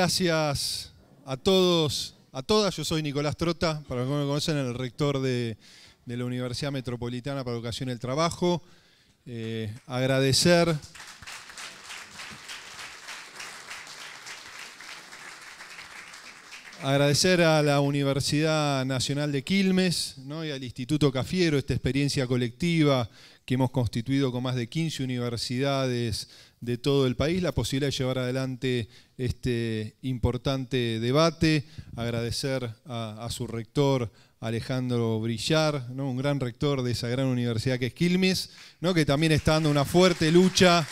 Gracias a todos, a todas. Yo soy Nicolás Trota, para los que no me conocen, el rector de, la Universidad Metropolitana para Educación y el Trabajo. Eh, agradecer. Agradecer a la Universidad Nacional de Quilmes y al Instituto Cafiero, esta experiencia colectiva que hemos constituido con más de 15 universidades de todo el país la posibilidad de llevar adelante este importante debate. Agradecer a, su rector Alejandro Brillar, un gran rector de esa gran universidad que es Quilmes, ¿no? que también está dando una fuerte lucha.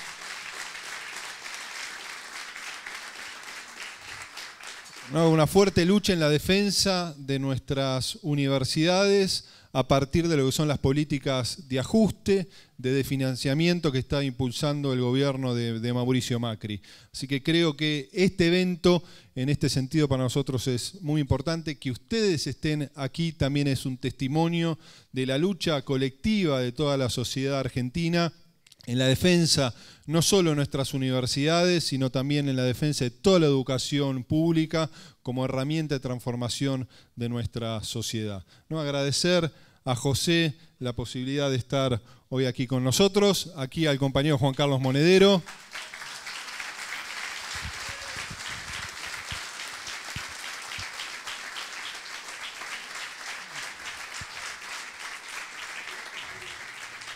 Una fuerte lucha en la defensa de nuestras universidades a partir de lo que son las políticas de ajuste, de desfinanciamiento que está impulsando el gobierno de, Mauricio Macri. Así que creo que este evento, en este sentido, para nosotros es muy importante. Que ustedes estén aquí también es un testimonio de la lucha colectiva de toda la sociedad argentina en la defensa no solo de nuestras universidades, sino también en la defensa de toda la educación pública como herramienta de transformación de nuestra sociedad. ¿No? Agradecer a José la posibilidad de estar hoy aquí con nosotros, aquí al compañero Juan Carlos Monedero.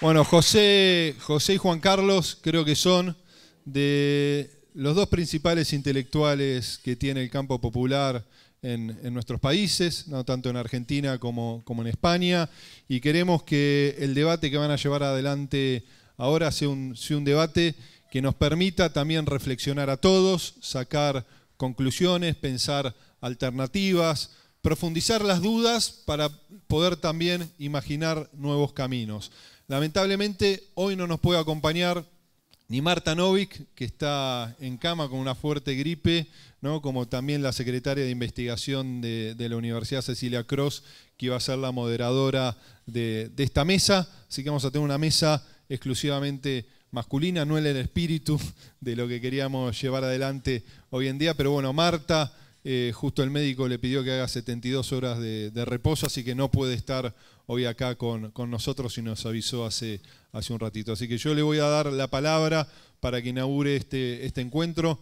Bueno, José, José y Juan Carlos creo que son de los dos principales intelectuales que tiene el campo popular en, nuestros países, no tanto en Argentina como, en España, y queremos que el debate que van a llevar adelante ahora un, sea un debate que nos permita también reflexionar a todos, sacar conclusiones, pensar alternativas, profundizar las dudas para poder también imaginar nuevos caminos. Lamentablemente hoy no nos puede acompañar ni Marta Novik, que está en cama con una fuerte gripe, ¿no? como también la secretaria de investigación de, la Universidad Cecilia Cross, que iba a ser la moderadora de, de, esta mesa. Así que vamos a tener una mesa exclusivamente masculina, no el espíritu de lo que queríamos llevar adelante hoy en día. Pero bueno, Marta, eh, justo el médico le pidió que haga 72 horas de, reposo, así que no puede estar hoy acá con, nosotros y nos avisó hace, hace un ratito. Así que yo le voy a dar la palabra para que inaugure este, este encuentro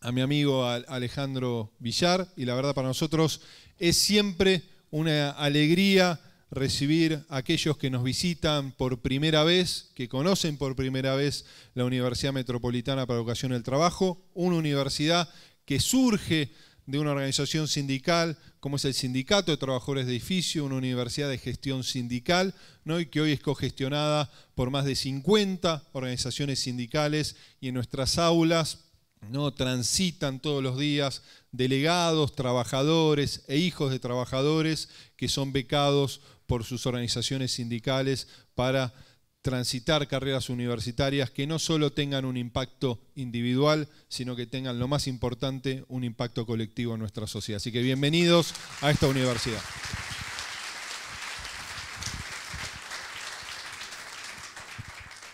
a mi amigo Alejandro Villar y la verdad para nosotros es siempre una alegría recibir a aquellos que nos visitan por primera vez, que conocen por primera vez la Universidad Metropolitana para Educación del Trabajo, una universidad que surge de una organización sindical como es el Sindicato de Trabajadores de Edificio, una universidad de gestión sindical, ¿no? y que hoy es cogestionada por más de 50 organizaciones sindicales y en nuestras aulas ¿no? transitan todos los días delegados, trabajadores e hijos de trabajadores que son becados por sus organizaciones sindicales para transitar carreras universitarias que no solo tengan un impacto individual, sino que tengan lo más importante, un impacto colectivo en nuestra sociedad. Así que bienvenidos a esta universidad.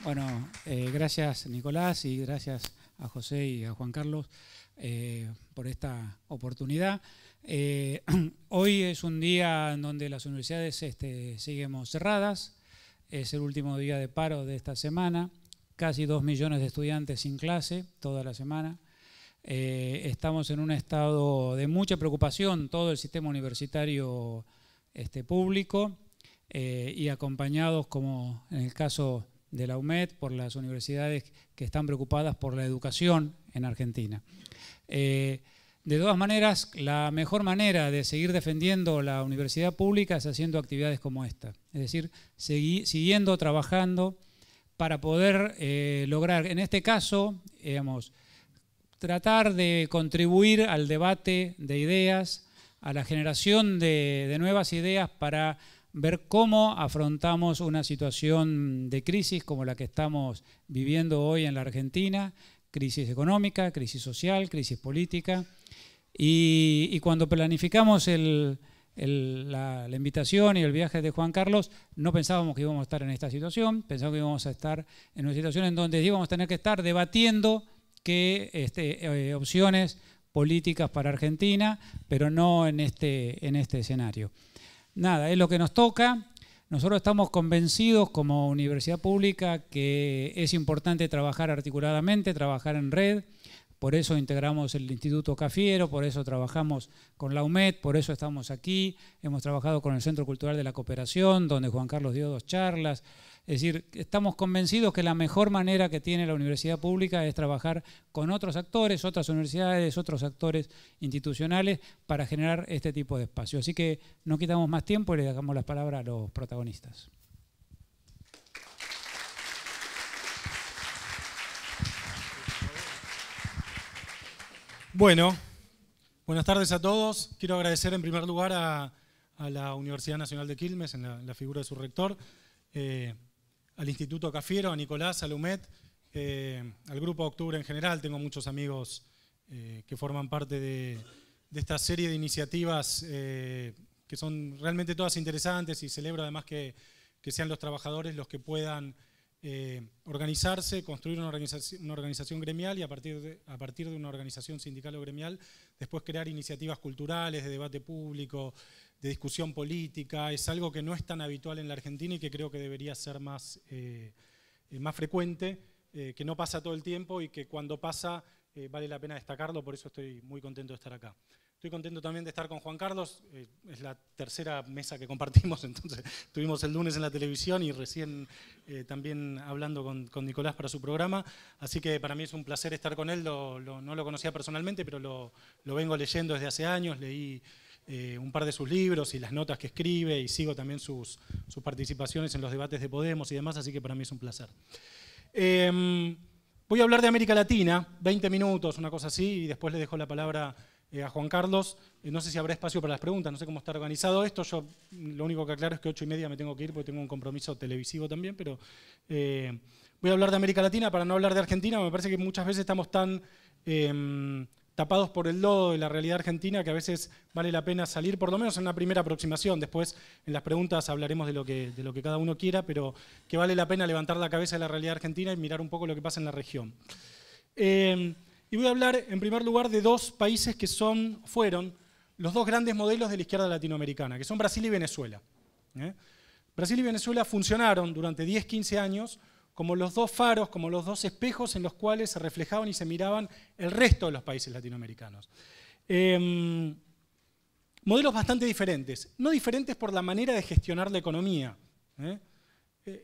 Bueno, eh, gracias Nicolás y gracias a José y a Juan Carlos eh, por esta oportunidad. Eh, hoy es un día en donde las universidades este, seguimos cerradas, es el último día de paro de esta semana. Casi dos millones de estudiantes sin clase toda la semana. Eh, estamos en un estado de mucha preocupación, todo el sistema universitario este, público eh, y acompañados, como en el caso de la UMED, por las universidades que están preocupadas por la educación en Argentina. Eh, de todas maneras, la mejor manera de seguir defendiendo la universidad pública es haciendo actividades como esta, es decir, siguiendo trabajando para poder eh, lograr, en este caso, tratar de contribuir al debate de ideas, a la generación de nuevas ideas para ver cómo afrontamos una situación de crisis como la que estamos viviendo hoy en la Argentina, crisis económica, crisis social, crisis política. Y, cuando planificamos la, invitación y el viaje de Juan Carlos, no pensábamos que íbamos a estar en esta situación, pensábamos que íbamos a estar en una situación en donde íbamos a tener que estar debatiendo qué este, eh, opciones políticas para Argentina, pero no en este, en este escenario. Nada, es lo que nos toca. Nosotros estamos convencidos como universidad pública que es importante trabajar articuladamente, trabajar en red. Por eso integramos el Instituto Cafiero, por eso trabajamos con la UMED, por eso estamos aquí. Hemos trabajado con el Centro Cultural de la Cooperación, donde Juan Carlos dio dos charlas. Es decir, estamos convencidos que la mejor manera que tiene la universidad pública es trabajar con otros actores, otras universidades, otros actores institucionales para generar este tipo de espacio. Así que no quitamos más tiempo y le dejamos las palabras a los protagonistas. Bueno, buenas tardes a todos. Quiero agradecer en primer lugar a, la Universidad Nacional de Quilmes, en la, figura de su rector. Eh, al Instituto Cafiero, a Nicolás, a Lumet, eh, al Grupo Octubre en general. Tengo muchos amigos eh, que forman parte de, esta serie de iniciativas eh, que son realmente todas interesantes y celebro además que, sean los trabajadores los que puedan organizarse, construir una organización, una organización, gremial y a partir, de, a partir de una organización sindical o gremial después crear iniciativas culturales, de debate público, de discusión política, es algo que no es tan habitual en la Argentina y que creo que debería ser más, eh, eh, más frecuente, eh, que no pasa todo el tiempo y que cuando pasa vale la pena destacarlo, por eso estoy muy contento de estar acá. Estoy contento también de estar con Juan Carlos, es la tercera mesa que compartimos, entonces tuvimos el lunes en la televisión y recién también hablando con, con, Nicolás para su programa, así que para mí es un placer estar con él, no lo conocía personalmente, pero lo, lo vengo leyendo desde hace años, leí eh, un par de sus libros y las notas que escribe y sigo también sus, participaciones en los debates de Podemos y demás, así que para mí es un placer. Em, voy a hablar de América Latina, 20 minutos, una cosa así, y después le dejo la palabra eh, a Juan Carlos. Eh, no sé si habrá espacio para las preguntas, no sé cómo está organizado esto. Yo lo único que aclaro es que 8 y media me tengo que ir porque tengo un compromiso televisivo también, pero voy a hablar de América Latina para no hablar de Argentina. Me parece que muchas veces estamos tan... Em, tapados por el lodo de la realidad argentina que a veces vale la pena salir, por lo menos en una primera aproximación. Después en las preguntas hablaremos de lo que, cada uno quiera, pero que vale la pena levantar la cabeza de la realidad argentina y mirar un poco lo que pasa en la región. Eh, y voy a hablar en primer lugar de dos países que son, fueron los dos grandes modelos de la izquierda latinoamericana, que son Brasil y Venezuela. ¿eh? Brasil y Venezuela funcionaron durante 10, 15 años como los dos faros, como los dos espejos en los cuales se reflejaban y se miraban el resto de los países latinoamericanos. Em, modelos bastante diferentes, no diferentes por la manera de gestionar la economía. ¿eh? Eh,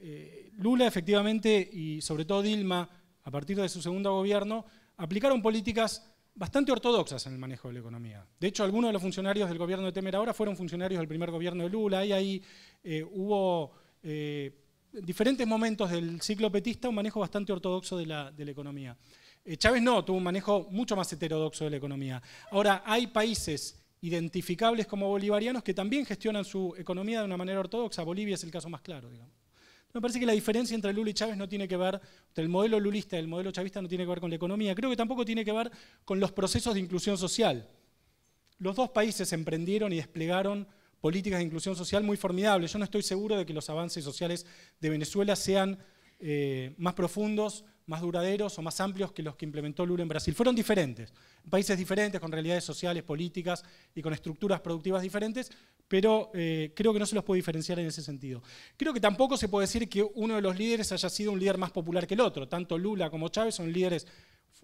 eh, Lula efectivamente y sobre todo Dilma, a partir de su segundo gobierno, aplicaron políticas bastante ortodoxas en el manejo de la economía. De hecho, algunos de los funcionarios del gobierno de Temer ahora fueron funcionarios del primer gobierno de Lula y ahí hubo en diferentes momentos del ciclo petista un manejo bastante ortodoxo de la, economía. Eh, Chávez no, tuvo un manejo mucho más heterodoxo de la economía. Ahora, hay países identificables como bolivarianos que también gestionan su economía de una manera ortodoxa. Bolivia es el caso más claro, digamos. Me parece que la diferencia entre Lula y Chávez no tiene que ver, entre el modelo lulista y el modelo chavista no tiene que ver con la economía, creo que tampoco tiene que ver con los procesos de inclusión social. Los dos países emprendieron y desplegaron políticas de inclusión social muy formidables. Yo no estoy seguro de que los avances sociales de Venezuela sean eh, más profundos, más duraderos o más amplios que los que implementó Lula en Brasil. Fueron diferentes, países diferentes, con realidades sociales, políticas y con estructuras productivas diferentes, pero eh, creo que no se los puede diferenciar en ese sentido. Creo que tampoco se puede decir que uno de los líderes haya sido un líder más popular que el otro. Tanto Lula como Chávez son líderes,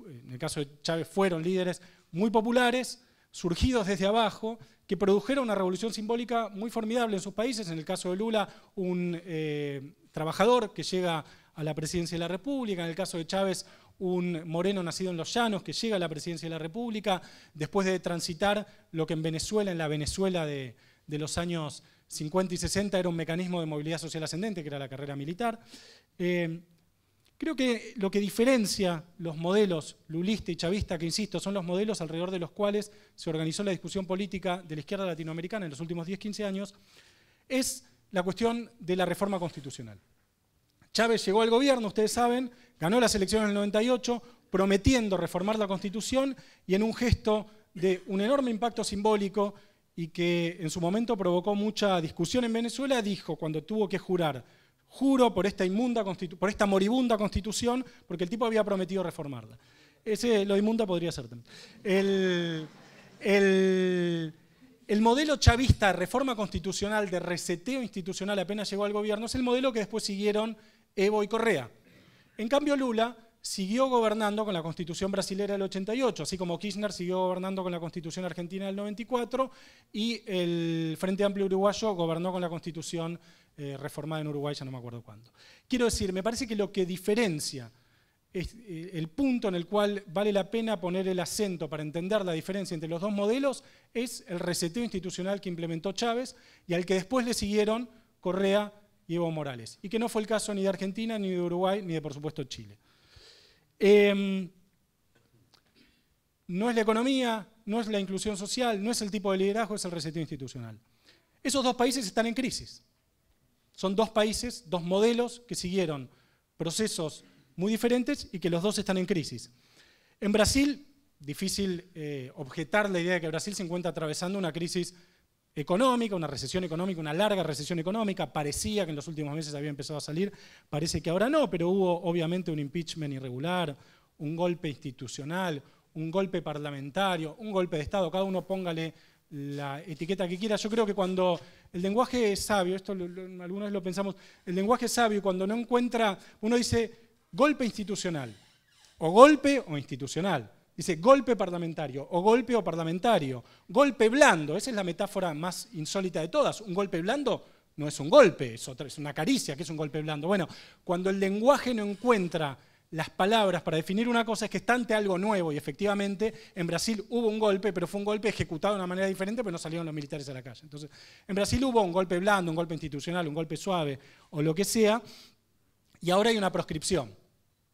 en el caso de Chávez fueron líderes muy populares, surgidos desde abajo, que produjeron una revolución simbólica muy formidable en sus países. En el caso de Lula, un eh, trabajador que llega a la presidencia de la República, en el caso de Chávez, un moreno nacido en los llanos que llega a la presidencia de la República, después de transitar lo que en Venezuela, en la Venezuela de, los años 50 y 60, era un mecanismo de movilidad social ascendente, que era la carrera militar. Eh, Creo que lo que diferencia los modelos lulista y chavista, que insisto, son los modelos alrededor de los cuales se organizó la discusión política de la izquierda latinoamericana en los últimos 10-15 años, es la cuestión de la reforma constitucional. Chávez llegó al gobierno, ustedes saben, ganó las elecciones el 98, prometiendo reformar la Constitución y en un gesto de un enorme impacto simbólico y que en su momento provocó mucha discusión en Venezuela, dijo cuando tuvo que jurar juro por esta, inmunda por esta moribunda constitución, porque el tipo había prometido reformarla. Ese, lo inmunda podría ser también. El, modelo chavista de reforma constitucional, de reseteo institucional apenas llegó al gobierno, es el modelo que después siguieron Evo y Correa. En cambio, Lula siguió gobernando con la constitución brasilera del 88, así como Kirchner siguió gobernando con la constitución argentina del 94 y el Frente Amplio Uruguayo gobernó con la constitución eh, reformada en Uruguay, ya no me acuerdo cuándo. Quiero decir, me parece que lo que diferencia es eh, el punto en el cual vale la pena poner el acento para entender la diferencia entre los dos modelos es el reseteo institucional que implementó Chávez y al que después le siguieron Correa y Evo Morales, y que no fue el caso ni de Argentina, ni de Uruguay, ni de por supuesto Chile. Em, no es la economía, no es la inclusión social, no es el tipo de liderazgo, es el reseteo institucional. Esos dos países están en crisis. Son dos países, dos modelos que siguieron procesos muy diferentes y que los dos están en crisis. En Brasil, difícil eh, objetar la idea de que Brasil se encuentra atravesando una crisis económica, una recesión económica, una larga recesión económica. Parecía que en los últimos meses había empezado a salir, parece que ahora no, pero hubo obviamente un impeachment irregular, un golpe institucional, un golpe parlamentario, un golpe de Estado, cada uno póngale la etiqueta que quiera. Yo creo que cuando el lenguaje sabio, esto algunos lo, lo pensamos, el lenguaje sabio cuando no encuentra, uno dice golpe institucional, o golpe o institucional. Dice golpe parlamentario o golpe o parlamentario. Golpe blando, esa es la metáfora más insólita de todas. Un golpe blando no es un golpe, es, otra, es una caricia, que es un golpe blando. Bueno, cuando el lenguaje no encuentra las palabras para definir una cosa es que estante algo nuevo y efectivamente en Brasil hubo un golpe, pero fue un golpe ejecutado de una manera diferente, pero no salieron los militares a la calle. Entonces, en Brasil hubo un golpe blando, un golpe institucional, un golpe suave o lo que sea, y ahora hay una proscripción.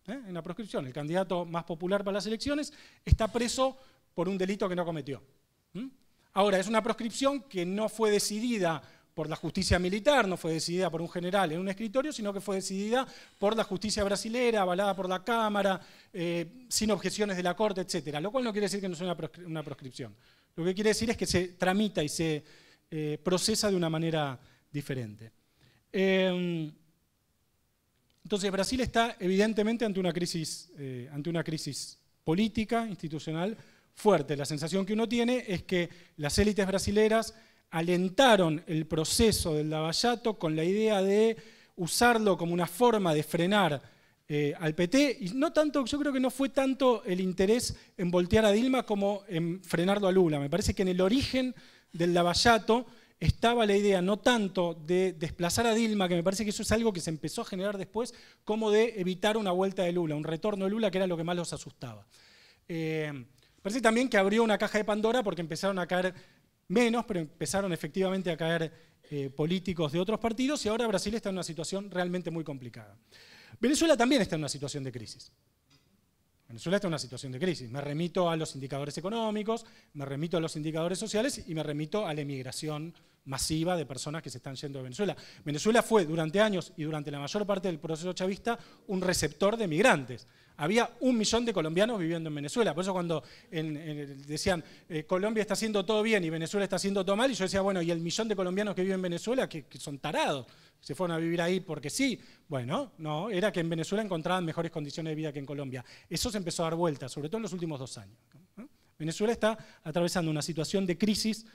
¿eh? Una proscripción. El candidato más popular para las elecciones está preso por un delito que no cometió. Ahora, es una proscripción que no fue decidida por la justicia militar, no fue decidida por un general en un escritorio, sino que fue decidida por la justicia brasilera, avalada por la Cámara, eh, sin objeciones de la Corte, etc. Lo cual no quiere decir que no sea una, proscripción. Lo que quiere decir es que se tramita y se eh, procesa de una manera diferente. Em, entonces, Brasil está evidentemente ante una crisis, eh, ante una crisis política, institucional, fuerte. La sensación que uno tiene es que las élites brasileras alentaron el proceso del lavallato con la idea de usarlo como una forma de frenar eh, al PT, y no tanto, yo creo que no fue tanto el interés en voltear a Dilma como en frenarlo a Lula. Me parece que en el origen del lavallato estaba la idea no tanto de desplazar a Dilma, que me parece que eso es algo que se empezó a generar después, como de evitar una vuelta de Lula, un retorno de Lula, que era lo que más los asustaba. Eh, me parece también que abrió una caja de Pandora porque empezaron a caer menos, pero empezaron efectivamente a caer eh, políticos de otros partidos y ahora Brasil está en una situación realmente muy complicada. Venezuela también está en una situación de crisis. Venezuela está en una situación de crisis. Me remito a los indicadores económicos, me remito a los indicadores sociales y me remito a la emigración masiva de personas que se están yendo de Venezuela. Venezuela fue durante años y durante la mayor parte del proceso chavista un receptor de migrantes había un millón de colombianos viviendo en Venezuela. Por eso cuando decían eh, Colombia está haciendo todo bien y Venezuela está haciendo todo mal, y yo decía, bueno, ¿y el millón de colombianos que viven en Venezuela, que, son tarados? se fueron a vivir ahí porque sí. Bueno, no, era que en Venezuela encontraban mejores condiciones de vida que en Colombia. Eso se empezó a dar vuelta, sobre todo en los últimos dos años. Venezuela está atravesando una situación de crisis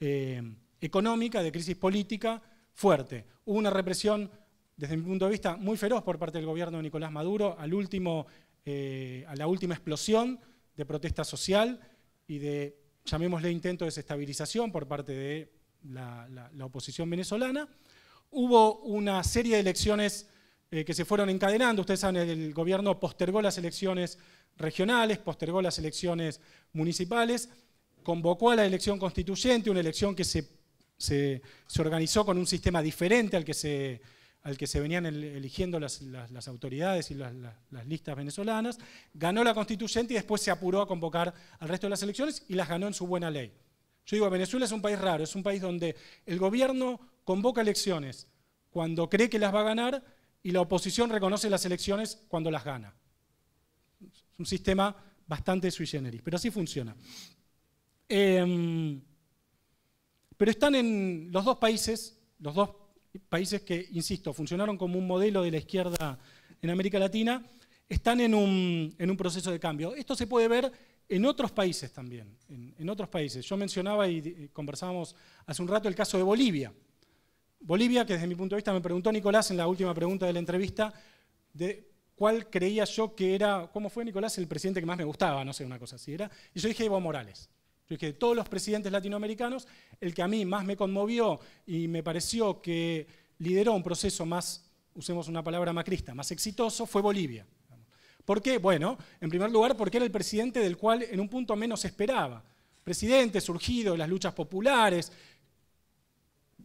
eh, económica, de crisis política fuerte. Hubo una represión, desde mi punto de vista, muy feroz por parte del gobierno de Nicolás Maduro. Al último eh, a la última explosión de protesta social y de, llamémosle, intento de desestabilización por parte de la, oposición venezolana. Hubo una serie de elecciones eh, que se fueron encadenando. Ustedes saben, el gobierno postergó las elecciones regionales, postergó las elecciones municipales, convocó a la elección constituyente, una elección que se, se, se organizó con un sistema diferente al que se al que se venían eligiendo las, autoridades y las, listas venezolanas, ganó la constituyente y después se apuró a convocar al resto de las elecciones y las ganó en su buena ley. Yo digo, Venezuela es un país raro, es un país donde el gobierno convoca elecciones cuando cree que las va a ganar y la oposición reconoce las elecciones cuando las gana. Es un sistema bastante sui generis, pero así funciona. Em, pero están en los dos países, los dos países que, insisto, funcionaron como un modelo de la izquierda en América Latina, están en un, proceso de cambio. Esto se puede ver en otros países también, en, otros países. Yo mencionaba y conversábamos hace un rato el caso de Bolivia. Bolivia, que desde mi punto de vista me preguntó Nicolás en la última pregunta de la entrevista, de cuál creía yo que era, ¿cómo fue Nicolás el presidente que más me gustaba? No sé, una cosa así era. Y yo dije Evo Morales que de todos los presidentes latinoamericanos, el que a mí más me conmovió y me pareció que lideró un proceso más, usemos una palabra macrista, más exitoso, fue Bolivia. ¿Por qué? Bueno, en primer lugar, porque era el presidente del cual en un punto menos esperaba. Presidente surgido de las luchas populares,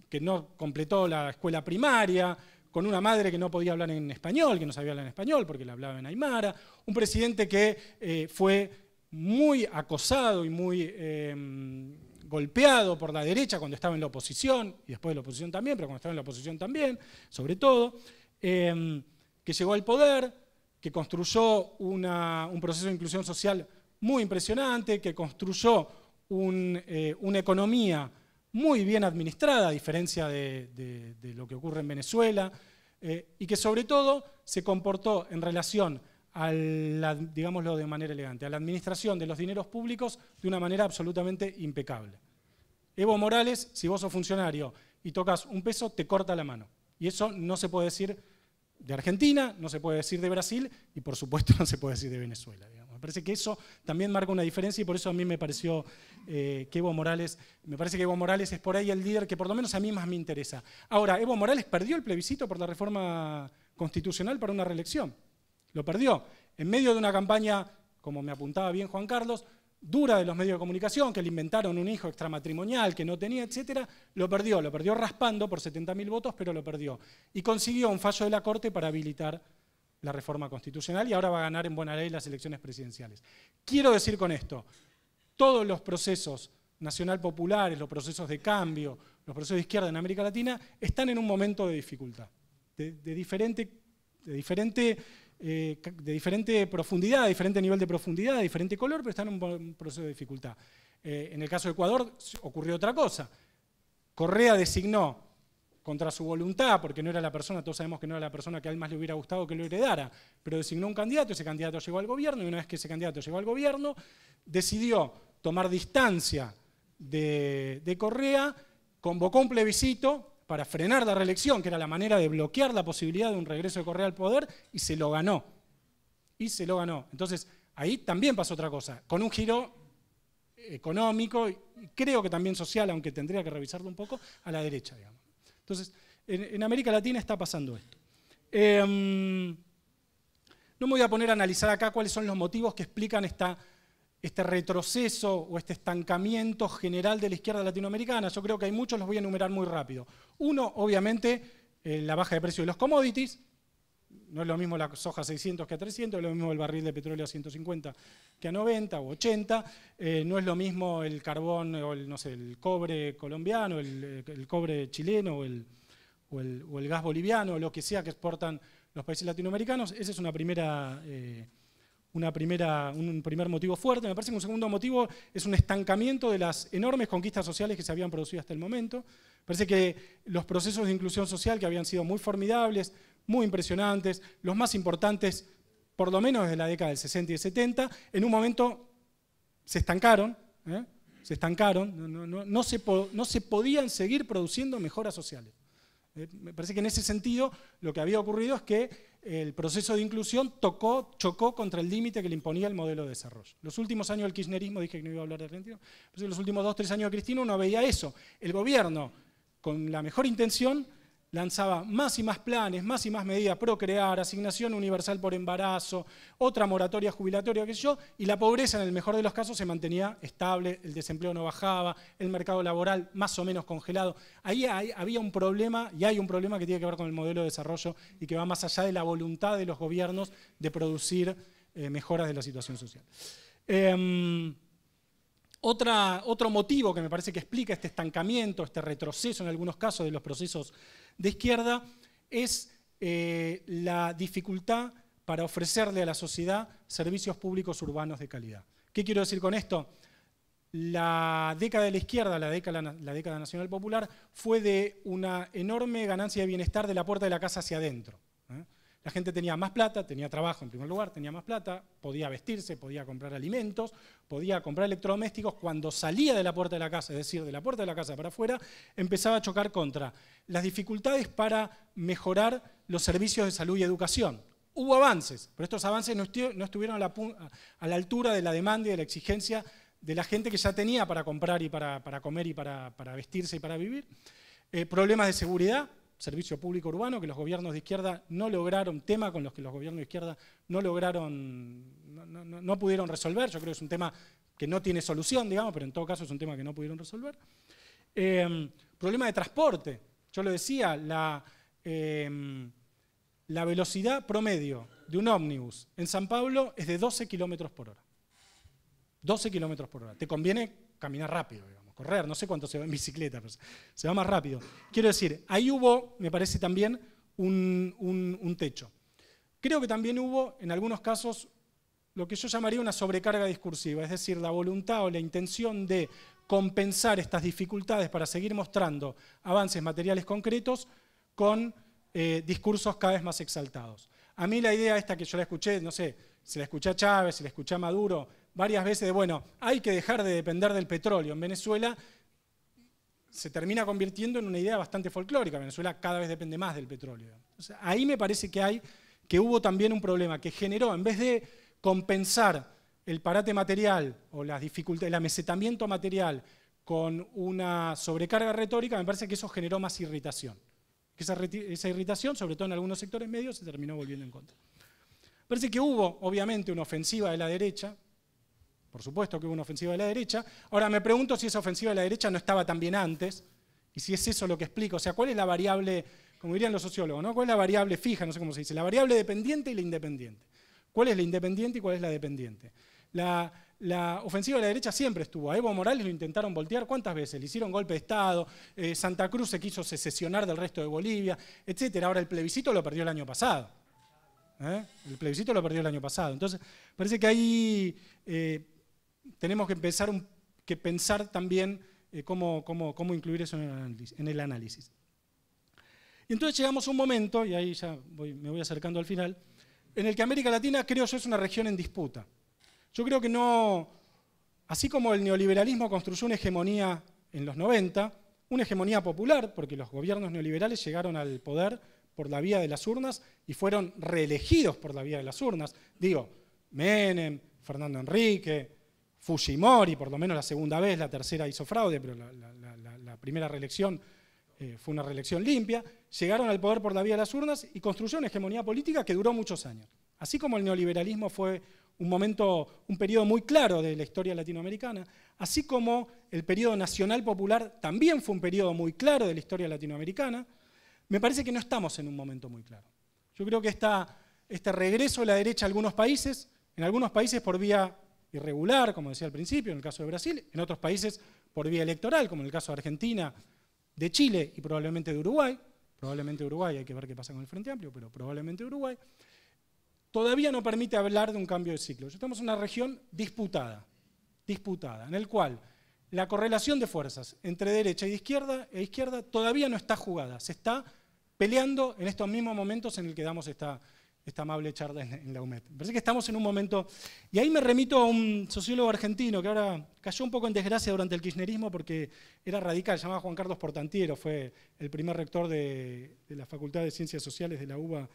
que no completó la escuela primaria, con una madre que no podía hablar en español, que no sabía hablar en español porque le hablaba en Aymara, un presidente que eh, fue muy acosado y muy em, golpeado por la derecha cuando estaba en la oposición, y después de la oposición también, pero cuando estaba en la oposición también, sobre todo, em, que llegó al poder, que construyó un proceso de inclusión social muy impresionante, que construyó eh, una economía muy bien administrada, a diferencia de lo que ocurre en Venezuela, eh, y que sobre todo se comportó en relación la, digámoslo de manera elegante, a la administración de los dineros públicos de una manera absolutamente impecable. Evo Morales, si vos sos funcionario y tocas un peso, te corta la mano. Y eso no se puede decir de Argentina, no se puede decir de Brasil y por supuesto no se puede decir de Venezuela. Me parece que eso también marca una diferencia y por eso a mí me pareció eh, que Evo Morales, me parece que Evo Morales es por ahí el líder que por lo menos a mí más me interesa. Ahora, Evo Morales perdió el plebiscito por la reforma constitucional para una reelección lo perdió. En medio de una campaña, como me apuntaba bien Juan Carlos, dura de los medios de comunicación, que le inventaron un hijo extramatrimonial que no tenía, etcétera, lo perdió, lo perdió raspando por 70.000 votos, pero lo perdió. Y consiguió un fallo de la Corte para habilitar la reforma constitucional y ahora va a ganar en buena ley las elecciones presidenciales. Quiero decir con esto, todos los procesos nacional populares, los procesos de cambio, los procesos de izquierda en América Latina, están en un momento de dificultad, de, diferente, de diferente eh, de diferente profundidad, de diferente nivel de profundidad, de diferente color, pero están en un proceso de dificultad. Eh, en el caso de Ecuador ocurrió otra cosa. Correa designó contra su voluntad, porque no era la persona, todos sabemos que no era la persona que a él más le hubiera gustado que lo heredara, pero designó un candidato, ese candidato llegó al gobierno, y una vez que ese candidato llegó al gobierno, decidió tomar distancia de Correa, convocó un plebiscito, para frenar la reelección, que era la manera de bloquear la posibilidad de un regreso de Correa al poder, y se lo ganó. Y se lo ganó. Entonces, ahí también pasó otra cosa, con un giro eh, económico, y creo que también social, aunque tendría que revisarlo un poco, a la derecha, digamos. Entonces, en, América Latina está pasando esto. Em, no me voy a poner a analizar acá cuáles son los motivos que explican esta este retroceso o este estancamiento general de la izquierda latinoamericana. Yo creo que hay muchos, los voy a enumerar muy rápido. Uno, obviamente, eh, la baja de precio de los commodities. No es lo mismo la soja a 600 que a 300, es lo mismo el barril de petróleo a 150 que a 90 o 80, no es lo mismo el carbón o el, no sé, el cobre colombiano, el, cobre chileno o el, o el, o gas boliviano, lo que sea que exportan los países latinoamericanos. Esa es una primera... Eh, primera, un primer motivo fuerte. Me parece que un segundo motivo es un estancamiento de las enormes conquistas sociales que se habían producido hasta el momento. parece que los procesos de inclusión social que habían sido muy formidables, muy impresionantes, los más importantes, por lo menos desde la década del 60 y 70, en un momento se estancaron, ¿eh? se estancaron, no, se no se podían seguir produciendo mejoras sociales. Eh, me parece que en ese sentido lo que había ocurrido es que el proceso de inclusión tocó, chocó contra el límite que le imponía el modelo de desarrollo. Los últimos años del kirchnerismo, dije que no iba a hablar de Argentina, los últimos dos, tres años de Cristina uno veía eso. El gobierno, con la mejor intención, lanzaba más y más planes, más y más medidas, procrear, asignación universal por embarazo, otra moratoria jubilatoria que yo, y la pobreza en el mejor de los casos se mantenía estable, el desempleo no bajaba, el mercado laboral más o menos congelado. Ahí había un problema y hay un problema que tiene que ver con el modelo de desarrollo y que va más allá de la voluntad de los gobiernos de producir eh, mejoras de la situación social. Em, otro motivo que me parece que explica este estancamiento, este retroceso en algunos casos de los procesos de izquierda es eh, la dificultad para ofrecerle a la sociedad servicios públicos urbanos de calidad. ¿Qué quiero decir con esto? La década de la izquierda, la década nacional popular, fue de una enorme ganancia de bienestar de la puerta de la casa hacia adentro. La gente tenía más plata, tenía trabajo en primer lugar, tenía más plata, podía vestirse, podía comprar alimentos, podía comprar electrodomésticos. Cuando salía de la puerta de la casa, es decir, de la puerta de la casa para afuera, empezaba a chocar contra las dificultades para mejorar los servicios de salud y educación. Hubo avances, pero estos avances no, estuvieron a la, altura de la demanda y de la exigencia de la gente que ya tenía para comprar y para, comer y para, vestirse y para vivir. Eh, problemas de seguridad, servicio público urbano, que los gobiernos de izquierda no lograron, tema con los que los gobiernos de izquierda no lograron, no, pudieron resolver, yo creo que es un tema que no tiene solución, digamos, pero en todo caso es un tema que no pudieron resolver. Eh, problema de transporte, yo lo decía, la, em, la velocidad promedio de un ómnibus en San Pablo es de 12 kilómetros por hora. 12 kilómetros por hora. Te conviene caminar rápido, digamos correr, no sé cuánto se va en bicicleta, pero se va más rápido. Quiero decir, ahí hubo, me parece también, un, techo. Creo que también hubo, en algunos casos, lo que yo llamaría una sobrecarga discursiva, es decir, la voluntad o la intención de compensar estas dificultades para seguir mostrando avances materiales concretos con eh, discursos cada vez más exaltados. A mí la idea esta que yo la escuché, no sé, si la escuché a Chávez, se la escuché a Maduro, varias veces de, bueno, hay que dejar de depender del petróleo en Venezuela, se termina convirtiendo en una idea bastante folclórica. Venezuela cada vez depende más del petróleo. ahí me parece que, hay, que hubo también un problema que generó, en vez de compensar el parate material o las dificultades, el amesetamiento material con una sobrecarga retórica, me parece que eso generó más irritación. Esa, esa irritación, sobre todo en algunos sectores medios, se terminó volviendo en contra. Parece que hubo, obviamente, una ofensiva de la derecha, por supuesto que hubo una ofensiva de la derecha. Ahora me pregunto si esa ofensiva de la derecha no estaba también antes y si es eso lo que explica. O sea, ¿cuál es la variable, como dirían los sociólogos, ¿no? ¿cuál es la variable fija? No sé cómo se dice. La variable dependiente y la independiente. ¿Cuál es la independiente y cuál es la dependiente? La, ofensiva de la derecha siempre estuvo. A Evo Morales lo intentaron voltear cuántas veces, le hicieron golpe de Estado, eh, Santa Cruz se quiso secesionar del resto de Bolivia, etc. Ahora el plebiscito lo perdió el año pasado. ¿eh? El plebiscito lo perdió el año pasado. Entonces, parece que ahí eh, tenemos que, empezar que pensar también eh, cómo, incluir eso en el, análisis, Y entonces llegamos a un momento, y ahí ya me voy acercando al final, en el que América Latina, creo yo, es una región en disputa. Yo creo que no, así como el neoliberalismo construyó una hegemonía en los 90, una hegemonía popular, porque los gobiernos neoliberales llegaron al poder por la vía de las urnas y fueron reelegidos por la vía de las urnas. Digo, Menem, Fernando Enrique, Fujimori, por lo menos la segunda vez, la tercera hizo fraude, pero la, primera reelección eh, fue una reelección limpia, llegaron al poder por la vía de las urnas y construyeron una hegemonía política que duró muchos años. Así como el neoliberalismo fue un momento, un periodo muy claro de la historia latinoamericana, así como el periodo nacional popular también fue un periodo muy claro de la historia latinoamericana, me parece que no estamos en un momento muy claro. Yo creo que este regreso de la derecha a algunos países, en algunos países por vía irregular, como decía al principio, en el caso de Brasil, en otros países por vía electoral, como en el caso de Argentina, de Chile y probablemente de Uruguay, probablemente Uruguay, hay que ver qué pasa con el Frente Amplio, pero probablemente Uruguay, todavía no permite hablar de un cambio de ciclo. Estamos en una región disputada, disputada, en el cual la correlación de fuerzas entre derecha y e izquierda e izquierda todavía no está jugada, se está peleando en estos mismos momentos en el que damos esta, esta amable charla en, la UMED. Parece que estamos en un momento, y ahí me remito a un sociólogo argentino que ahora cayó un poco en desgracia durante el kirchnerismo porque era radical, se llamaba Juan Carlos Portantiero, fue el primer rector de, la Facultad de Ciencias Sociales de la UBA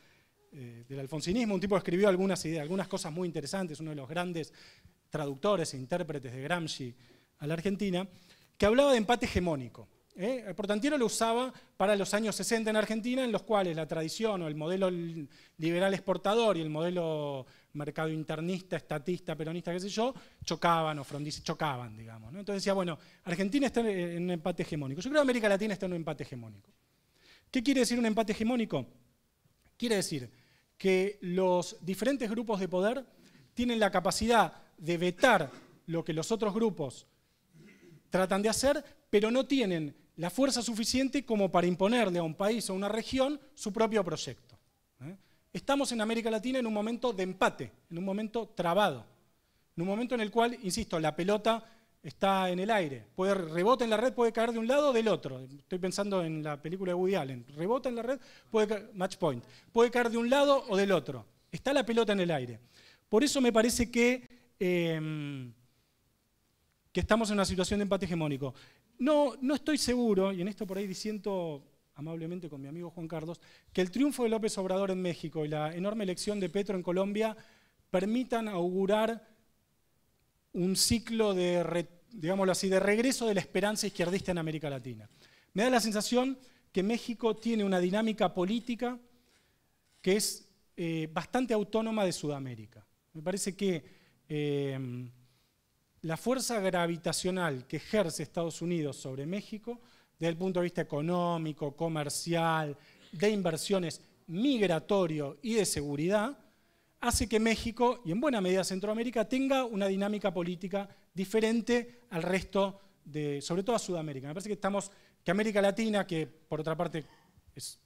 eh, del alfonsinismo, un tipo que escribió algunas ideas, algunas cosas muy interesantes, uno de los grandes traductores e intérpretes de Gramsci a la Argentina, que hablaba de empate hegemónico. ¿Eh? El lo usaba para los años 60 en Argentina, en los cuales la tradición o el modelo liberal exportador y el modelo mercado internista, estatista, peronista, qué sé yo, chocaban o frondizan, chocaban, digamos. Entonces decía, bueno, Argentina está en un empate hegemónico. Yo creo que América Latina está en un empate hegemónico. ¿Qué quiere decir un empate hegemónico? Quiere decir que los diferentes grupos de poder tienen la capacidad de vetar lo que los otros grupos tratan de hacer, pero no tienen la fuerza suficiente como para imponerle a un país o a una región su propio proyecto. ¿eh? Estamos en América Latina en un momento de empate, en un momento trabado, en un momento en el cual, insisto, la pelota está en el aire, puede rebota en la red, puede caer de un lado o del otro. Estoy pensando en la película de Woody Allen, rebota en la red, puede caer, match point, puede caer de un lado o del otro. Está la pelota en el aire. Por eso me parece que, em, que estamos en una situación de empate hegemónico. No, no estoy seguro, y en esto por ahí diciendo amablemente con mi amigo Juan Carlos, que el triunfo de López Obrador en México y la enorme elección de Petro en Colombia permitan augurar un ciclo de, así, de regreso de la esperanza izquierdista en América Latina. Me da la sensación que México tiene una dinámica política que es eh, bastante autónoma de Sudamérica. Me parece que eh, la fuerza gravitacional que ejerce Estados Unidos sobre México desde el punto de vista económico, comercial, de inversiones, migratorio y de seguridad, hace que México, y en buena medida Centroamérica, tenga una dinámica política diferente al resto de, sobre todo a Sudamérica. Me parece que estamos, que América Latina, que por otra parte es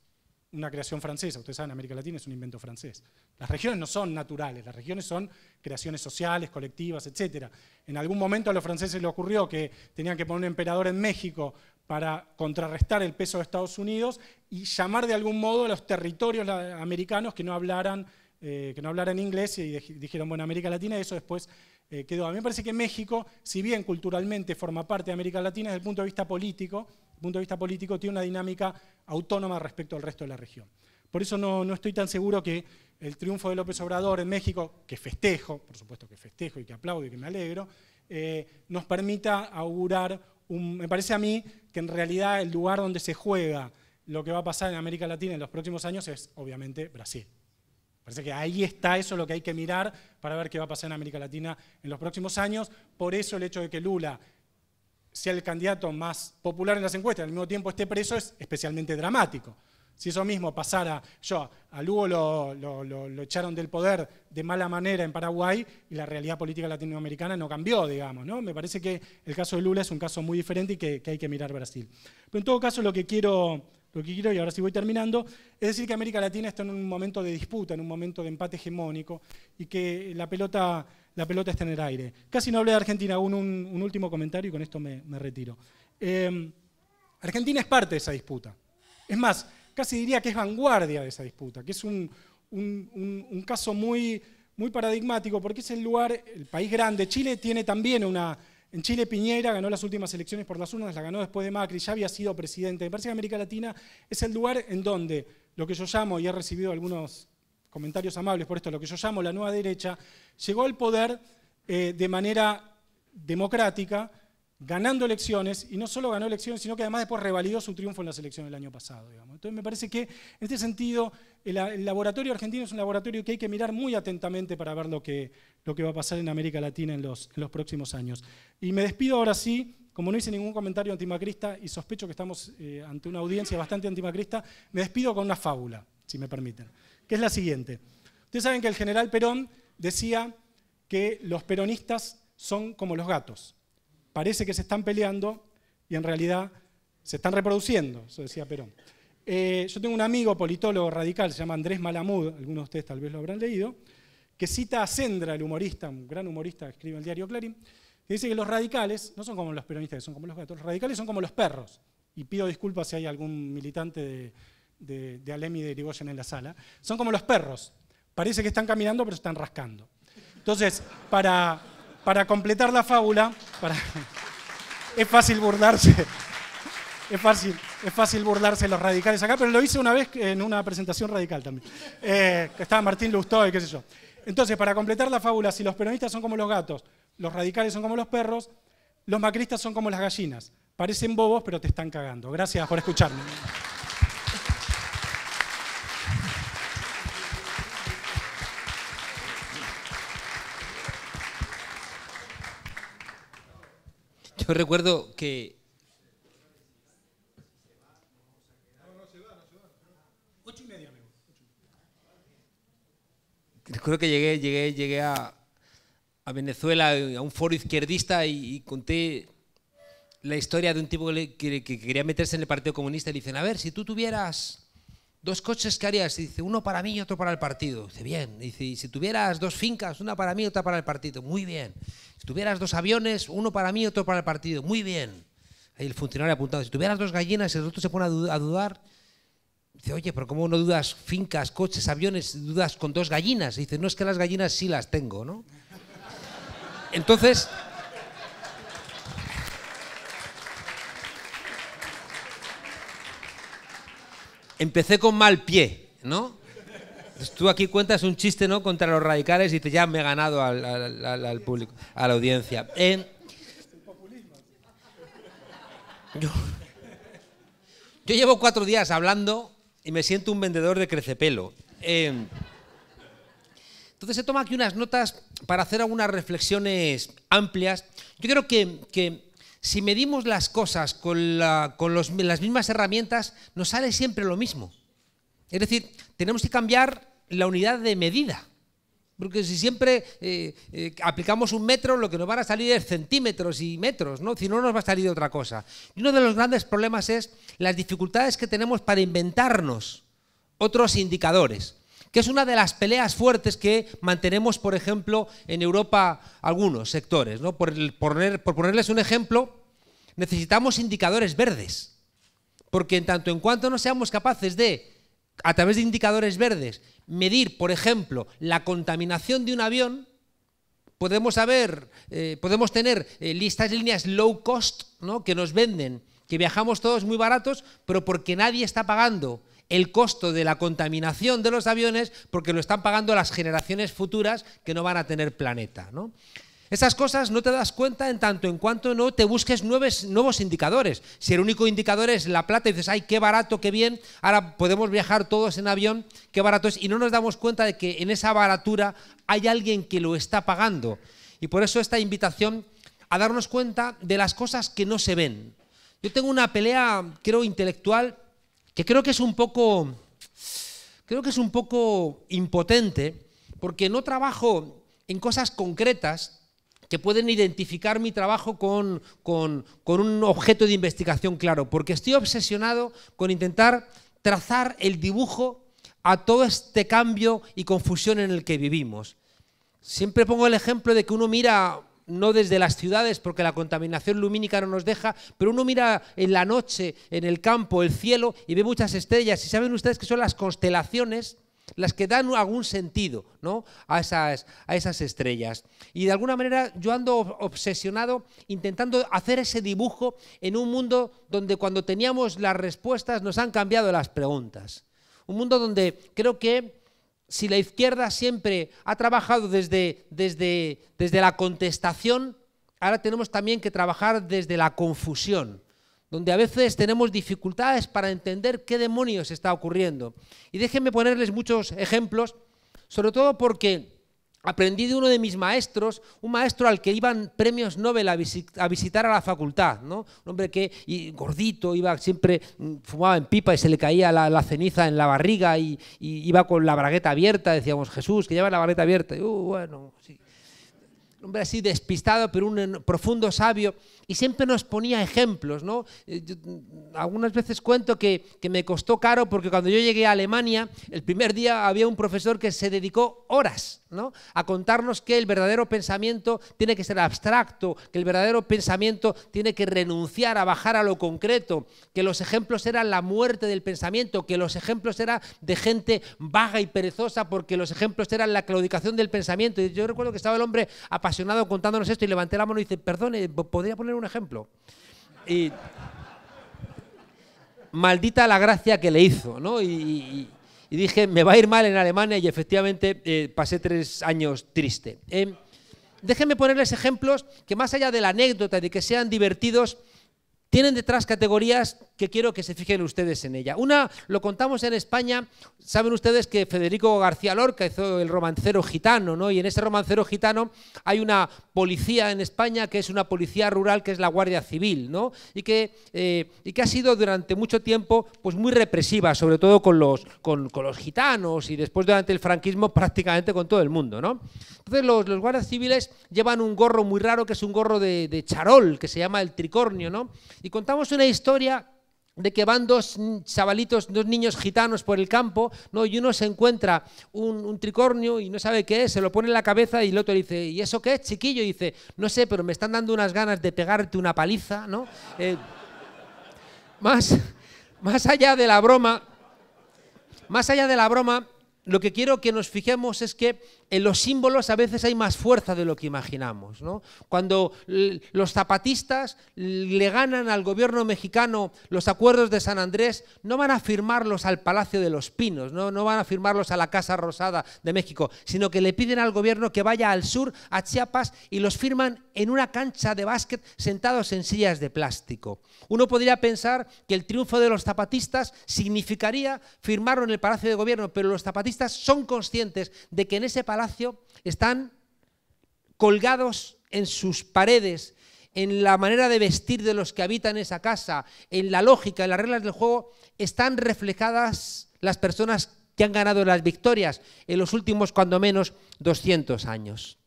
una creación francesa. Ustedes saben, América Latina es un invento francés. Las regiones no son naturales, las regiones son creaciones sociales, colectivas, etc. En algún momento a los franceses les ocurrió que tenían que poner un emperador en México para contrarrestar el peso de Estados Unidos y llamar de algún modo a los territorios americanos que no hablaran, eh, que no hablaran inglés y dijeron, bueno, América Latina, y eso después eh, quedó. A mí me parece que México, si bien culturalmente forma parte de América Latina, desde el punto de vista político, punto de vista político, tiene una dinámica autónoma respecto al resto de la región. Por eso no, estoy tan seguro que el triunfo de López Obrador en México, que festejo, por supuesto que festejo y que aplaudo y que me alegro, eh, nos permita augurar, un, me parece a mí que en realidad el lugar donde se juega lo que va a pasar en América Latina en los próximos años es obviamente Brasil. Parece que ahí está eso lo que hay que mirar para ver qué va a pasar en América Latina en los próximos años. Por eso el hecho de que Lula sea el candidato más popular en las encuestas al mismo tiempo esté preso es especialmente dramático. Si eso mismo pasara, yo, a Lugo lo, echaron del poder de mala manera en Paraguay y la realidad política latinoamericana no cambió, digamos. ¿no? Me parece que el caso de Lula es un caso muy diferente y que, hay que mirar Brasil. Pero en todo caso lo que quiero lo que quiero, y ahora sí voy terminando, es decir que América Latina está en un momento de disputa, en un momento de empate hegemónico, y que la pelota la pelota está en el aire. Casi no hablé de Argentina, un, un, último comentario y con esto me, retiro. Em, Argentina es parte de esa disputa. Es más, casi diría que es vanguardia de esa disputa, que es un, caso muy, muy paradigmático porque es el lugar, el país grande. Chile tiene también una, en Chile Piñera ganó las últimas elecciones por las urnas, la ganó después de Macri, ya había sido presidente. Me parece que América Latina es el lugar en donde lo que yo llamo, y he recibido algunos comentarios amables por esto, lo que yo llamo la nueva derecha, llegó al poder eh, de manera democrática, ganando elecciones, y no solo ganó elecciones, sino que además después revalidó su triunfo en las elecciones del año pasado. Entonces me parece que, en este sentido, el, laboratorio argentino es un laboratorio que hay que mirar muy atentamente para ver lo que, lo que va a pasar en América Latina en los, próximos años. Y me despido ahora sí, como no hice ningún comentario antimacrista, y sospecho que estamos eh, ante una audiencia bastante antimacrista, me despido con una fábula, si me permiten que es la siguiente. Ustedes saben que el general Perón decía que los peronistas son como los gatos. Parece que se están peleando y en realidad se están reproduciendo, eso decía Perón. Eh, yo tengo un amigo politólogo radical, se llama Andrés Malamud, algunos de ustedes tal vez lo habrán leído, que cita a Sendra, el humorista, un gran humorista que escribe el diario Clarín, que dice que los radicales no son como los peronistas, son como los gatos, los radicales son como los perros. Y pido disculpas si hay algún militante de, de, de Alem y de en la sala, son como los perros. Parece que están caminando, pero están rascando. Entonces, para, para completar la fábula, es fácil burlarse. Es fácil, es fácil burlarse los radicales acá, pero lo hice una vez en una presentación radical también. Eh, estaba Martín Lustó y qué sé yo. Entonces, para completar la fábula, si los peronistas son como los gatos, los radicales son como los perros, los macristas son como las gallinas. Parecen bobos, pero te están cagando. Gracias por escucharme. Yo recuerdo que... creo que llegué, llegué, llegué a, a Venezuela a un foro izquierdista y, conté la historia de un tipo que, que quería meterse en el Partido Comunista y le dicen, a ver, si tú tuvieras dos coches, ¿qué harías? Y dice, uno para mí y otro para el partido. Dice, bien. Y dice, si tuvieras dos fincas, una para mí y otra para el partido. Muy bien. Si tuvieras dos aviones, uno para mí y otro para el partido. Muy bien. Ahí el funcionario apuntado. Si tuvieras dos gallinas y el otro se pone a, dudar, dice, oye, pero ¿cómo no dudas fincas, coches, aviones, dudas con dos gallinas? dice, no es que las gallinas sí las tengo, ¿no? Entonces... empecé con mal pie, ¿no? tú aquí cuentas un chiste, ¿no? Contra los radicales y te ya me he ganado al, público, a la audiencia. yo, llevo cuatro días hablando y me siento un vendedor de crecepelo. Em, entonces se tomado aquí unas notas para hacer algunas reflexiones amplias. Yo creo que, que si medimos las cosas con, las mismas herramientas, nos sale siempre lo mismo. Es decir, tenemos que cambiar la unidad de medida. Porque si siempre eh, eh, aplicamos un metro, lo que nos van a salir es centímetros y metros, Si no, nos va a salir otra cosa. Y uno de los grandes problemas es las dificultades que tenemos para inventarnos otros indicadores que es una de las peleas fuertes que mantenemos, por ejemplo, en Europa algunos sectores. Por, ponerles un ejemplo, necesitamos indicadores verdes, porque en tanto en cuanto no seamos capaces de, a través de indicadores verdes, medir, por ejemplo, la contaminación de un avión, podemos, saber, eh, podemos tener eh, listas líneas low cost ¿no? que nos venden, que viajamos todos muy baratos, pero porque nadie está pagando el costo de la contaminación de los aviones porque lo están pagando las generaciones futuras que no van a tener planeta. ¿no? Esas cosas no te das cuenta en tanto en cuanto no te busques nuevos, nuevos indicadores. Si el único indicador es la plata, y dices, ay, qué barato, qué bien, ahora podemos viajar todos en avión, qué barato es, y no nos damos cuenta de que en esa baratura hay alguien que lo está pagando. Y por eso esta invitación a darnos cuenta de las cosas que no se ven. Yo tengo una pelea, creo, intelectual que creo que es un poco, creo que es un poco impotente, porque no trabajo en cosas concretas que pueden identificar mi trabajo con, con un objeto de investigación claro, porque estoy obsesionado con intentar trazar el dibujo a todo este cambio y confusión en el que vivimos. Siempre pongo el ejemplo de que uno mira no desde las ciudades, porque la contaminación lumínica no nos deja, pero uno mira en la noche, en el campo, el cielo, y ve muchas estrellas. Y saben ustedes que son las constelaciones las que dan algún sentido ¿no? a, esas, a esas estrellas. Y de alguna manera yo ando obsesionado intentando hacer ese dibujo en un mundo donde cuando teníamos las respuestas nos han cambiado las preguntas. Un mundo donde creo que si la izquierda siempre ha trabajado desde, desde, desde la contestación, ahora tenemos también que trabajar desde la confusión, donde a veces tenemos dificultades para entender qué demonios está ocurriendo. Y déjenme ponerles muchos ejemplos, sobre todo porque aprendí de uno de mis maestros, un maestro al que iban premios Nobel a, visitar a la facultad, ¿no? un hombre que gordito, iba siempre, mm, fumaba en pipa y se le caía la, ceniza en la barriga y, iba con la bragueta abierta, decíamos, Jesús, que lleva la bragueta abierta, uh, bueno, un hombre así despistado, pero un profundo sabio, y siempre nos ponía ejemplos. ¿no? Eh, mm, algunas veces cuento que, me costó caro porque cuando yo llegué a Alemania, el primer día había un profesor que se dedicó horas ¿no? a contarnos que el verdadero pensamiento tiene que ser abstracto, que el verdadero pensamiento tiene que renunciar a bajar a lo concreto, que los ejemplos eran la muerte del pensamiento, que los ejemplos eran de gente vaga y perezosa, porque los ejemplos eran la claudicación del pensamiento. Y yo recuerdo que estaba el hombre apasionado contándonos esto y levanté la mano y dice, perdone, ¿podría poner un ejemplo. Y maldita la gracia que le hizo, ¿no? Y, dije, me va a ir mal en Alemania y efectivamente eh, pasé tres años triste. Em, déjenme ponerles ejemplos que más allá de la anécdota, de que sean divertidos, tienen detrás categorías que quiero que se fijen ustedes en ella. Una, lo contamos en España, saben ustedes que Federico García Lorca hizo el romancero gitano, ¿no? Y en ese romancero gitano hay una policía en España que es una policía rural, que es la Guardia Civil, ¿no? Y que, eh, y que ha sido durante mucho tiempo pues muy represiva, sobre todo con los, con, los gitanos y después durante el franquismo prácticamente con todo el mundo, ¿no? Entonces los, los guardias civiles llevan un gorro muy raro que es un gorro de, de charol, que se llama el tricornio, ¿no? Y contamos una historia de que van dos chavalitos, dos niños gitanos por el campo, ¿no? y uno se encuentra un, tricornio y no sabe qué es, se lo pone en la cabeza y el otro dice, ¿y eso qué es, chiquillo? Y dice, no sé, pero me están dando unas ganas de pegarte una paliza, ¿no? Eh, más, más allá de la broma, más allá de la broma, lo que quiero que nos fijemos es que en los símbolos a veces hay más fuerza de lo que imaginamos. ¿no? Cuando los zapatistas le ganan al gobierno mexicano los acuerdos de San Andrés, no van a firmarlos al Palacio de los Pinos, ¿no? no van a firmarlos a la Casa Rosada de México, sino que le piden al gobierno que vaya al sur, a Chiapas, y los firman en una cancha de básquet sentados en sillas de plástico. Uno podría pensar que el triunfo de los zapatistas significaría firmarlo en el Palacio de Gobierno, pero los zapatistas son conscientes de que en ese palacio están colgados en sus paredes, en la manera de vestir de los que habitan esa casa, en la lógica, en las reglas del juego, están reflejadas las personas que han ganado las victorias en los últimos, cuando menos, 200 años.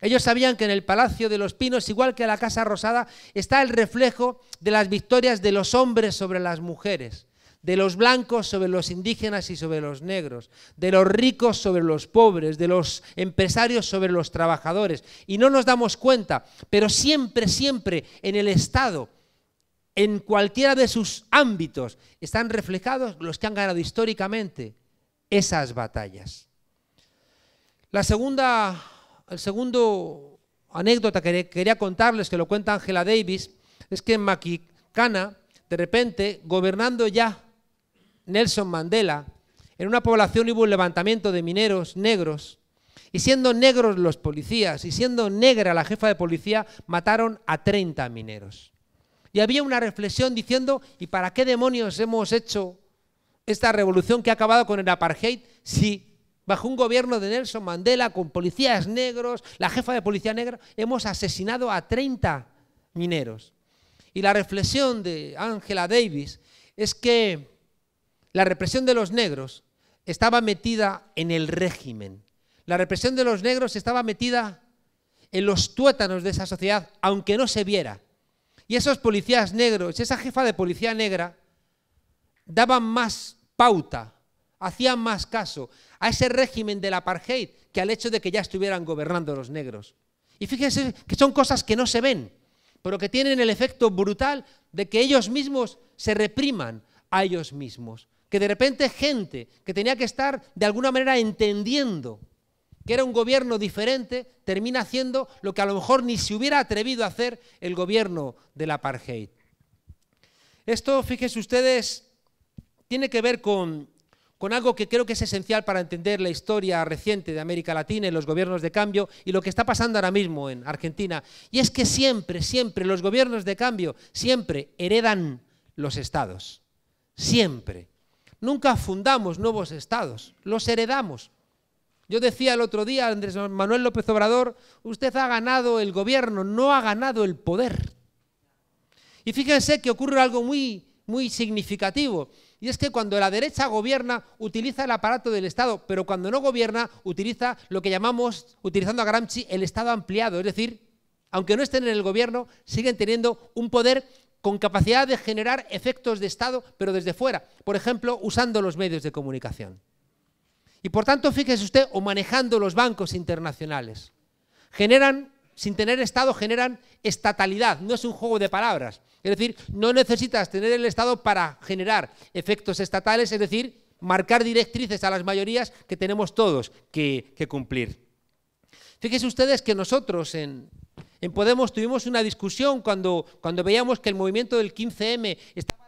Ellos sabían que en el Palacio de los Pinos, igual que en la Casa Rosada, está el reflejo de las victorias de los hombres sobre las mujeres de los blancos sobre los indígenas y sobre los negros, de los ricos sobre los pobres, de los empresarios sobre los trabajadores. Y no nos damos cuenta, pero siempre, siempre en el Estado, en cualquiera de sus ámbitos, están reflejados los que han ganado históricamente esas batallas. La segunda, el segundo anécdota que quería contarles, que lo cuenta Angela Davis, es que en Maquicana, de repente, gobernando ya Nelson Mandela, en una población hubo un levantamiento de mineros negros, y siendo negros los policías, y siendo negra la jefa de policía, mataron a 30 mineros. Y había una reflexión diciendo, ¿y para qué demonios hemos hecho esta revolución que ha acabado con el apartheid? si bajo un gobierno de Nelson Mandela, con policías negros, la jefa de policía negra, hemos asesinado a 30 mineros. Y la reflexión de Angela Davis es que la represión de los negros estaba metida en el régimen. La represión de los negros estaba metida en los tuétanos de esa sociedad, aunque no se viera. Y esos policías negros, esa jefa de policía negra, daban más pauta, hacían más caso a ese régimen del apartheid que al hecho de que ya estuvieran gobernando los negros. Y fíjense que son cosas que no se ven, pero que tienen el efecto brutal de que ellos mismos se repriman a ellos mismos que de repente gente que tenía que estar de alguna manera entendiendo que era un gobierno diferente, termina haciendo lo que a lo mejor ni se hubiera atrevido a hacer el gobierno de la apartheid. Esto, fíjense ustedes, tiene que ver con, con algo que creo que es esencial para entender la historia reciente de América Latina y los gobiernos de cambio y lo que está pasando ahora mismo en Argentina. Y es que siempre, siempre los gobiernos de cambio, siempre heredan los estados. Siempre. Nunca fundamos nuevos estados, los heredamos. Yo decía el otro día, Andrés Manuel López Obrador, usted ha ganado el gobierno, no ha ganado el poder. Y fíjense que ocurre algo muy, muy significativo, y es que cuando la derecha gobierna utiliza el aparato del Estado, pero cuando no gobierna utiliza lo que llamamos, utilizando a Gramsci, el Estado ampliado, es decir, aunque no estén en el gobierno, siguen teniendo un poder con capacidad de generar efectos de Estado, pero desde fuera, por ejemplo, usando los medios de comunicación. Y por tanto, fíjese usted, o manejando los bancos internacionales. Generan, sin tener Estado, generan estatalidad, no es un juego de palabras. Es decir, no necesitas tener el Estado para generar efectos estatales, es decir, marcar directrices a las mayorías que tenemos todos que, cumplir. Fíjese ustedes que nosotros en, en Podemos tuvimos una discusión cuando, cuando veíamos que el movimiento del 15M estaba...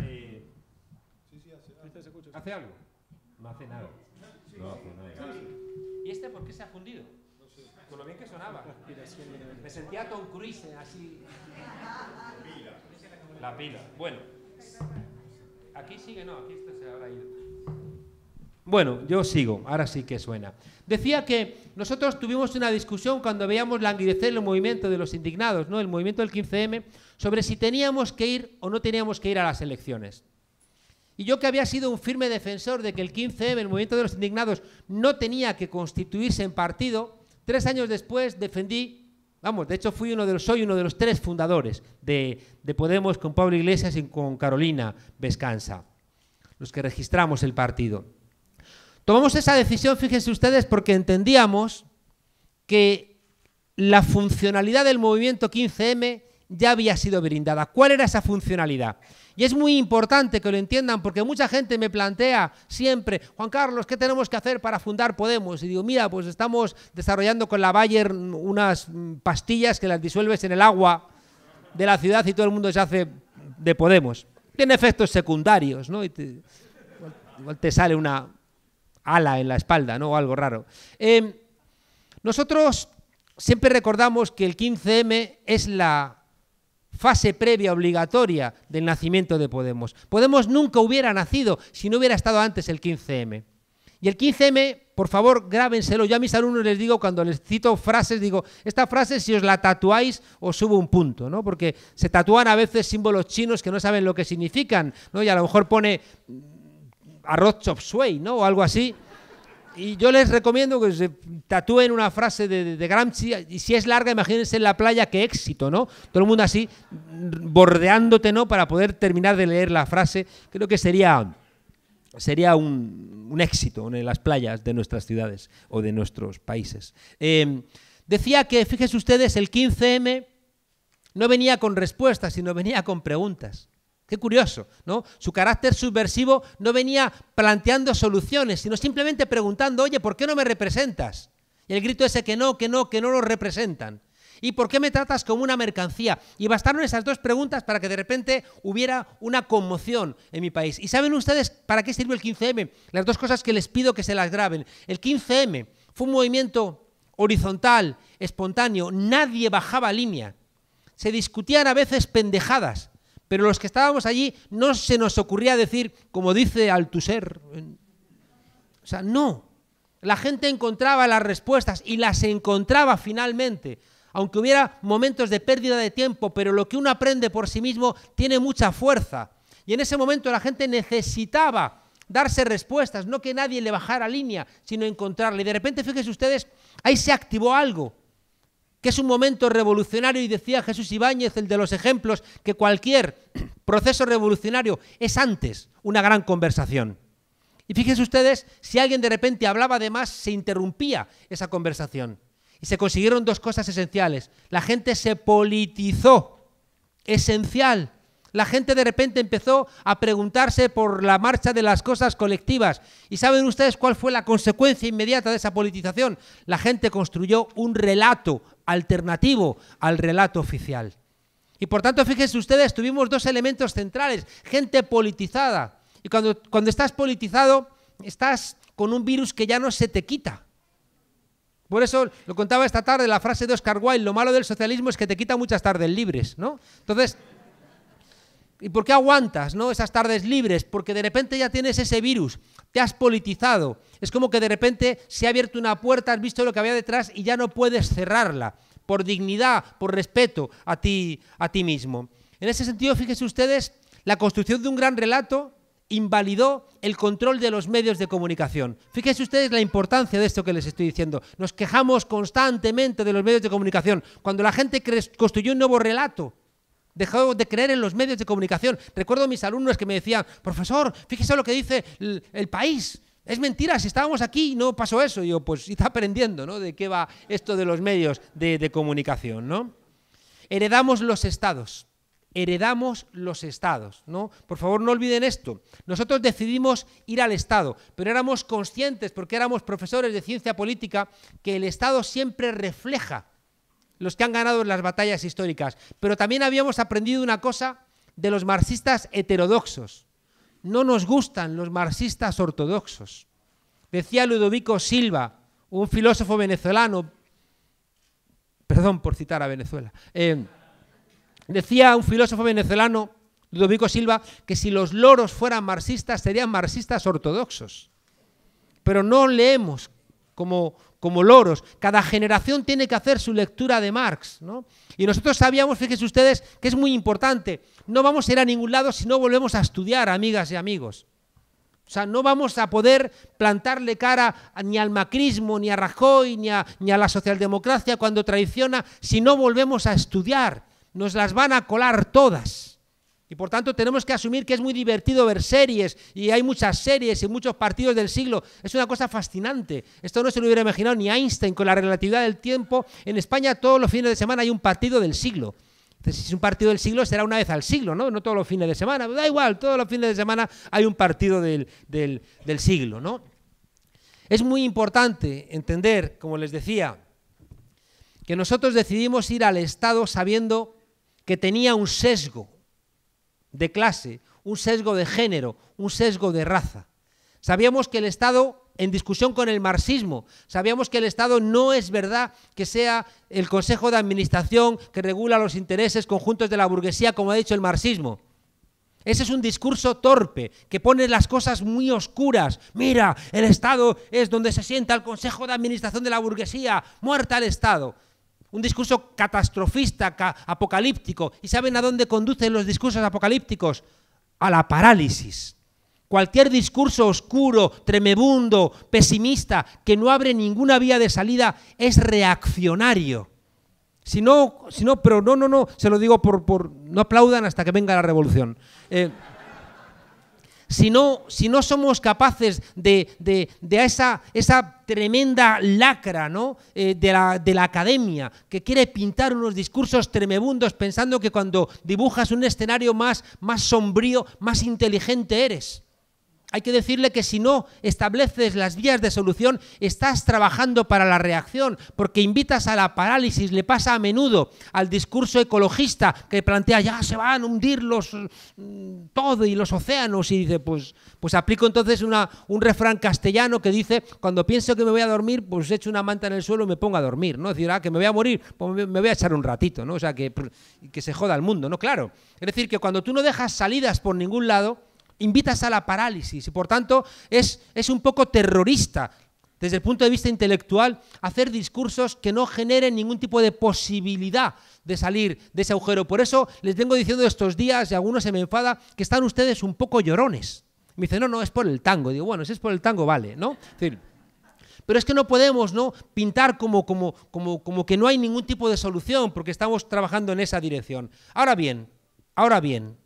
Eh, ¿Hace algo? No hace nada. No hace nada. ¿Y este por qué se ha fundido? con lo bien que sonaba. Me sentía Tom Cruise así. La pila. Bueno. Aquí sigue, no, aquí este Bueno, yo sigo, ahora sí que suena. Decía que nosotros tuvimos una discusión cuando veíamos languidecer el movimiento de los indignados, ¿no? el movimiento del 15M, sobre si teníamos que ir o no teníamos que ir a las elecciones. Y yo que había sido un firme defensor de que el 15M, el movimiento de los indignados, no tenía que constituirse en partido, tres años después defendí Vamos, de hecho fui uno de los, soy uno de los tres fundadores de, de Podemos con Pablo Iglesias y con Carolina Vescanza, los que registramos el partido. Tomamos esa decisión, fíjense ustedes, porque entendíamos que la funcionalidad del movimiento 15M ya había sido brindada. ¿Cuál era esa funcionalidad? Y es muy importante que lo entiendan porque mucha gente me plantea siempre, Juan Carlos, ¿qué tenemos que hacer para fundar Podemos? Y digo, mira, pues estamos desarrollando con la Bayer unas pastillas que las disuelves en el agua de la ciudad y todo el mundo se hace de Podemos. Tiene efectos secundarios, ¿no? te, igual, te sale una ala en la espalda, ¿no? O algo raro. Em, nosotros siempre recordamos que el 15M es la fase previa obligatoria del nacimiento de Podemos. Podemos nunca hubiera nacido si no hubiera estado antes el 15M. Y el 15M, por favor, grábenselo. Yo a mis alumnos les digo, cuando les cito frases, digo, esta frase si os la tatuáis os subo un punto, ¿no? Porque se tatúan a veces símbolos chinos que no saben lo que significan, ¿no? Y a lo mejor pone mm, arroz chop suey, ¿no? O algo así y yo les recomiendo que se tatúen una frase de, Gramsci, y si es larga, imagínense en la playa, qué éxito, ¿no? Todo el mundo así, bordeándote, ¿no? Para poder terminar de leer la frase, creo que sería, sería un, éxito en las playas de nuestras ciudades o de nuestros países. Em, decía que, fíjense ustedes, el 15M no venía con respuestas, sino venía con preguntas. Qué curioso, ¿no? Su carácter subversivo no venía planteando soluciones, sino simplemente preguntando, oye, ¿por qué no me representas? Y el grito ese que no, que no, que no lo representan. ¿Y por qué me tratas como una mercancía? Y bastaron esas dos preguntas para que de repente hubiera una conmoción en mi país. ¿Y saben ustedes para qué sirve el 15M? Las dos cosas que les pido que se las graben. El 15M fue un movimiento horizontal, espontáneo, nadie bajaba línea. Se discutían a veces pendejadas, pero los que estábamos allí no se nos ocurría decir, como dice Althusser. O sea, no. La gente encontraba las respuestas y las encontraba finalmente. Aunque hubiera momentos de pérdida de tiempo, pero lo que uno aprende por sí mismo tiene mucha fuerza. Y en ese momento la gente necesitaba darse respuestas, no que nadie le bajara línea, sino encontrarle. Y de repente, fíjense ustedes, ahí se activó algo que es un momento revolucionario y decía Jesús Ibáñez, el de los ejemplos, que cualquier proceso revolucionario es antes una gran conversación. Y fíjense ustedes, si alguien de repente hablaba de más, se interrumpía esa conversación. Y se consiguieron dos cosas esenciales. La gente se politizó, esencial, la gente de repente empezó a preguntarse por la marcha de las cosas colectivas. ¿Y saben ustedes cuál fue la consecuencia inmediata de esa politización? La gente construyó un relato alternativo al relato oficial. Y por tanto, fíjense ustedes, tuvimos dos elementos centrales, gente politizada. Y cuando, cuando estás politizado, estás con un virus que ya no se te quita. Por eso lo contaba esta tarde la frase de Oscar Wilde, lo malo del socialismo es que te quita muchas tardes libres, ¿no? Entonces, ¿Y por qué aguantas ¿no? esas tardes libres? Porque de repente ya tienes ese virus, te has politizado. Es como que de repente se ha abierto una puerta, has visto lo que había detrás y ya no puedes cerrarla, por dignidad, por respeto a ti, a ti mismo. En ese sentido, fíjese ustedes, la construcción de un gran relato invalidó el control de los medios de comunicación. Fíjense ustedes la importancia de esto que les estoy diciendo. Nos quejamos constantemente de los medios de comunicación. Cuando la gente construyó un nuevo relato, dejado de creer en los medios de comunicación. Recuerdo a mis alumnos que me decían, profesor, fíjese lo que dice el, país. Es mentira, si estábamos aquí no pasó eso. Y yo, pues está aprendiendo, De qué va esto de los medios de, de comunicación, ¿no? Heredamos los estados. Heredamos los estados, ¿no? Por favor, no olviden esto. Nosotros decidimos ir al Estado, pero éramos conscientes, porque éramos profesores de ciencia política, que el Estado siempre refleja los que han ganado las batallas históricas. Pero también habíamos aprendido una cosa de los marxistas heterodoxos. No nos gustan los marxistas ortodoxos. Decía Ludovico Silva, un filósofo venezolano, perdón por citar a Venezuela, eh, decía un filósofo venezolano, Ludovico Silva, que si los loros fueran marxistas serían marxistas ortodoxos. Pero no leemos como como loros. Cada generación tiene que hacer su lectura de Marx. ¿no? Y nosotros sabíamos, fíjense ustedes, que es muy importante. No vamos a ir a ningún lado si no volvemos a estudiar, amigas y amigos. O sea, no vamos a poder plantarle cara ni al macrismo, ni a Rajoy, ni a la socialdemocracia cuando traiciona si no volvemos a estudiar. Nos las van a colar todas. Y por tanto tenemos que asumir que es muy divertido ver series y hay muchas series y muchos partidos del siglo. Es una cosa fascinante. Esto no se lo hubiera imaginado ni Einstein con la relatividad del tiempo. En España todos los fines de semana hay un partido del siglo. Entonces, si es un partido del siglo, será una vez al siglo, ¿no? No todos los fines de semana. Da igual, todos los fines de semana hay un partido del, del siglo, ¿no? Es muy importante entender, como les decía, que nosotros decidimos ir al Estado sabiendo que tenía un sesgo, de clase, un sesgo de género, un sesgo de raza. Sabíamos que el Estado, en discusión con el marxismo, sabíamos que el Estado no es verdad que sea el Consejo de Administración que regula los intereses conjuntos de la burguesía, como ha dicho el marxismo. Ese es un discurso torpe que pone las cosas muy oscuras. Mira, el Estado es donde se sienta el Consejo de Administración de la burguesía, muerta el Estado un discurso catastrofista, apocalíptico. ¿Y saben a dónde conducen los discursos apocalípticos? A la parálisis. Cualquier discurso oscuro, tremebundo, pesimista, que no abre ninguna vía de salida, es reaccionario. Si no, si no pero no, no, no, se lo digo por, por no aplaudan hasta que venga la revolución. Eh, si, no, si no somos capaces de, de, de esa, esa tremenda lacra ¿no? Eh, de, la, de, la, academia, que quiere pintar unos discursos tremebundos pensando que cuando dibujas un escenario más, más sombrío, más inteligente eres hay que decirle que si no estableces las vías de solución, estás trabajando para la reacción, porque invitas a la parálisis, le pasa a menudo al discurso ecologista que plantea, ya se van a hundir los, mm, todo y los océanos, y dice, pues, pues, aplico entonces una, un refrán castellano que dice, cuando pienso que me voy a dormir, pues echo una manta en el suelo y me pongo a dormir, ¿no? Es decir, ah, que me voy a morir, pues me voy a echar un ratito, ¿no? O sea, que, que se joda el mundo, ¿no? Claro. Es decir, que cuando tú no dejas salidas por ningún lado, invitas a la parálisis y por tanto es, un poco terrorista desde el punto de vista intelectual, hacer discursos que no generen ningún tipo de posibilidad de salir de ese agujero. Por eso les vengo diciendo estos días, y algunos se me enfada, que están ustedes un poco llorones. Me dicen, no, no, es por el tango. Digo, bueno, si es por el tango, vale, ¿no? pero es que no podemos ¿no? pintar como que no hay ningún tipo de solución, porque estamos trabajando en esa dirección. Ahora bien, ahora bien,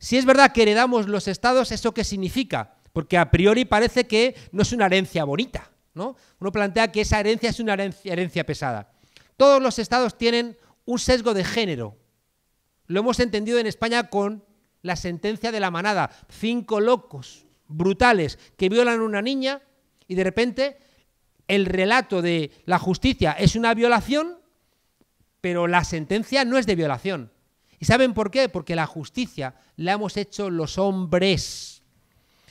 si es verdad que heredamos los estados, ¿eso qué significa? Porque a priori parece que no es una herencia bonita. ¿no? Uno plantea que esa herencia es una herencia, herencia pesada. Todos los estados tienen un sesgo de género. Lo hemos entendido en España con la sentencia de la manada. Cinco locos brutales que violan a una niña y de repente el relato de la justicia es una violación, pero la sentencia no es de violación. ¿Y saben por qué? Porque la justicia la hemos hecho los hombres.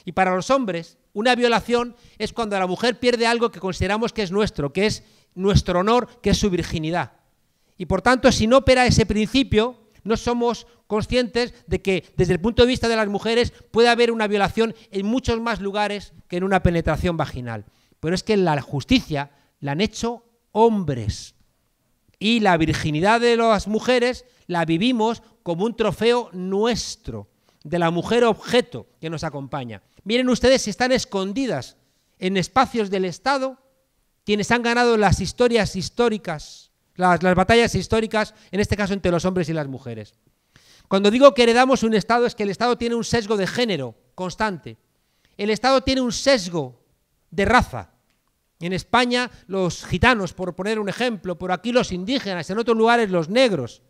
Y para los hombres, una violación es cuando la mujer pierde algo que consideramos que es nuestro, que es nuestro honor, que es su virginidad. Y por tanto, si no opera ese principio, no somos conscientes de que desde el punto de vista de las mujeres puede haber una violación en muchos más lugares que en una penetración vaginal. Pero es que la justicia la han hecho hombres. Y la virginidad de las mujeres la vivimos como un trofeo nuestro, de la mujer objeto que nos acompaña. Miren ustedes si están escondidas en espacios del Estado, quienes han ganado las historias históricas, las, las batallas históricas, en este caso entre los hombres y las mujeres. Cuando digo que heredamos un Estado es que el Estado tiene un sesgo de género constante. El Estado tiene un sesgo de raza. En España los gitanos, por poner un ejemplo, por aquí los indígenas, en otros lugares los negros.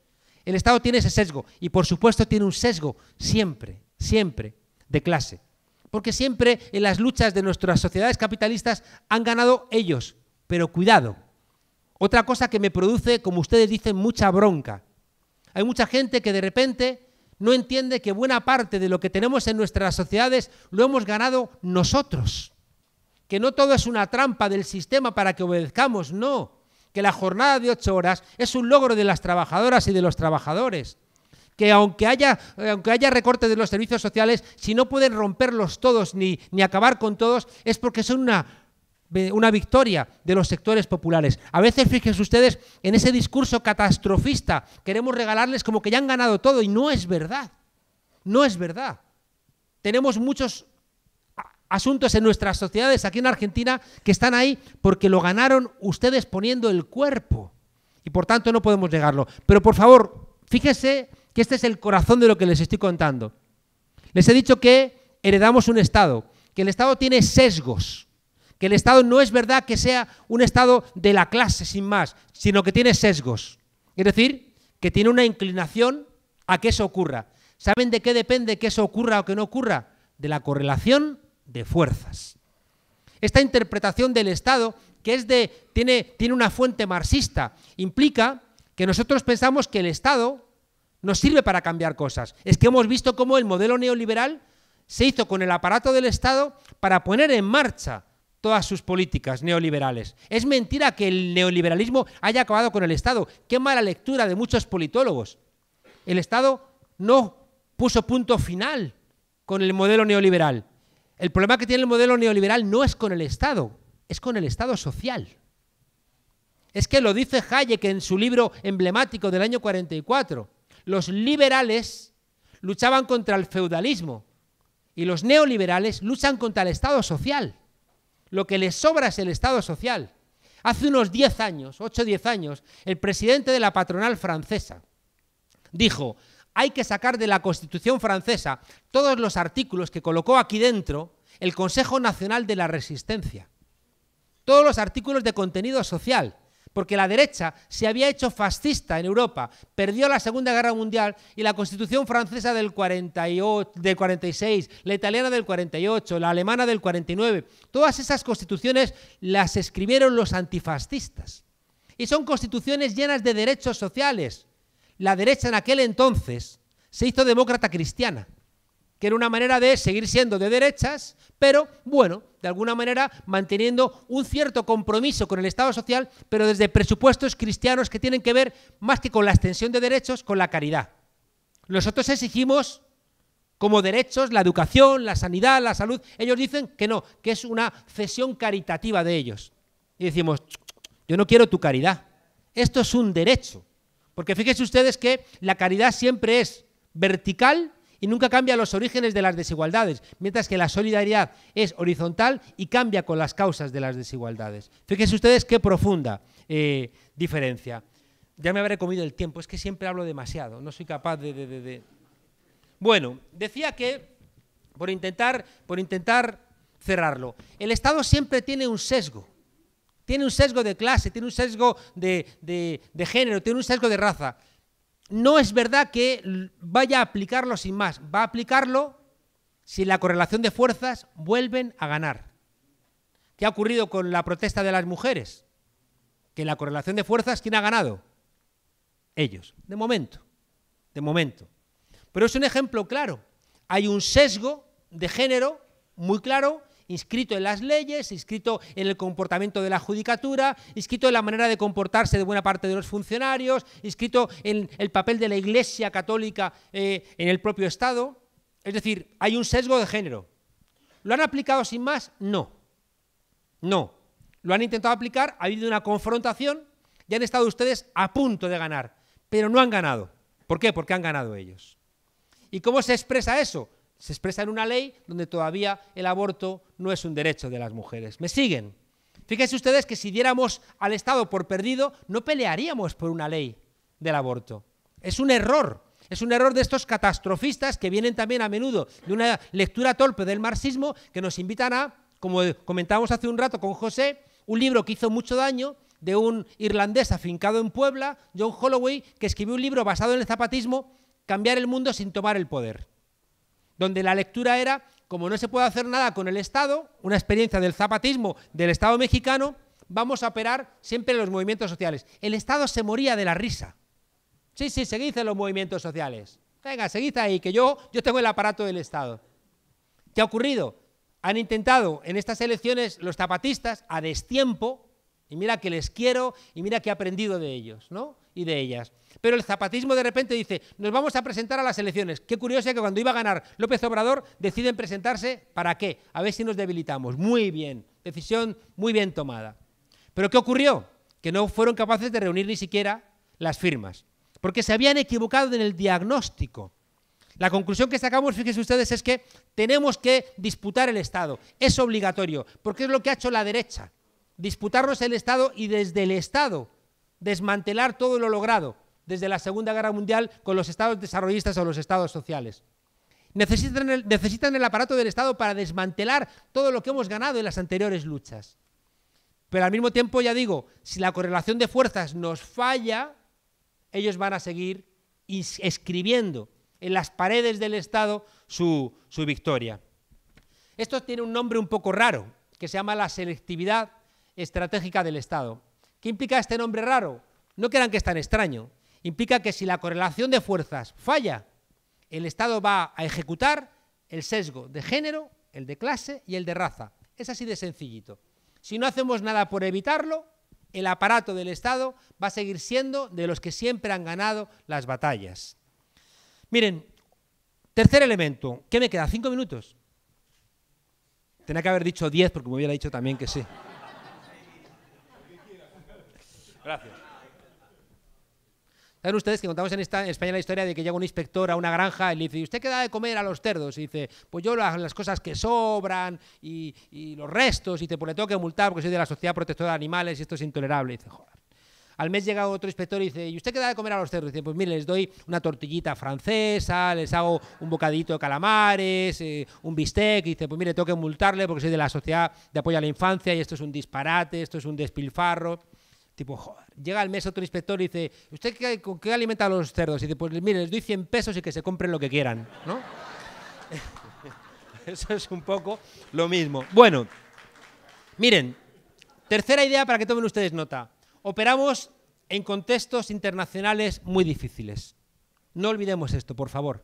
El Estado tiene ese sesgo y por supuesto tiene un sesgo siempre, siempre, de clase. Porque siempre en las luchas de nuestras sociedades capitalistas han ganado ellos. Pero cuidado. Otra cosa que me produce, como ustedes dicen, mucha bronca. Hay mucha gente que de repente no entiende que buena parte de lo que tenemos en nuestras sociedades lo hemos ganado nosotros que no todo es una trampa del sistema para que obedezcamos, no, que la jornada de ocho horas es un logro de las trabajadoras y de los trabajadores que aunque haya, eh, aunque haya de los servicios sociales, si no pueden romperlos todos ni, ni acabar con todos, es porque son una, una victoria de los sectores populares. A veces, fíjense ustedes, en ese discurso catastrofista queremos regalarles como que ya han ganado todo y no es verdad. No es verdad. Tenemos muchos asuntos en nuestras sociedades aquí en Argentina que están ahí porque lo ganaron ustedes poniendo el cuerpo. Y por tanto no podemos negarlo. Pero por favor, fíjese que este es el corazón de lo que les estoy contando. Les he dicho que heredamos un Estado, que el Estado tiene sesgos, que el Estado no es verdad que sea un Estado de la clase sin más, sino que tiene sesgos. Es decir, que tiene una inclinación a que eso ocurra. ¿Saben de qué depende que eso ocurra o que no ocurra? De la correlación de fuerzas. Esta interpretación del Estado, que es de, tiene, tiene una fuente marxista, implica que nosotros pensamos que el Estado nos sirve para cambiar cosas. Es que hemos visto cómo el modelo neoliberal se hizo con el aparato del Estado para poner en marcha todas sus políticas neoliberales. Es mentira que el neoliberalismo haya acabado con el Estado. Qué mala lectura de muchos politólogos. El Estado no puso punto final con el modelo neoliberal. El problema que tiene el modelo neoliberal no es con el Estado, es con el Estado social. Es que lo dice Hayek en su libro emblemático del año 44. Los liberales luchaban contra el feudalismo y los neoliberales luchan contra el Estado social. Lo que les sobra es el Estado social. Hace unos 10 años, 8 o 10 años, el presidente de la patronal francesa dijo, hay que sacar de la Constitución francesa todos los artículos que colocó aquí dentro el Consejo Nacional de la Resistencia. Todos los artículos de contenido social, porque la derecha se había hecho fascista en Europa, perdió la Segunda Guerra Mundial y la Constitución francesa del, del 46, la italiana del 48, la alemana del 49, todas esas constituciones las escribieron los antifascistas. Y son constituciones llenas de derechos sociales, la derecha en aquel entonces se hizo demócrata cristiana, que era una manera de seguir siendo de derechas, pero bueno, de alguna manera manteniendo un cierto compromiso con el Estado social, pero desde presupuestos cristianos que tienen que ver más que con la extensión de derechos, con la caridad. Nosotros exigimos como derechos la educación, la sanidad, la salud. Ellos dicen que no, que es una cesión caritativa de ellos. Y decimos, yo no quiero tu caridad. Esto es un derecho. Porque fíjense ustedes que la caridad siempre es vertical y nunca cambia los orígenes de las desigualdades, mientras que la solidaridad es horizontal y cambia con las causas de las desigualdades. Fíjense ustedes qué profunda eh, diferencia. Ya me habré comido el tiempo, es que siempre hablo demasiado, no soy capaz de... de... Bueno, decía que, por intentar, por intentar cerrarlo, el Estado siempre tiene un sesgo tiene un sesgo de clase, tiene un sesgo de, género, tiene un sesgo de raza. No es verdad que vaya a aplicarlo sin más, va a aplicarlo si la correlación de fuerzas vuelven a ganar. ¿Qué ha ocurrido con la protesta de las mujeres? Que la correlación de fuerzas, ¿quién ha ganado? Ellos, de momento, de momento. Pero es un ejemplo claro. Hay un sesgo de género muy claro inscrito en las leyes, inscrito en el comportamiento de la judicatura, inscrito en la manera de comportarse de buena parte de los funcionarios, inscrito en el papel de la Iglesia católica eh, en el propio Estado. Es decir, hay un sesgo de género. ¿Lo han aplicado sin más? No. No. Lo han intentado aplicar, ha habido una confrontación y han estado ustedes a punto de ganar, pero no han ganado. ¿Por qué? Porque han ganado ellos. ¿Y cómo se expresa eso? se expresa en una ley donde todavía el aborto no es un derecho de las mujeres. ¿Me siguen? Fíjense ustedes que si diéramos al Estado por perdido, no pelearíamos por una ley del aborto. Es un error. Es un error de estos catastrofistas que vienen también a menudo de una lectura torpe del marxismo que nos invitan a, como comentábamos hace un rato con José, un libro que hizo mucho daño de un irlandés afincado en Puebla, John Holloway, que escribió un libro basado en el zapatismo, Cambiar el mundo sin tomar el poder donde la lectura era, como no se puede hacer nada con el Estado, una experiencia del zapatismo del Estado mexicano, vamos a operar siempre en los movimientos sociales. El Estado se moría de la risa. Sí, sí, seguid en los movimientos sociales. Venga, seguid ahí, que yo, yo tengo el aparato del Estado. ¿Qué ha ocurrido? Han intentado en estas elecciones los zapatistas, a destiempo, y mira que les quiero, y mira que he aprendido de ellos, ¿no? y de ellas. Pero el zapatismo de repente dice, nos vamos a presentar a las elecciones. Qué curioso que cuando iba a ganar López Obrador deciden presentarse, ¿para qué? A ver si nos debilitamos. Muy bien, decisión muy bien tomada. Pero ¿qué ocurrió? Que no fueron capaces de reunir ni siquiera las firmas, porque se habían equivocado en el diagnóstico. La conclusión que sacamos, fíjense ustedes, es que tenemos que disputar el Estado. Es obligatorio, porque es lo que ha hecho la derecha. Disputarnos el Estado y desde el Estado desmantelar todo lo logrado desde la Segunda Guerra Mundial con los estados desarrollistas o los estados sociales. Necesitan el, aparato del Estado para desmantelar todo lo que hemos ganado en las anteriores luchas. Pero al mismo tiempo, ya digo, si la correlación de fuerzas nos falla, ellos van a seguir escribiendo en las paredes del Estado su, victoria. Esto tiene un nombre un poco raro, que se llama la selectividad estratégica del Estado. ¿Qué implica este nombre raro? No crean que es tan extraño. Implica que si la correlación de fuerzas falla, el Estado va a ejecutar el sesgo de género, el de clase y el de raza. Es así de sencillito. Si no hacemos nada por evitarlo, el aparato del Estado va a seguir siendo de los que siempre han ganado las batallas. Miren, tercer elemento. ¿Qué me queda? ¿Cinco minutos? Tenía que haber dicho diez porque me hubiera dicho también que sí. Gracias. Saben ustedes que contamos en, esta, España la historia de que llega un inspector a una granja y le dice, ¿y usted qué da de comer a los cerdos? Y dice, pues yo las, cosas que sobran y, los restos, y te pues le tengo que multar porque soy de la Sociedad Protectora de Animales y esto es intolerable. Y dice, joder. Al mes llega otro inspector y dice, ¿y usted qué da de comer a los cerdos? Y dice, pues mire, les doy una tortillita francesa, les hago un bocadito de calamares, eh, un bistec. Y dice, pues mire, tengo que multarle porque soy de la Sociedad de Apoyo a la Infancia y esto es un disparate, esto es un despilfarro llega al mes otro inspector y dice, ¿usted qué, qué alimenta a los cerdos? Y dice, pues mire, les doy 100 pesos y que se compren lo que quieran, ¿no? Eso es un poco lo mismo. Bueno, miren, tercera idea para que tomen ustedes nota. Operamos en contextos internacionales muy difíciles. No olvidemos esto, por favor.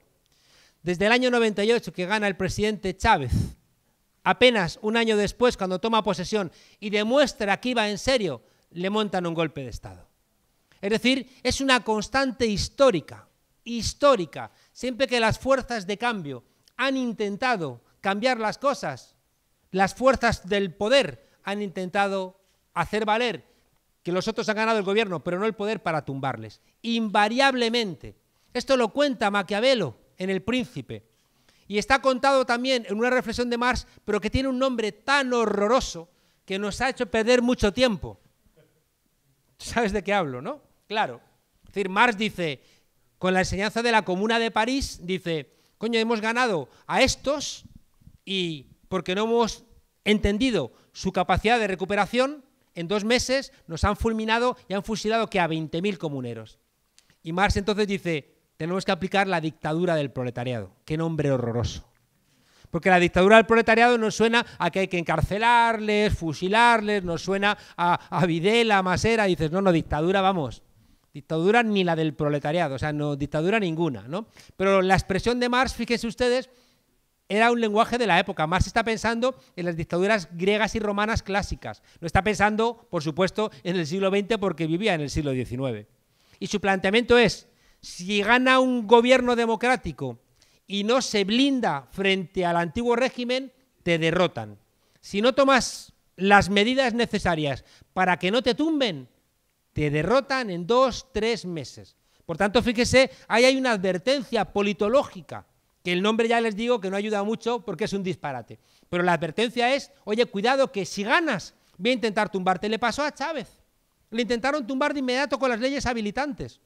Desde el año 98 que gana el presidente Chávez, apenas un año después cuando toma posesión y demuestra que iba en serio, le montan un golpe de Estado. Es decir, es una constante histórica, histórica. Siempre que las fuerzas de cambio han intentado cambiar las cosas, las fuerzas del poder han intentado hacer valer que los otros han ganado el gobierno, pero no el poder para tumbarles. Invariablemente. Esto lo cuenta Maquiavelo en El Príncipe. Y está contado también en una reflexión de Marx, pero que tiene un nombre tan horroroso que nos ha hecho perder mucho tiempo. ¿Sabes de qué hablo, no? Claro. Es decir, Marx dice, con la enseñanza de la Comuna de París, dice, coño, hemos ganado a estos y porque no hemos entendido su capacidad de recuperación, en dos meses nos han fulminado y han fusilado que a 20.000 comuneros. Y Marx entonces dice, tenemos que aplicar la dictadura del proletariado. Qué nombre horroroso. Porque la dictadura del proletariado nos suena a que hay que encarcelarles, fusilarles, nos suena a, a Videla, a Masera, dices, no, no, dictadura, vamos. Dictadura ni la del proletariado, o sea, no, dictadura ninguna, ¿no? Pero la expresión de Marx, fíjense ustedes, era un lenguaje de la época. Marx está pensando en las dictaduras griegas y romanas clásicas. No está pensando, por supuesto, en el siglo XX porque vivía en el siglo XIX. Y su planteamiento es, si gana un gobierno democrático y no se blinda frente al antiguo régimen, te derrotan. Si no tomas las medidas necesarias para que no te tumben, te derrotan en dos, tres meses. Por tanto, fíjese, ahí hay una advertencia politológica, que el nombre ya les digo que no ayuda mucho porque es un disparate. Pero la advertencia es, oye, cuidado que si ganas, voy a intentar tumbarte. Le pasó a Chávez. Le intentaron tumbar de inmediato con las leyes habilitantes.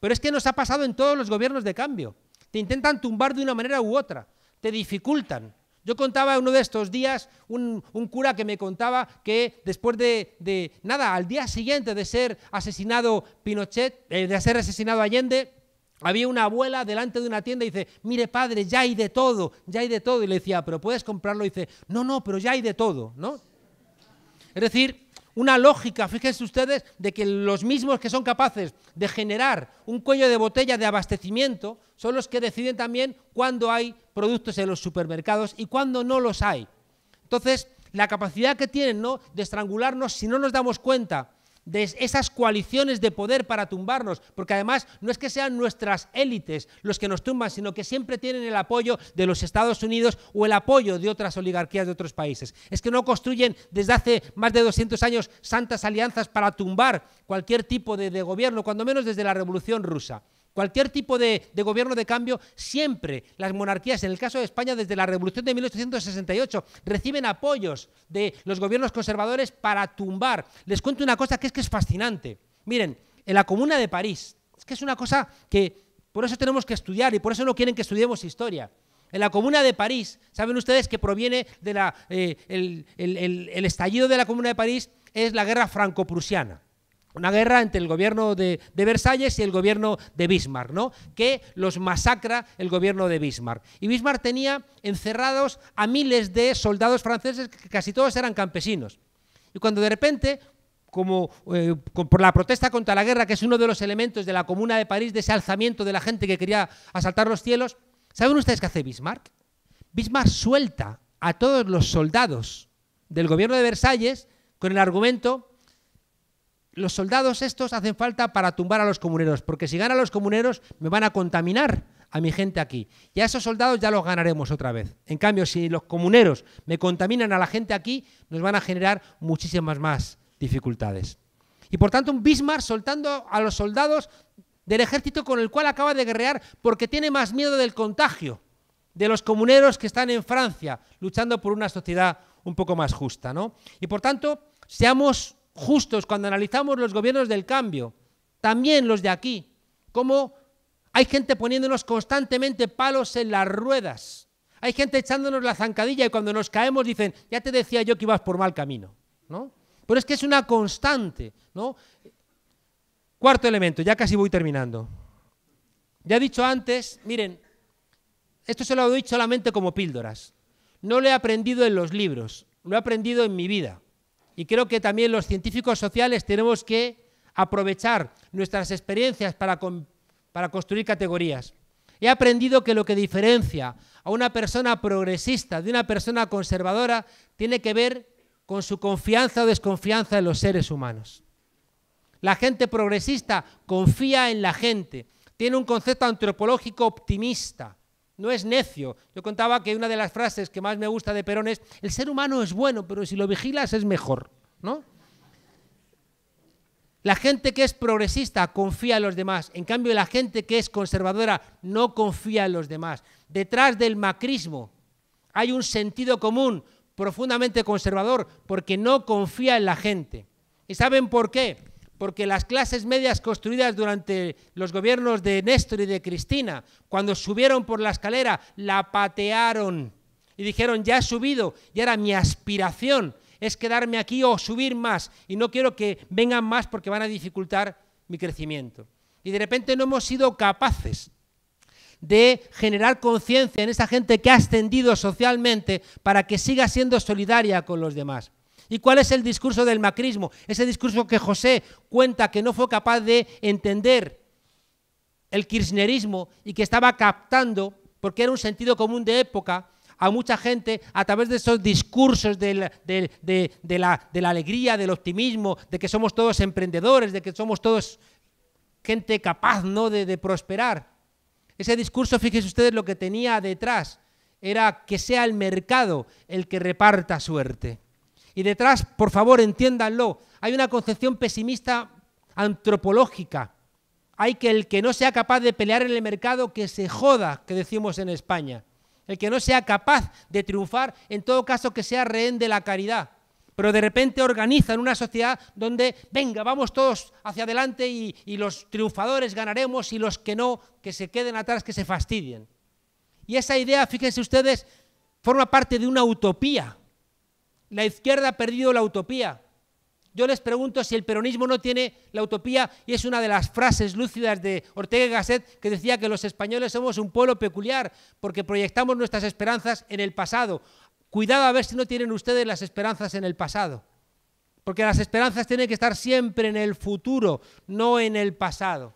Pero es que nos ha pasado en todos los gobiernos de cambio intentan tumbar de una manera u otra, te dificultan. Yo contaba uno de estos días, un, cura que me contaba que después de, nada, al día siguiente de ser asesinado Pinochet, eh, de ser asesinado Allende, había una abuela delante de una tienda y dice, mire padre, ya hay de todo, ya hay de todo. Y le decía, pero puedes comprarlo. Y dice, no, no, pero ya hay de todo, ¿no? Es decir, una lógica, fíjense ustedes, de que los mismos que son capaces de generar un cuello de botella de abastecimiento son los que deciden también cuándo hay productos en los supermercados y cuándo no los hay. Entonces, la capacidad que tienen ¿no? de estrangularnos, si no nos damos cuenta de esas coaliciones de poder para tumbarnos, porque además no es que sean nuestras élites los que nos tumban, sino que siempre tienen el apoyo de los Estados Unidos o el apoyo de otras oligarquías de otros países. Es que no construyen desde hace más de 200 años santas alianzas para tumbar cualquier tipo de, de gobierno, cuando menos desde la Revolución rusa. Cualquier tipo de, gobierno de cambio, siempre las monarquías, en el caso de España, desde la Revolución de 1868, reciben apoyos de los gobiernos conservadores para tumbar. Les cuento una cosa que es que es fascinante. Miren, en la Comuna de París, es que es una cosa que por eso tenemos que estudiar y por eso no quieren que estudiemos historia. En la Comuna de París, saben ustedes que proviene del eh, estallido de la Comuna de París, es la guerra franco-prusiana una guerra entre el gobierno de, Versalles y el gobierno de Bismarck, ¿no? que los masacra el gobierno de Bismarck. Y Bismarck tenía encerrados a miles de soldados franceses que casi todos eran campesinos. Y cuando de repente, como eh, por la protesta contra la guerra, que es uno de los elementos de la Comuna de París, de ese alzamiento de la gente que quería asaltar los cielos, ¿saben ustedes qué hace Bismarck? Bismarck suelta a todos los soldados del gobierno de Versalles con el argumento los soldados estos hacen falta para tumbar a los comuneros, porque si ganan los comuneros me van a contaminar a mi gente aquí. Y a esos soldados ya los ganaremos otra vez. En cambio, si los comuneros me contaminan a la gente aquí, nos van a generar muchísimas más dificultades. Y por tanto, un Bismarck soltando a los soldados del ejército con el cual acaba de guerrear porque tiene más miedo del contagio de los comuneros que están en Francia luchando por una sociedad un poco más justa, ¿no? Y por tanto, seamos justos cuando analizamos los gobiernos del cambio, también los de aquí, cómo hay gente poniéndonos constantemente palos en las ruedas, hay gente echándonos la zancadilla y cuando nos caemos dicen, ya te decía yo que ibas por mal camino, ¿no? Pero es que es una constante, ¿no? Cuarto elemento, ya casi voy terminando. Ya he dicho antes, miren, esto se lo he dicho solamente como píldoras. No lo he aprendido en los libros, lo he aprendido en mi vida. Y creo que también los científicos sociales tenemos que aprovechar nuestras experiencias para, construir categorías. He aprendido que lo que diferencia a una persona progresista de una persona conservadora tiene que ver con su confianza o desconfianza en los seres humanos. La gente progresista confía en la gente, tiene un concepto antropológico optimista, no es necio. Yo contaba que una de las frases que más me gusta de Perón es, el ser humano es bueno, pero si lo vigilas es mejor, ¿no? La gente que es progresista confía en los demás, en cambio la gente que es conservadora no confía en los demás. Detrás del macrismo hay un sentido común profundamente conservador porque no confía en la gente. ¿Y saben por qué? porque las clases medias construidas durante los gobiernos de Néstor y de Cristina, cuando subieron por la escalera, la patearon y dijeron, ya he subido, y ahora mi aspiración es quedarme aquí o subir más, y no quiero que vengan más porque van a dificultar mi crecimiento. Y de repente no hemos sido capaces de generar conciencia en esa gente que ha ascendido socialmente para que siga siendo solidaria con los demás. ¿Y cuál es el discurso del macrismo? Ese discurso que José cuenta que no fue capaz de entender el kirchnerismo y que estaba captando, porque era un sentido común de época, a mucha gente a través de esos discursos de la, alegría, del optimismo, de que somos todos emprendedores, de que somos todos gente capaz ¿no? de prosperar. Ese discurso, fíjense ustedes lo que tenía detrás, era que sea el mercado el que reparta suerte. Y detrás, por favor, entiéndanlo, hay una concepción pesimista antropológica. Hay que el que no sea capaz de pelear en el mercado, que se joda, que decimos en España. El que no sea capaz de triunfar, en todo caso que sea rehén de la caridad. Pero de repente organizan una sociedad donde, venga, vamos todos hacia adelante y, y los triunfadores ganaremos y los que no, que se queden atrás, que se fastidien. Y esa idea, fíjense ustedes, forma parte de una utopía la izquierda ha perdido la utopía. Yo les pregunto si el peronismo no tiene la utopía y es una de las frases lúcidas de Ortega y Gasset que decía que los españoles somos un pueblo peculiar porque proyectamos nuestras esperanzas en el pasado. Cuidado a ver si no tienen ustedes las esperanzas en el pasado. Porque las esperanzas tienen que estar siempre en el futuro, no en el pasado.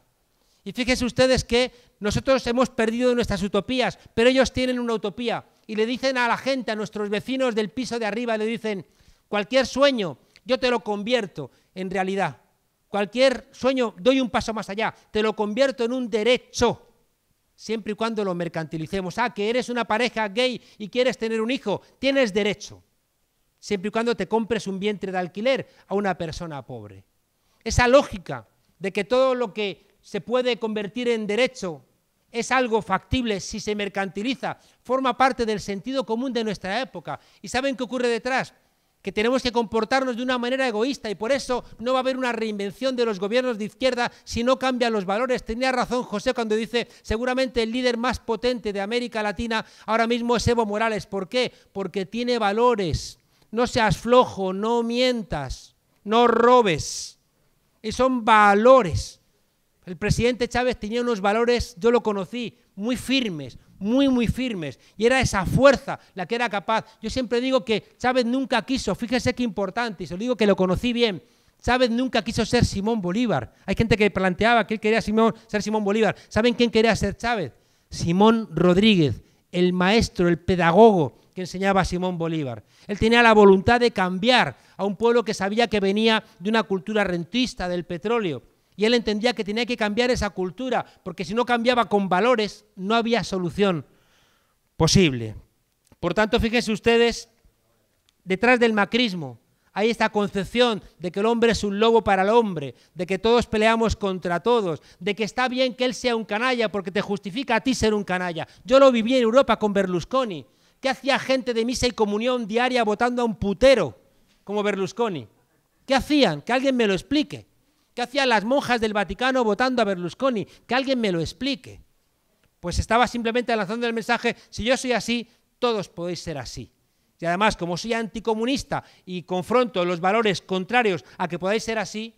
Y fíjense ustedes que nosotros hemos perdido nuestras utopías, pero ellos tienen una utopía. Y le dicen a la gente, a nuestros vecinos del piso de arriba, le dicen, cualquier sueño, yo te lo convierto en realidad. Cualquier sueño, doy un paso más allá, te lo convierto en un derecho, siempre y cuando lo mercantilicemos. Ah, que eres una pareja gay y quieres tener un hijo, tienes derecho, siempre y cuando te compres un vientre de alquiler a una persona pobre. Esa lógica de que todo lo que se puede convertir en derecho es algo factible si se mercantiliza, forma parte del sentido común de nuestra época. ¿Y saben qué ocurre detrás? que tenemos que comportarnos de una manera egoísta y por eso no va a haber una reinvención de los gobiernos de izquierda si no cambian los valores. Tenía razón José cuando dice, seguramente el líder más potente de América Latina ahora mismo es Evo Morales. ¿Por qué? Porque tiene valores. No seas flojo, no mientas, no robes y son valores. El presidente Chávez tenía unos valores, yo lo conocí, muy firmes, muy, muy firmes. Y era esa fuerza la que era capaz. Yo siempre digo que Chávez nunca quiso, fíjese qué importante, y se lo digo que lo conocí bien. Chávez nunca quiso ser Simón Bolívar. Hay gente que planteaba que él quería ser Simón Bolívar. ¿Saben quién quería ser Chávez? Simón Rodríguez, el maestro, el pedagogo, que enseñaba Simón Bolívar. Él tenía la voluntad de cambiar a un pueblo que sabía que venía de una cultura rentista, del petróleo. Y él entendía que tenía que cambiar esa cultura, porque si no cambiaba con valores, no había solución posible. Por tanto, fíjense ustedes, detrás del macrismo hay esta concepción de que el hombre es un lobo para el hombre, de que todos peleamos contra todos, de que está bien que él sea un canalla porque te justifica a ti ser un canalla. Yo lo viví en Europa con Berlusconi. ¿Qué hacía gente de misa y comunión diaria votando a un putero como Berlusconi? ¿Qué hacían? Que alguien me lo explique. ¿Qué hacían las monjas del Vaticano votando a Berlusconi? Que alguien me lo explique. Pues estaba simplemente lanzando el mensaje, si yo soy así, todos podéis ser así. Y además, como soy anticomunista y confronto los valores contrarios a que podáis ser así,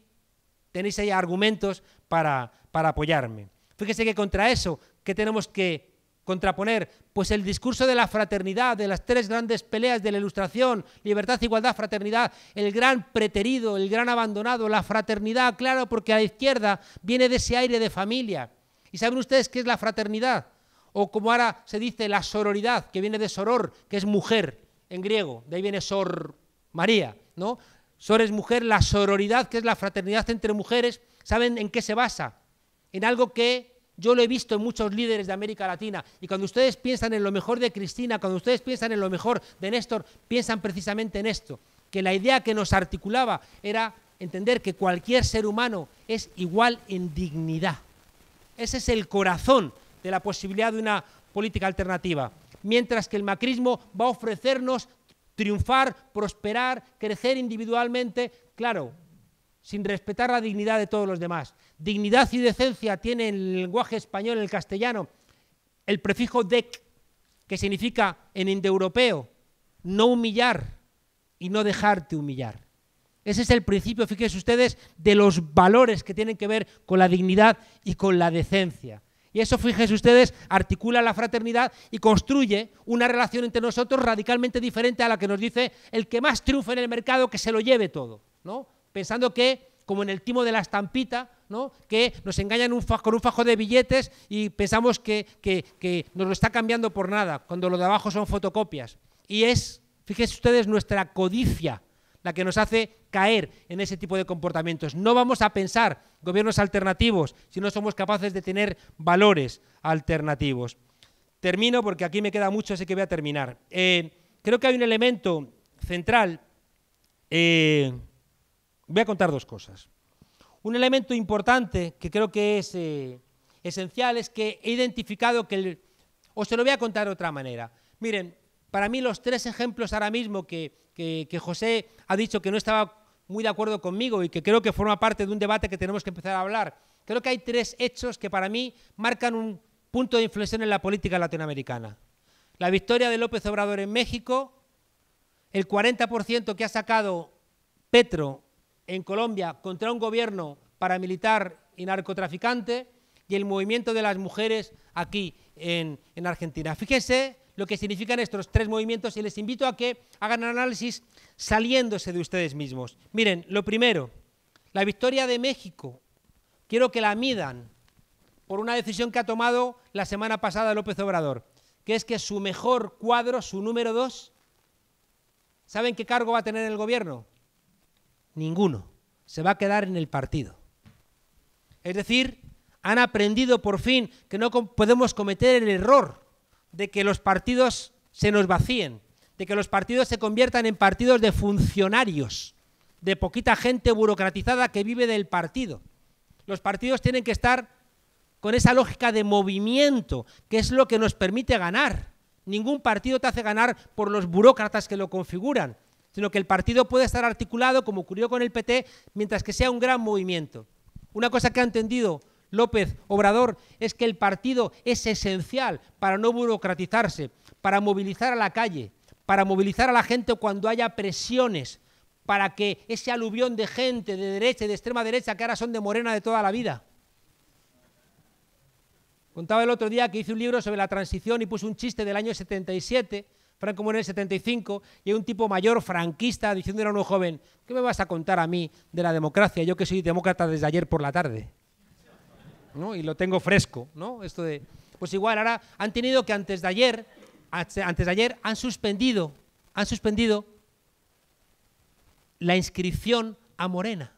tenéis ahí argumentos para, para apoyarme. Fíjese que contra eso, ¿qué tenemos que contraponer, pues el discurso de la fraternidad, de las tres grandes peleas de la Ilustración, libertad, igualdad, fraternidad, el gran preterido, el gran abandonado, la fraternidad, claro, porque a la izquierda viene de ese aire de familia. ¿Y saben ustedes qué es la fraternidad? O como ahora se dice, la sororidad, que viene de soror, que es mujer en griego, de ahí viene sor María, ¿no? Sor es mujer, la sororidad, que es la fraternidad entre mujeres, ¿saben en qué se basa? En algo que yo lo he visto en muchos líderes de América Latina. Y cuando ustedes piensan en lo mejor de Cristina, cuando ustedes piensan en lo mejor de Néstor, piensan precisamente en esto, que la idea que nos articulaba era entender que cualquier ser humano es igual en dignidad. Ese es el corazón de la posibilidad de una política alternativa. Mientras que el macrismo va a ofrecernos triunfar, prosperar, crecer individualmente, claro, sin respetar la dignidad de todos los demás. Dignidad y decencia tiene en el lenguaje español, en el castellano, el prefijo dec, que significa en indoeuropeo no humillar y no dejarte humillar. Ese es el principio, fíjense ustedes, de los valores que tienen que ver con la dignidad y con la decencia. Y eso, fíjense ustedes, articula la fraternidad y construye una relación entre nosotros radicalmente diferente a la que nos dice el que más triunfa en el mercado que se lo lleve todo, ¿no? pensando que, como en el timo de la estampita, ¿no? que nos engañan con un fajo de billetes y pensamos que, nos lo está cambiando por nada, cuando lo de abajo son fotocopias. Y es, fíjense ustedes, nuestra codicia la que nos hace caer en ese tipo de comportamientos. No vamos a pensar gobiernos alternativos si no somos capaces de tener valores alternativos. Termino porque aquí me queda mucho, así que voy a terminar. Eh, creo que hay un elemento central eh, Voy a contar dos cosas. Un elemento importante que creo que es eh, esencial es que he identificado que, el, o se lo voy a contar de otra manera. Miren, para mí los tres ejemplos ahora mismo que, que, que José ha dicho que no estaba muy de acuerdo conmigo y que creo que forma parte de un debate que tenemos que empezar a hablar. Creo que hay tres hechos que para mí marcan un punto de inflexión en la política latinoamericana. La victoria de López Obrador en México, el 40% que ha sacado Petro en Colombia contra un gobierno paramilitar y narcotraficante y el movimiento de las mujeres aquí en, Argentina. Fíjense lo que significan estos tres movimientos y les invito a que hagan análisis saliéndose de ustedes mismos. Miren, lo primero, la victoria de México, quiero que la midan por una decisión que ha tomado la semana pasada López Obrador, que es que su mejor cuadro, su número dos, ¿saben qué cargo va a tener el gobierno? Ninguno. Se va a quedar en el partido. Es decir, han aprendido por fin que no podemos cometer el error de que los partidos se nos vacíen, de que los partidos se conviertan en partidos de funcionarios, de poquita gente burocratizada que vive del partido. Los partidos tienen que estar con esa lógica de movimiento, que es lo que nos permite ganar. Ningún partido te hace ganar por los burócratas que lo configuran, sino que el partido puede estar articulado, como ocurrió con el PT, mientras que sea un gran movimiento. Una cosa que ha entendido López Obrador es que el partido es esencial para no burocratizarse, para movilizar a la calle, para movilizar a la gente cuando haya presiones, para que ese aluvión de gente de derecha y de extrema derecha que ahora son de morena de toda la vida. Contaba el otro día que hice un libro sobre la transición y puse un chiste del año 77 Franco Moreno en el 75 y hay un tipo mayor franquista diciendo a un joven, ¿qué me vas a contar a mí de la democracia? Yo que soy demócrata desde ayer por la tarde. ¿No? Y lo tengo fresco, ¿no? Esto de... Pues igual, ahora han tenido que antes de ayer, antes de ayer han suspendido, han suspendido la inscripción a Morena.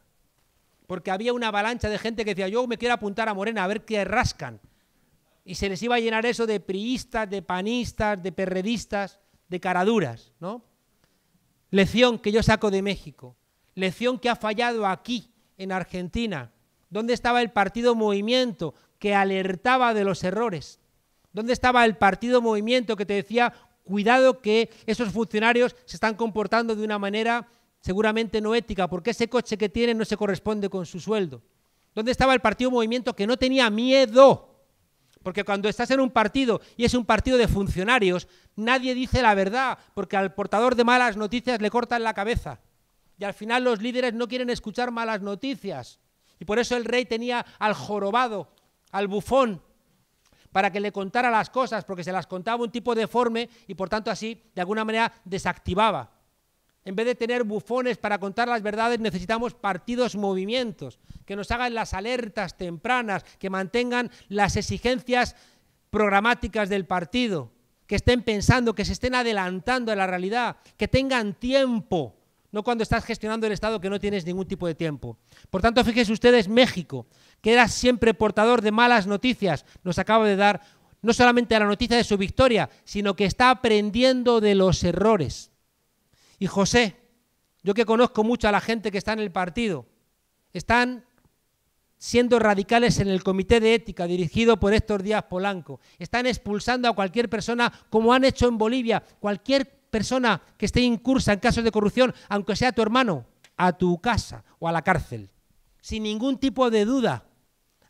Porque había una avalancha de gente que decía, yo me quiero apuntar a Morena, a ver qué rascan. Y se les iba a llenar eso de priistas, de panistas, de perredistas de caraduras, ¿no? Lección que yo saco de México, lección que ha fallado aquí, en Argentina. ¿Dónde estaba el partido movimiento que alertaba de los errores? ¿Dónde estaba el partido movimiento que te decía, cuidado que esos funcionarios se están comportando de una manera seguramente no ética, porque ese coche que tienen no se corresponde con su sueldo? ¿Dónde estaba el partido movimiento que no tenía miedo? Porque cuando estás en un partido y es un partido de funcionarios, nadie dice la verdad, porque al portador de malas noticias le cortan la cabeza. Y al final los líderes no quieren escuchar malas noticias. Y por eso el rey tenía al jorobado, al bufón, para que le contara las cosas, porque se las contaba un tipo deforme y por tanto así, de alguna manera, desactivaba en vez de tener bufones para contar las verdades, necesitamos partidos, movimientos, que nos hagan las alertas tempranas, que mantengan las exigencias programáticas del partido, que estén pensando, que se estén adelantando a la realidad, que tengan tiempo, no cuando estás gestionando el Estado que no tienes ningún tipo de tiempo. Por tanto, fíjense ustedes, México, que era siempre portador de malas noticias, nos acaba de dar no solamente la noticia de su victoria, sino que está aprendiendo de los errores y José. Yo que conozco mucho a la gente que está en el partido, están siendo radicales en el comité de ética dirigido por Héctor Díaz Polanco. Están expulsando a cualquier persona, como han hecho en Bolivia, cualquier persona que esté incursa en casos de corrupción, aunque sea tu hermano, a tu casa o a la cárcel. Sin ningún tipo de duda.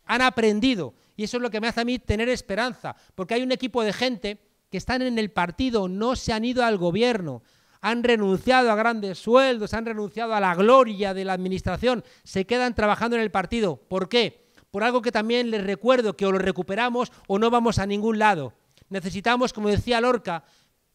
Han aprendido. Y eso es lo que me hace a mí tener esperanza, porque hay un equipo de gente que están en el partido, no se han ido al gobierno, han renunciado a grandes sueldos, han renunciado a la gloria de la administración, se quedan trabajando en el partido. ¿Por qué? Por algo que también les recuerdo, que o lo recuperamos o no vamos a ningún lado. Necesitamos, como decía Lorca,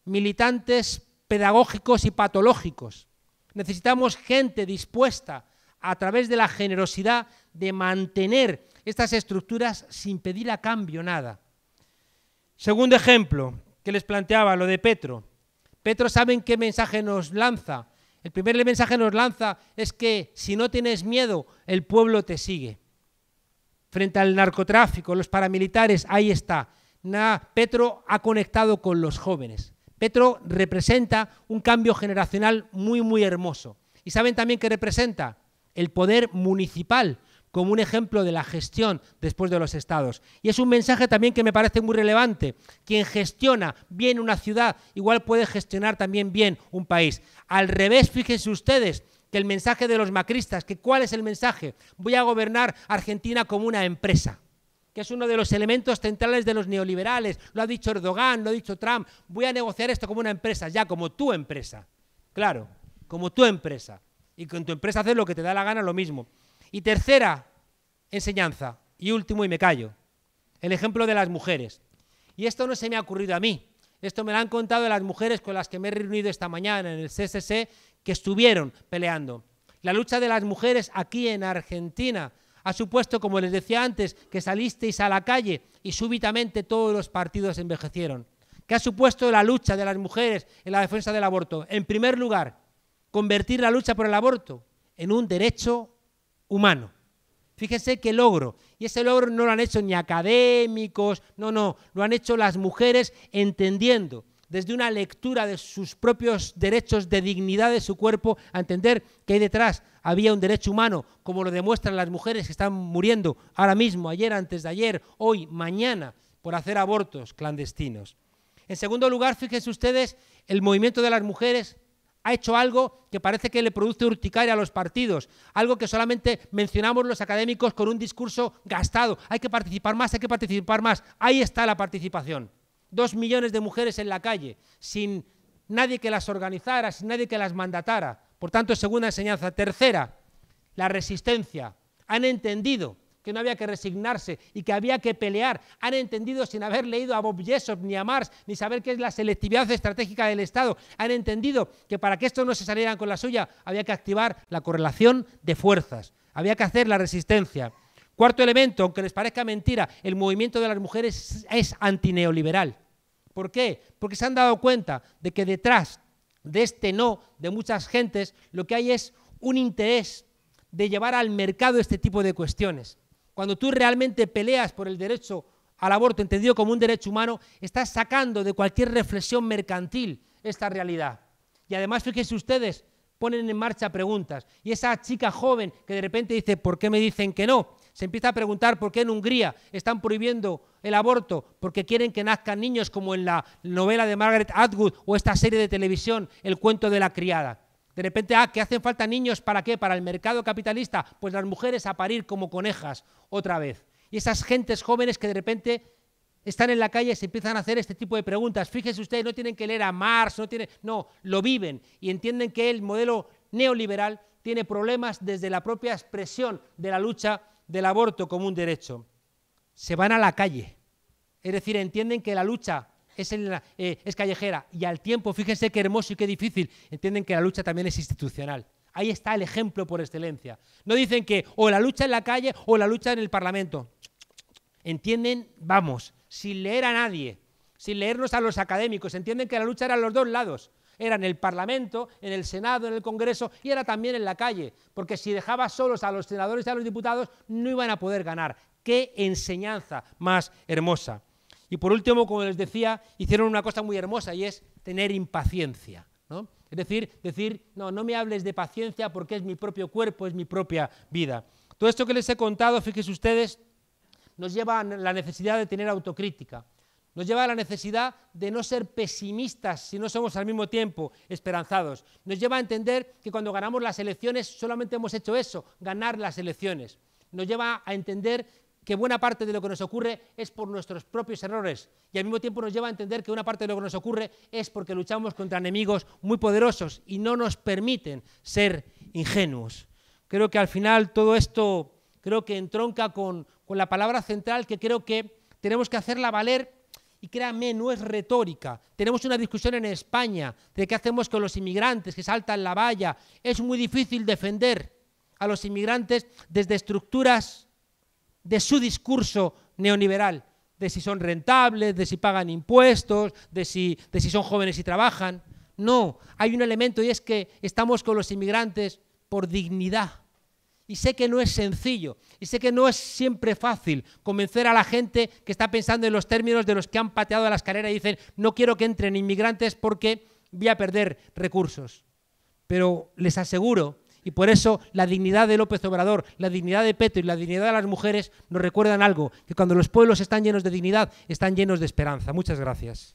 militantes pedagógicos y patológicos. Necesitamos gente dispuesta a través de la generosidad de mantener estas estructuras sin pedir a cambio nada. Segundo ejemplo que les planteaba, lo de Petro. Petro, ¿saben qué mensaje nos lanza? El primer mensaje nos lanza es que si no tienes miedo, el pueblo te sigue. Frente al narcotráfico, los paramilitares, ahí está. Petro ha conectado con los jóvenes. Petro representa un cambio generacional muy, muy hermoso. ¿Y saben también qué representa? El poder municipal, como un ejemplo de la gestión después de los estados. Y es un mensaje también que me parece muy relevante. Quien gestiona bien una ciudad, igual puede gestionar también bien un país. Al revés, fíjense ustedes que el mensaje de los macristas, que cuál es el mensaje, voy a gobernar Argentina como una empresa que es uno de los elementos centrales de los neoliberales. Lo ha dicho Erdogan, lo ha dicho Trump. Voy a negociar esto como una empresa, ya como tu empresa. Claro, como tu empresa. Y con tu empresa haces lo que te da la gana, lo mismo. Y tercera enseñanza, y último, y me callo, el ejemplo de las mujeres. Y esto no se me ha ocurrido a mí, esto me lo han contado las mujeres con las que me he reunido esta mañana en el CSC, que estuvieron peleando. La lucha de las mujeres aquí en Argentina ha supuesto, como les decía antes, que salisteis a la calle y súbitamente todos los partidos envejecieron. ¿Qué ha supuesto la lucha de las mujeres en la defensa del aborto? En primer lugar, convertir la lucha por el aborto en un derecho humano. Fíjense qué logro. Y ese logro no lo han hecho ni académicos, no, no, lo han hecho las mujeres entendiendo desde una lectura de sus propios derechos de dignidad de su cuerpo, a entender que ahí detrás había un derecho humano, como lo demuestran las mujeres que están muriendo ahora mismo, ayer, antes de ayer, hoy, mañana, por hacer abortos clandestinos. En segundo lugar, fíjense ustedes, el movimiento de las mujeres ha hecho algo que parece que le produce urticaria a los partidos, algo que solamente mencionamos los académicos con un discurso gastado. Hay que participar más, hay que participar más. Ahí está la participación. Dos millones de mujeres en la calle, sin nadie que las organizara, sin nadie que las mandatara. Por tanto, segunda enseñanza. Tercera, la resistencia. Han entendido que no había que resignarse y que había que pelear. Han entendido sin haber leído a Bob Jessop ni a Marx, ni saber qué es la selectividad estratégica del Estado. Han entendido que para que esto no se salieran con la suya había que activar la correlación de fuerzas, había que hacer la resistencia. Cuarto elemento, aunque les parezca mentira, el movimiento de las mujeres es antineoliberal. ¿Por qué? Porque se han dado cuenta de que detrás de este no de muchas gentes lo que hay es un interés de llevar al mercado este tipo de cuestiones cuando tú realmente peleas por el derecho al aborto, entendido como un derecho humano, estás sacando de cualquier reflexión mercantil esta realidad. Y además, fíjense ustedes, ponen en marcha preguntas. Y esa chica joven que de repente dice, ¿por qué me dicen que no? Se empieza a preguntar por qué en Hungría están prohibiendo el aborto, porque quieren que nazcan niños como en la novela de Margaret Atwood o esta serie de televisión, El cuento de la criada. De repente, ah, que hacen falta niños para qué? Para el mercado capitalista, pues las mujeres a parir como conejas otra vez. Y esas gentes jóvenes que de repente están en la calle y se empiezan a hacer este tipo de preguntas. Fíjese ustedes, no tienen que leer a Marx, no tienen, no, lo viven y entienden que el modelo neoliberal tiene problemas desde la propia expresión de la lucha del aborto como un derecho. Se van a la calle. Es decir, entienden que la lucha eh, es, callejera y al tiempo, fíjense qué hermoso y qué difícil, entienden que la lucha también es institucional. Ahí está el ejemplo por excelencia. No dicen que o la lucha en la calle o la lucha en el Parlamento. Entienden, vamos, sin leer a nadie, sin leernos a los académicos, entienden que la lucha era en los dos lados. Era en el Parlamento, en el Senado, en el Congreso y era también en la calle, porque si dejaba solos a los senadores y a los diputados no iban a poder ganar. Qué enseñanza más hermosa. Y por último, como les decía, hicieron una cosa muy hermosa y es tener impaciencia. ¿no? Es decir, decir, no, no me hables de paciencia porque es mi propio cuerpo, es mi propia vida. Todo esto que les he contado, fíjense ustedes, nos lleva a la necesidad de tener autocrítica. Nos lleva a la necesidad de no ser pesimistas si no somos al mismo tiempo esperanzados. Nos lleva a entender que cuando ganamos las elecciones solamente hemos hecho eso, ganar las elecciones. Nos lleva a entender que buena parte de lo que nos ocurre es por nuestros propios errores y al mismo tiempo nos lleva a entender que una parte de lo que nos ocurre es porque luchamos contra enemigos muy poderosos y no nos permiten ser ingenuos. Creo que al final todo esto creo que entronca con, la palabra central que creo que tenemos que hacerla valer y créame no es retórica. Tenemos una discusión en España de qué hacemos con los inmigrantes que saltan la valla. Es muy difícil defender a los inmigrantes desde estructuras de su discurso neoliberal, de si son rentables, de si pagan impuestos, de si, son jóvenes y trabajan. No, hay un elemento y es que estamos con los inmigrantes por dignidad. Y sé que no es sencillo, y sé que no es siempre fácil convencer a la gente que está pensando en los términos de los que han pateado a la escalera y dicen, no quiero que entren inmigrantes porque voy a perder recursos. Pero les aseguro y por eso la dignidad de López Obrador, la dignidad de Petro y la dignidad de las mujeres nos recuerdan algo, que cuando los pueblos están llenos de dignidad, están llenos de esperanza. Muchas gracias.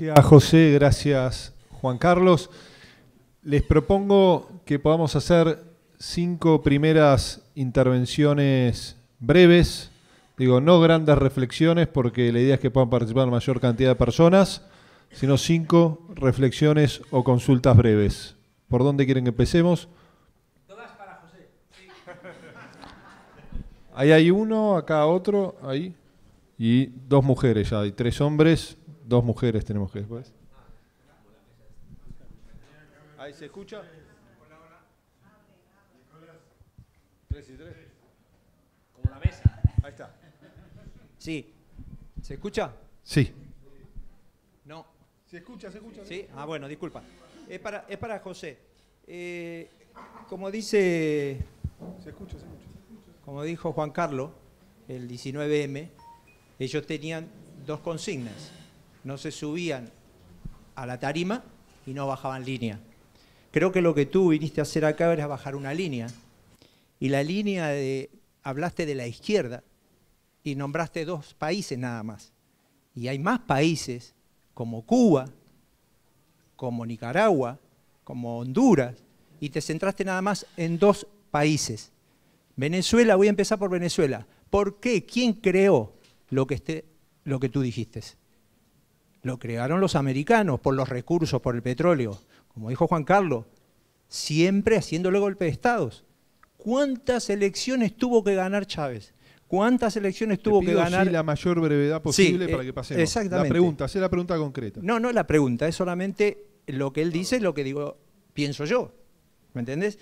Gracias José, gracias Juan Carlos. Les propongo que podamos hacer cinco primeras intervenciones breves, digo, no grandes reflexiones, porque la idea es que puedan participar la mayor cantidad de personas, sino cinco reflexiones o consultas breves. ¿Por dónde quieren que empecemos? Todas para José. Ahí hay uno, acá otro, ahí. Y dos mujeres, ya hay tres hombres. Dos mujeres tenemos que después. Ahí se escucha. Tres y tres. Como la mesa. Ahí está. Sí. ¿Se escucha? Sí. No. ¿Se escucha? ¿Se escucha? Sí. Ah, bueno, disculpa. Es para, es para José. Eh, como dice. Se escucha, se escucha. Como dijo Juan Carlos, el 19M, ellos tenían dos consignas no se subían a la tarima y no bajaban línea. Creo que lo que tú viniste a hacer acá era bajar una línea. Y la línea de, hablaste de la izquierda y nombraste dos países nada más. Y hay más países como Cuba, como Nicaragua, como Honduras, y te centraste nada más en dos países. Venezuela, voy a empezar por Venezuela. ¿Por qué? ¿Quién creó lo que, este, lo que tú dijiste? lo crearon los americanos por los recursos, por el petróleo. Como dijo Juan Carlos, siempre haciéndole golpe de estados. ¿Cuántas elecciones tuvo que ganar Chávez? ¿Cuántas elecciones tuvo que ganar? la mayor brevedad posible para eh, que pasemos. La pregunta, hacer la pregunta concreta. No, no es la pregunta, es solamente lo que él dice, lo que digo, pienso yo. ¿Me entendés?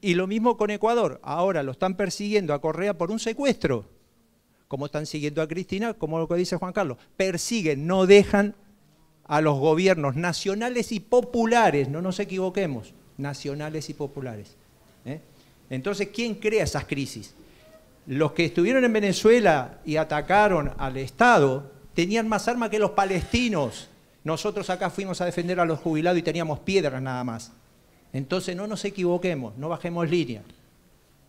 Y lo mismo con Ecuador. Ahora lo están persiguiendo a Correa por un secuestro. Cómo están siguiendo a Cristina, como lo que dice Juan Carlos, persiguen, no dejan a los gobiernos nacionales y populares, no nos equivoquemos, nacionales y populares. ¿eh? Entonces, ¿quién crea esas crisis? Los que estuvieron en Venezuela y atacaron al Estado tenían más armas que los palestinos. Nosotros acá fuimos a defender a los jubilados y teníamos piedras nada más. Entonces no nos equivoquemos, no bajemos línea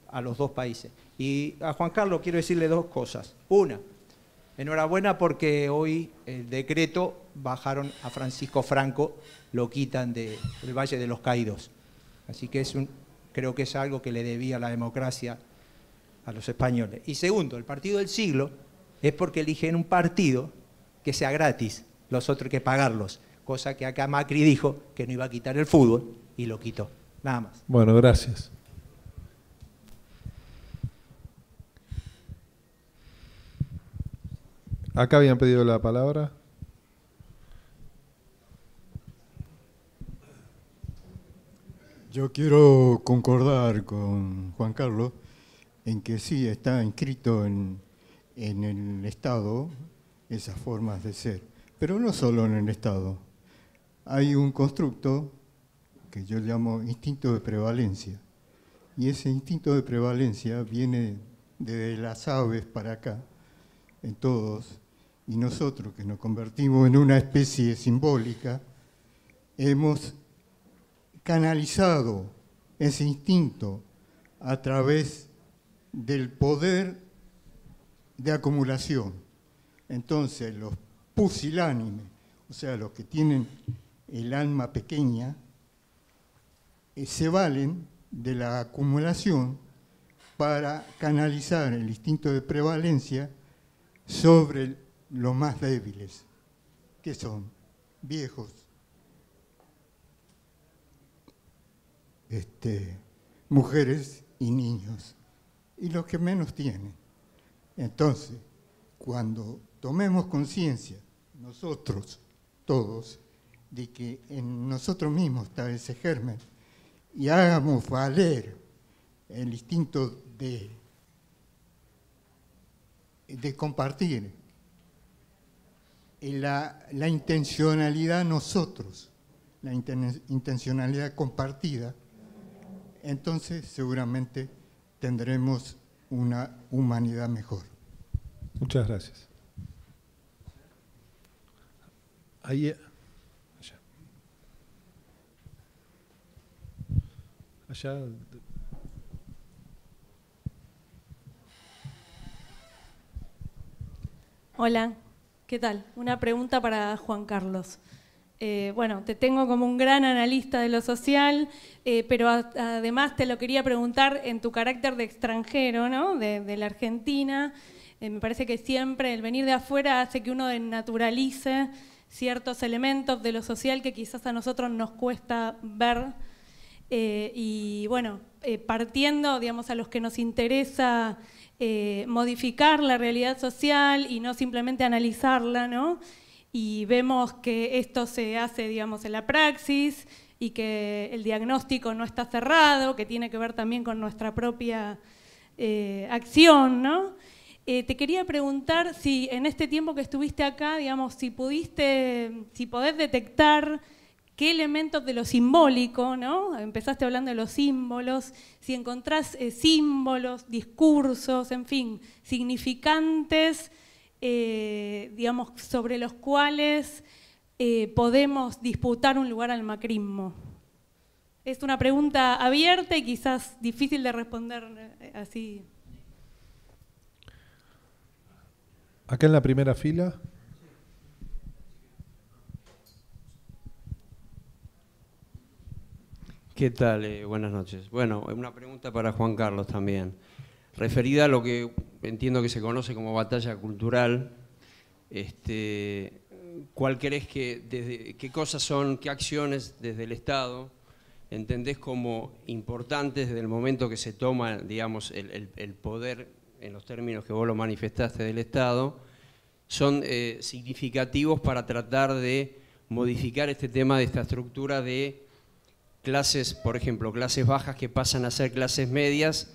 a los dos países. Y a Juan Carlos quiero decirle dos cosas. Una, enhorabuena porque hoy el decreto bajaron a Francisco Franco, lo quitan del Valle de los Caídos. Así que es un, creo que es algo que le debía la democracia a los españoles. Y segundo, el partido del siglo es porque eligen un partido que sea gratis, los otros que pagarlos, cosa que acá Macri dijo que no iba a quitar el fútbol y lo quitó. Nada más. Bueno, gracias. Acá habían pedido la palabra. Yo quiero concordar con Juan Carlos en que sí está inscrito en, el Estado esas formas de ser, pero no solo en el Estado. Hay un constructo que yo llamo instinto de prevalencia, y ese instinto de prevalencia viene desde las aves para acá, en todos, y nosotros que nos convertimos en una especie simbólica, hemos canalizado ese instinto a través del poder de acumulación. Entonces, los pusilánimes, o sea, los que tienen el alma pequeña, eh, se valen de la acumulación para canalizar el instinto de prevalencia sobre los más débiles, que son viejos, este, mujeres y niños, y los que menos tienen. Entonces, cuando tomemos conciencia, nosotros, todos, de que en nosotros mismos está ese germen, y hagamos valer el instinto de de compartir la, la intencionalidad nosotros, la intencionalidad compartida, entonces seguramente tendremos una humanidad mejor. Muchas gracias. Eh, allá. Hola, ¿qué tal? Una pregunta para Juan Carlos. Eh, bueno, te tengo como un gran analista de lo social, eh, pero además te lo quería preguntar en tu carácter de extranjero, ¿no? De, la Argentina. Eh, me parece que siempre el venir de afuera hace que uno naturalice ciertos elementos de lo social que quizás a nosotros nos cuesta ver. y bueno, partiendo, digamos, a los que nos interesa eh, modificar la realidad social y no simplemente analizarla, ¿no? Y vemos que esto se hace, digamos, en la praxis y que el diagnóstico no está cerrado, que tiene que ver también con nuestra propia eh, acción, ¿no? Eh, te quería preguntar si en este tiempo que estuviste acá, digamos, si pudiste, si podés detectar qué elementos de lo simbólico, ¿no? Empezaste hablando de los símbolos, si encontrás eh, símbolos, discursos, en fin, significantes, eh, digamos, sobre los cuales eh, podemos disputar un lugar al macrismo. Es una pregunta abierta y quizás difícil de responder así. Acá en la primera fila. ¿Qué tal? Eh, buenas noches. Bueno, una pregunta para Juan Carlos también, referida a lo que entiendo que se conoce como batalla cultural. Este, ¿Cuál crees que, desde, qué cosas son, qué acciones desde el Estado entendés como importantes desde el momento que se toma, digamos, el, poder en los términos que vos lo manifestaste del Estado, son eh, significativos para tratar de modificar este tema de esta estructura de clases, por ejemplo, clases bajas que pasan a ser clases medias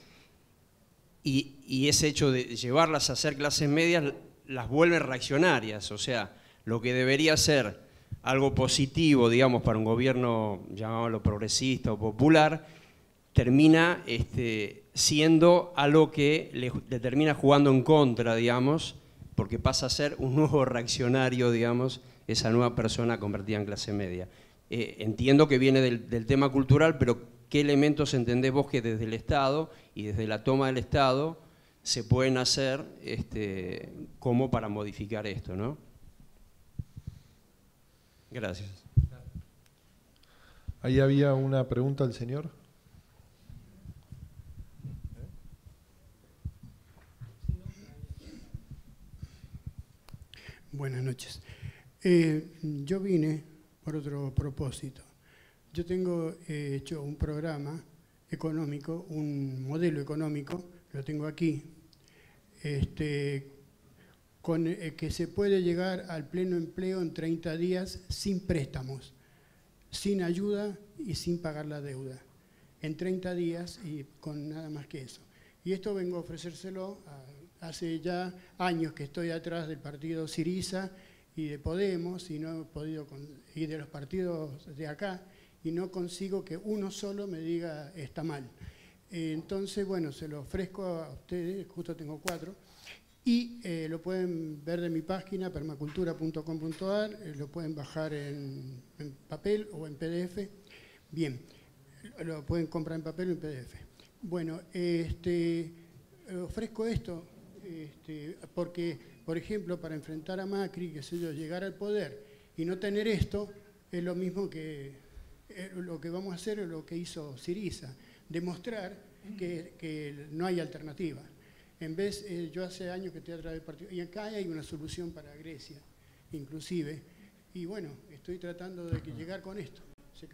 y, ese hecho de llevarlas a ser clases medias las vuelve reaccionarias, o sea, lo que debería ser algo positivo, digamos, para un gobierno, llamado progresista o popular, termina este, siendo algo que le, termina jugando en contra, digamos, porque pasa a ser un nuevo reaccionario, digamos, esa nueva persona convertida en clase media. Eh, entiendo que viene del, tema cultural, pero ¿qué elementos entendés vos que desde el Estado y desde la toma del Estado se pueden hacer este, como para modificar esto? ¿no? Gracias. Ahí había una pregunta del señor. Buenas noches. Eh, yo vine por otro propósito. Yo tengo eh, hecho un programa económico, un modelo económico, lo tengo aquí, este, con, eh, que se puede llegar al pleno empleo en 30 días sin préstamos, sin ayuda y sin pagar la deuda. En 30 días y con nada más que eso. Y esto vengo a ofrecérselo hace ya años que estoy atrás del partido Siriza y de Podemos y no he podido con, y de los partidos de acá y no consigo que uno solo me diga está mal. Eh, entonces, bueno, se lo ofrezco a ustedes, justo tengo cuatro, y eh, lo pueden ver de mi página permacultura.com.ar, eh, lo pueden bajar en, papel o en PDF. Bien, lo pueden comprar en papel o en PDF. Bueno, este, ofrezco esto este, porque, por ejemplo, para enfrentar a Macri, que sé yo, llegar al poder, y no tener esto es lo mismo que eh, lo que vamos a hacer es lo que hizo Siriza, demostrar que, no hay alternativa. En vez, eh, yo hace años que estoy atrás del partido, y acá hay una solución para Grecia, inclusive. Y bueno, estoy tratando de llegar con esto.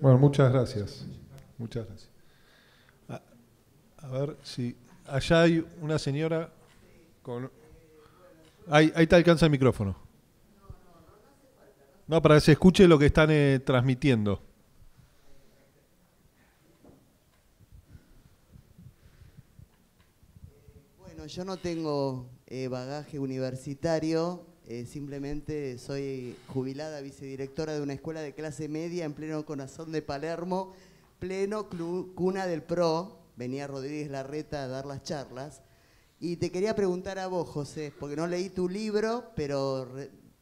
Bueno, muchas gracias. Muchas gracias. A, ver si. Allá hay una señora con. ahí te alcanza el micrófono. No, para que se escuche lo que están eh, transmitiendo. Bueno, yo no tengo eh, bagaje universitario, eh, simplemente soy jubilada vicedirectora de una escuela de clase media en pleno corazón de Palermo, pleno cuna del PRO, venía Rodríguez Larreta a dar las charlas. Y te quería preguntar a vos, José, porque no leí tu libro, pero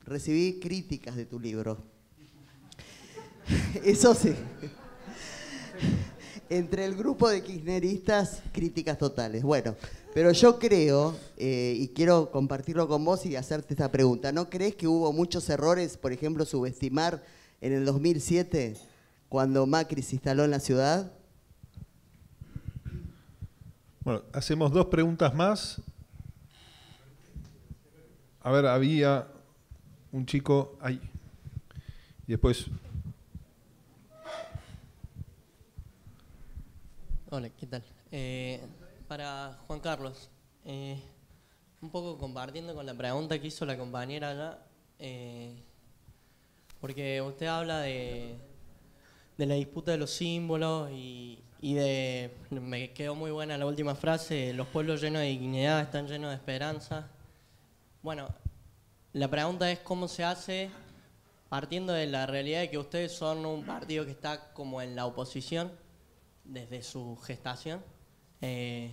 recibí críticas de tu libro. Eso sí. Entre el grupo de kirchneristas, críticas totales. Bueno, pero yo creo, eh, y quiero compartirlo con vos y hacerte esta pregunta, ¿no crees que hubo muchos errores, por ejemplo, subestimar en el 2007 cuando Macri se instaló en la ciudad? Bueno, hacemos dos preguntas más. A ver, había un chico ahí. Y después. Hola, ¿qué tal? Eh, para Juan Carlos, eh, un poco compartiendo con la pregunta que hizo la compañera allá, eh, porque usted habla de, de, la disputa de los símbolos y, y de, me quedó muy buena la última frase, los pueblos llenos de dignidad están llenos de esperanza. Bueno, la pregunta es cómo se hace partiendo de la realidad de que ustedes son un partido que está como en la oposición desde su gestación. Eh,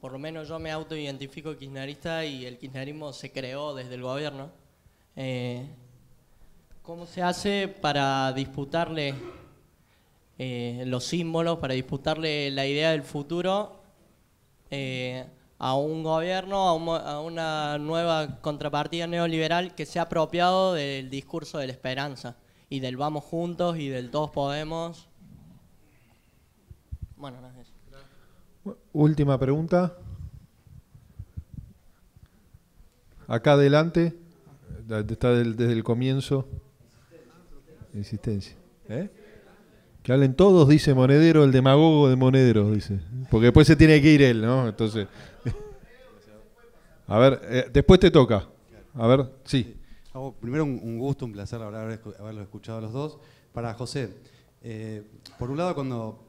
por lo menos yo me autoidentifico kirchnerista y el kirchnerismo se creó desde el gobierno. Eh, ¿Cómo se hace para disputarle eh, los símbolos, para disputarle la idea del futuro? a un gobierno, a, una nueva contrapartida neoliberal que se ha apropiado del discurso de la esperanza y del vamos juntos y del todos podemos. Bueno, no es eso. Última pregunta. Acá adelante, está desde el comienzo. Insistencia. ¿Eh? Que hablen todos, dice Monedero, el demagogo de Monedero, dice. Porque después se tiene que ir él, ¿no? Entonces. A ver, eh, después te toca. A ver, sí. primero un, gusto, un placer haberlo escuchado a los dos. Para José, eh, por un lado cuando,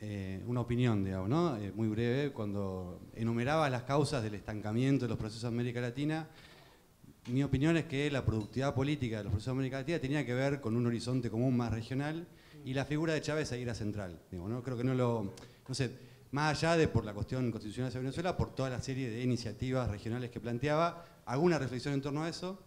eh, una opinión, digamos, ¿no? muy breve, cuando enumeraba las causas del estancamiento de los procesos de América Latina, mi opinión es que la productividad política de los procesos de América Latina tenía que ver con un horizonte común más regional y la figura de Chávez ahí era central. ¿no? Creo que no lo... No sé, más allá de por la cuestión constitucional de Venezuela, por toda la serie de iniciativas regionales que planteaba, alguna reflexión en torno a eso,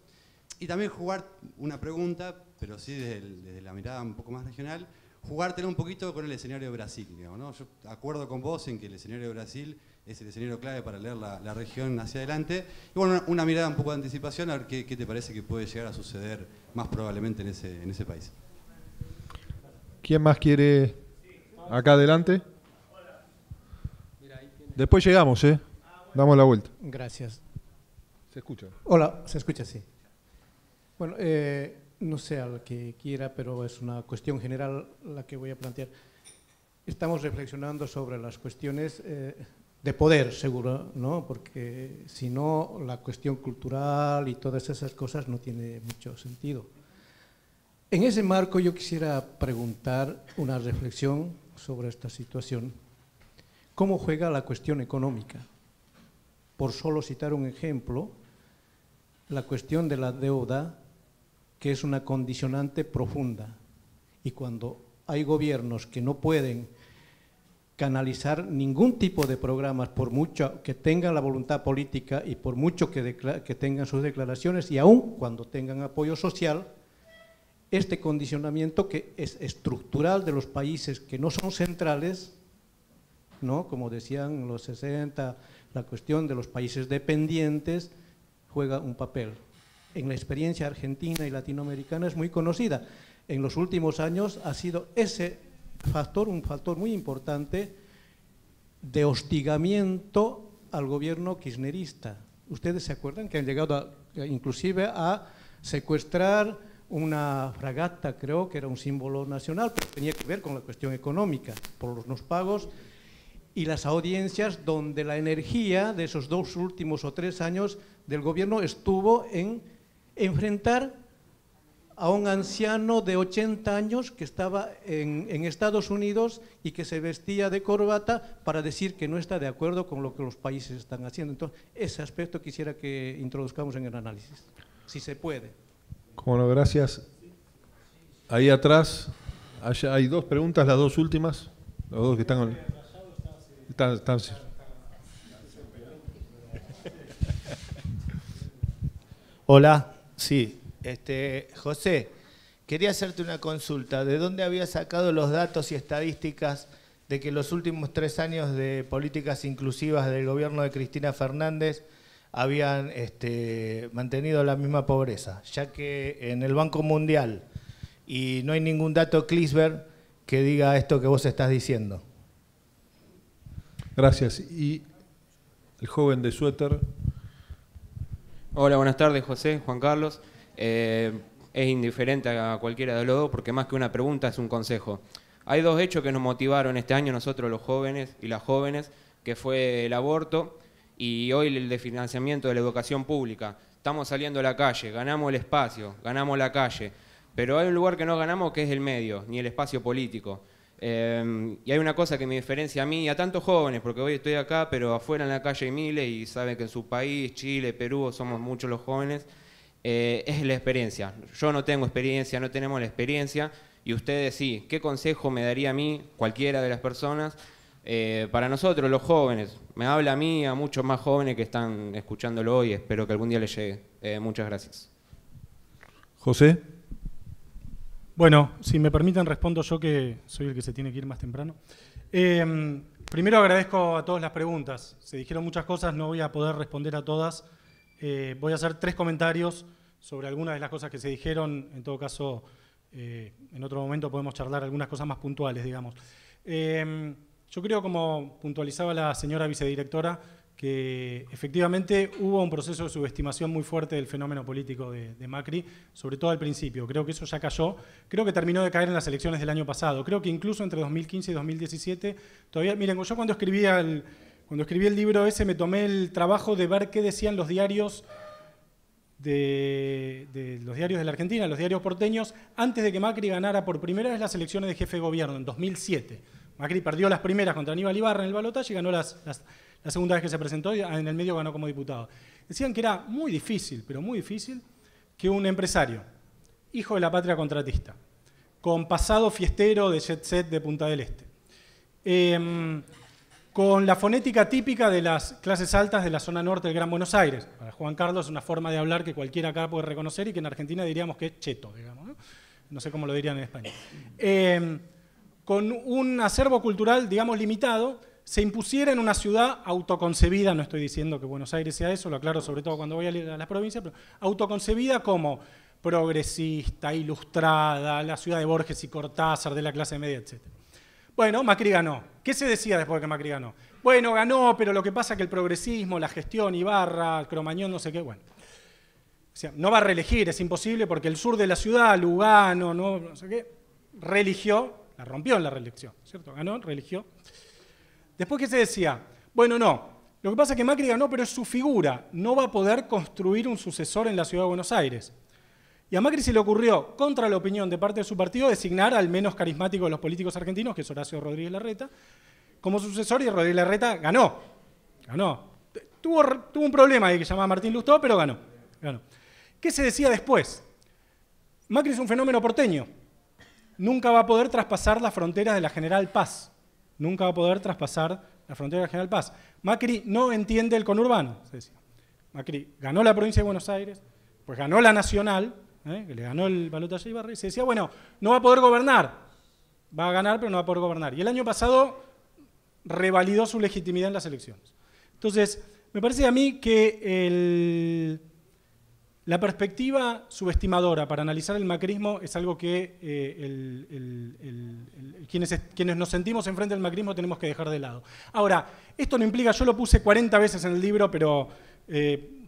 y también jugar una pregunta, pero sí desde, la mirada un poco más regional, jugártela un poquito con el escenario de Brasil. ¿no? Yo acuerdo con vos en que el escenario de Brasil es el escenario clave para leer la, región hacia adelante. Y bueno, una, mirada un poco de anticipación, a ver qué, te parece que puede llegar a suceder más probablemente en ese, en ese país. ¿Quién más quiere acá adelante? Después llegamos, ¿eh? Damos la vuelta. Gracias. ¿Se escucha? Hola, se escucha, sí. Bueno, eh, no sé lo que quiera, pero es una cuestión general la que voy a plantear. Estamos reflexionando sobre las cuestiones eh, de poder, seguro, ¿no? Porque si no, la cuestión cultural y todas esas cosas no tiene mucho sentido. En ese marco yo quisiera preguntar una reflexión sobre esta situación cómo juega la cuestión económica. Por solo citar un ejemplo, la cuestión de la deuda, que es una condicionante profunda. Y cuando hay gobiernos que no pueden canalizar ningún tipo de programas, por mucho que tengan la voluntad política y por mucho que, tengan sus declaraciones, y aun cuando tengan apoyo social, este condicionamiento que es estructural de los países que no son centrales como decían los 60, la cuestión de los países dependientes juega un papel. En la experiencia argentina y latinoamericana es muy conocida. En los últimos años ha sido ese factor, un factor muy importante de hostigamiento al gobierno kirchnerista. Ustedes se acuerdan que han llegado inclusive a secuestrar una fragata, creo que era un símbolo nacional, pero tenía que ver con la cuestión económica, por los no pagos y las audiencias donde la energía de esos dos últimos o tres años del gobierno estuvo en enfrentar a un anciano de 80 años que estaba en, en, Estados Unidos y que se vestía de corbata para decir que no está de acuerdo con lo que los países están haciendo. Entonces, ese aspecto quisiera que introduzcamos en el análisis, si se puede. Bueno, gracias. Ahí atrás hay dos preguntas, las dos últimas, los dos que están... Hola, sí. Este, José, quería hacerte una consulta. ¿De dónde había sacado los datos y estadísticas de que los últimos tres años de políticas inclusivas del gobierno de Cristina Fernández habían este, mantenido la misma pobreza? Ya que en el Banco Mundial, y no hay ningún dato Clisberg que diga esto que vos estás diciendo. Gracias. Y el joven de suéter. Hola, buenas tardes, José, Juan Carlos. Eh, es indiferente a cualquiera de los dos porque más que una pregunta es un consejo. Hay dos hechos que nos motivaron este año nosotros los jóvenes y las jóvenes, que fue el aborto y hoy el desfinanciamiento de la educación pública. Estamos saliendo a la calle, ganamos el espacio, ganamos la calle, pero hay un lugar que no ganamos que es el medio, ni el espacio político. Em, y hay una cosa que me diferencia a mí y a tantos jóvenes, porque hoy estoy acá, pero afuera en la calle hay miles y saben que en su país, Chile, Perú, somos muchos los jóvenes, eh, es la experiencia. Yo no tengo experiencia, no tenemos la experiencia, y ustedes sí. ¿Qué consejo me daría a mí, cualquiera de las personas, eh, para nosotros, los jóvenes? Me habla a mí, y a muchos más jóvenes que están escuchándolo hoy, espero que algún día les llegue. Eh, muchas gracias. José. Bueno, si me permiten respondo yo que soy el que se tiene que ir más temprano. Em, primero agradezco a todas las preguntas. Se dijeron muchas cosas, no voy a poder responder a todas. Eh, voy a hacer tres comentarios sobre algunas de las cosas que se dijeron. En todo caso, eh, en otro momento podemos charlar algunas cosas más puntuales, digamos. Em, yo creo, como puntualizaba la señora vicedirectora, que efectivamente hubo un proceso de subestimación muy fuerte del fenómeno político de, Macri, sobre todo al principio. Creo que eso ya cayó. Creo que terminó de caer en las elecciones del año pasado. Creo que incluso entre 2015 y 2017, todavía, miren, yo cuando escribí el, cuando el libro ese me tomé el trabajo de ver qué decían los diarios de, los diarios de la Argentina, los diarios porteños, antes de que Macri ganara por primera vez las elecciones de jefe de gobierno, en 2007. Macri perdió las primeras contra Aníbal Ibarra en el balotaje y ganó las, la segunda vez que se presentó, en el medio ganó como diputado. Decían que era muy difícil, pero muy difícil, que un empresario, hijo de la patria contratista, con pasado fiestero de jet set de Punta del Este, em, con la fonética típica de las clases altas de la zona norte del Gran Buenos Aires. Para Juan Carlos es una forma de hablar que cualquiera acá puede reconocer y que en Argentina diríamos que es cheto, digamos. No, sé cómo lo dirían en España. Em, con un acervo cultural, digamos, limitado, se impusiera en una ciudad autoconcebida, no estoy diciendo que Buenos Aires sea eso, lo aclaro sobre todo cuando voy a las provincias, pero autoconcebida como progresista, ilustrada, la ciudad de Borges y Cortázar, de la clase media, etc. Bueno, Macri ganó. ¿Qué se decía después de que Macri ganó? Bueno, ganó, pero lo que pasa es que el progresismo, la gestión, Ibarra, Cromañón, no sé qué, bueno. sea, no va a reelegir, es imposible, porque el sur de la ciudad, Lugano, no, no sé qué, religió, la rompió en la reelección, ¿cierto? Ganó, religió. Después, ¿qué se decía? Bueno, no. Lo que pasa es que Macri ganó, pero es su figura. No va a poder construir un sucesor en la ciudad de Buenos Aires. Y a Macri se le ocurrió, contra la opinión de parte de su partido, designar al menos carismático de los políticos argentinos, que es Horacio Rodríguez Larreta, como sucesor y Rodríguez Larreta ganó. Ganó. Tuvo, un problema ahí que llamaba Martín Lustó, pero ganó. ganó. ¿Qué se decía después? Macri es un fenómeno porteño. Nunca va a poder traspasar las fronteras de la General Paz nunca va a poder traspasar la frontera de General Paz. Macri no entiende el conurbano, se decía. Macri ganó la provincia de Buenos Aires, pues ganó la nacional, ¿eh? que le ganó el balotaje Ibarra, y se decía, bueno, no va a poder gobernar. Va a ganar, pero no va a poder gobernar. Y el año pasado revalidó su legitimidad en las elecciones. Entonces, me parece a mí que el, la perspectiva subestimadora para analizar el macrismo es algo que eh, quienes, quienes, nos sentimos enfrente del macrismo tenemos que dejar de lado. Ahora, esto no implica, yo lo puse 40 veces en el libro, pero eh,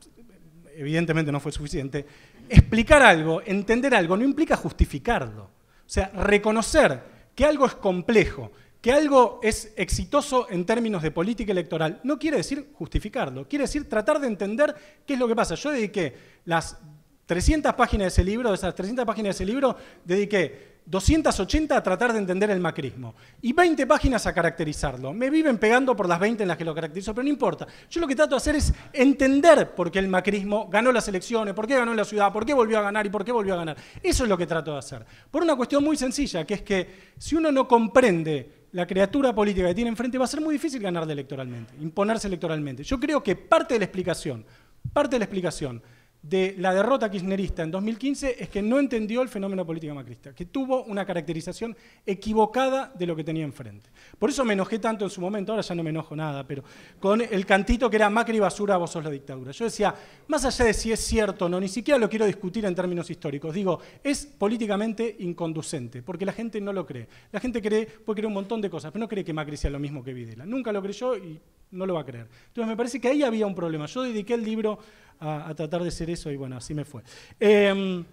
evidentemente no fue suficiente. Explicar algo, entender algo, no implica justificarlo. O sea, reconocer que algo es complejo que algo es exitoso en términos de política electoral no quiere decir justificarlo, quiere decir tratar de entender qué es lo que pasa. Yo dediqué las 300 páginas de ese libro, de esas 300 páginas de ese libro, dediqué 280 a tratar de entender el macrismo y 20 páginas a caracterizarlo. Me viven pegando por las 20 en las que lo caracterizo, pero no importa. Yo lo que trato de hacer es entender por qué el macrismo ganó las elecciones, por qué ganó la ciudad, por qué volvió a ganar y por qué volvió a ganar. Eso es lo que trato de hacer. Por una cuestión muy sencilla, que es que si uno no comprende la criatura política que tiene enfrente, va a ser muy difícil ganarle electoralmente, imponerse electoralmente. Yo creo que parte de la explicación, parte de la explicación de la derrota kirchnerista en 2015 es que no entendió el fenómeno político macrista, que tuvo una caracterización equivocada de lo que tenía enfrente. Por eso me enojé tanto en su momento, ahora ya no me enojo nada, pero con el cantito que era Macri basura, vos sos la dictadura. Yo decía, más allá de si es cierto o no, ni siquiera lo quiero discutir en términos históricos, digo, es políticamente inconducente, porque la gente no lo cree. La gente cree, puede creer un montón de cosas, pero no cree que Macri sea lo mismo que Videla. Nunca lo creyó y no lo va a creer. Entonces me parece que ahí había un problema. Yo dediqué el libro a, tratar de ser eso y bueno, así me fue. Em,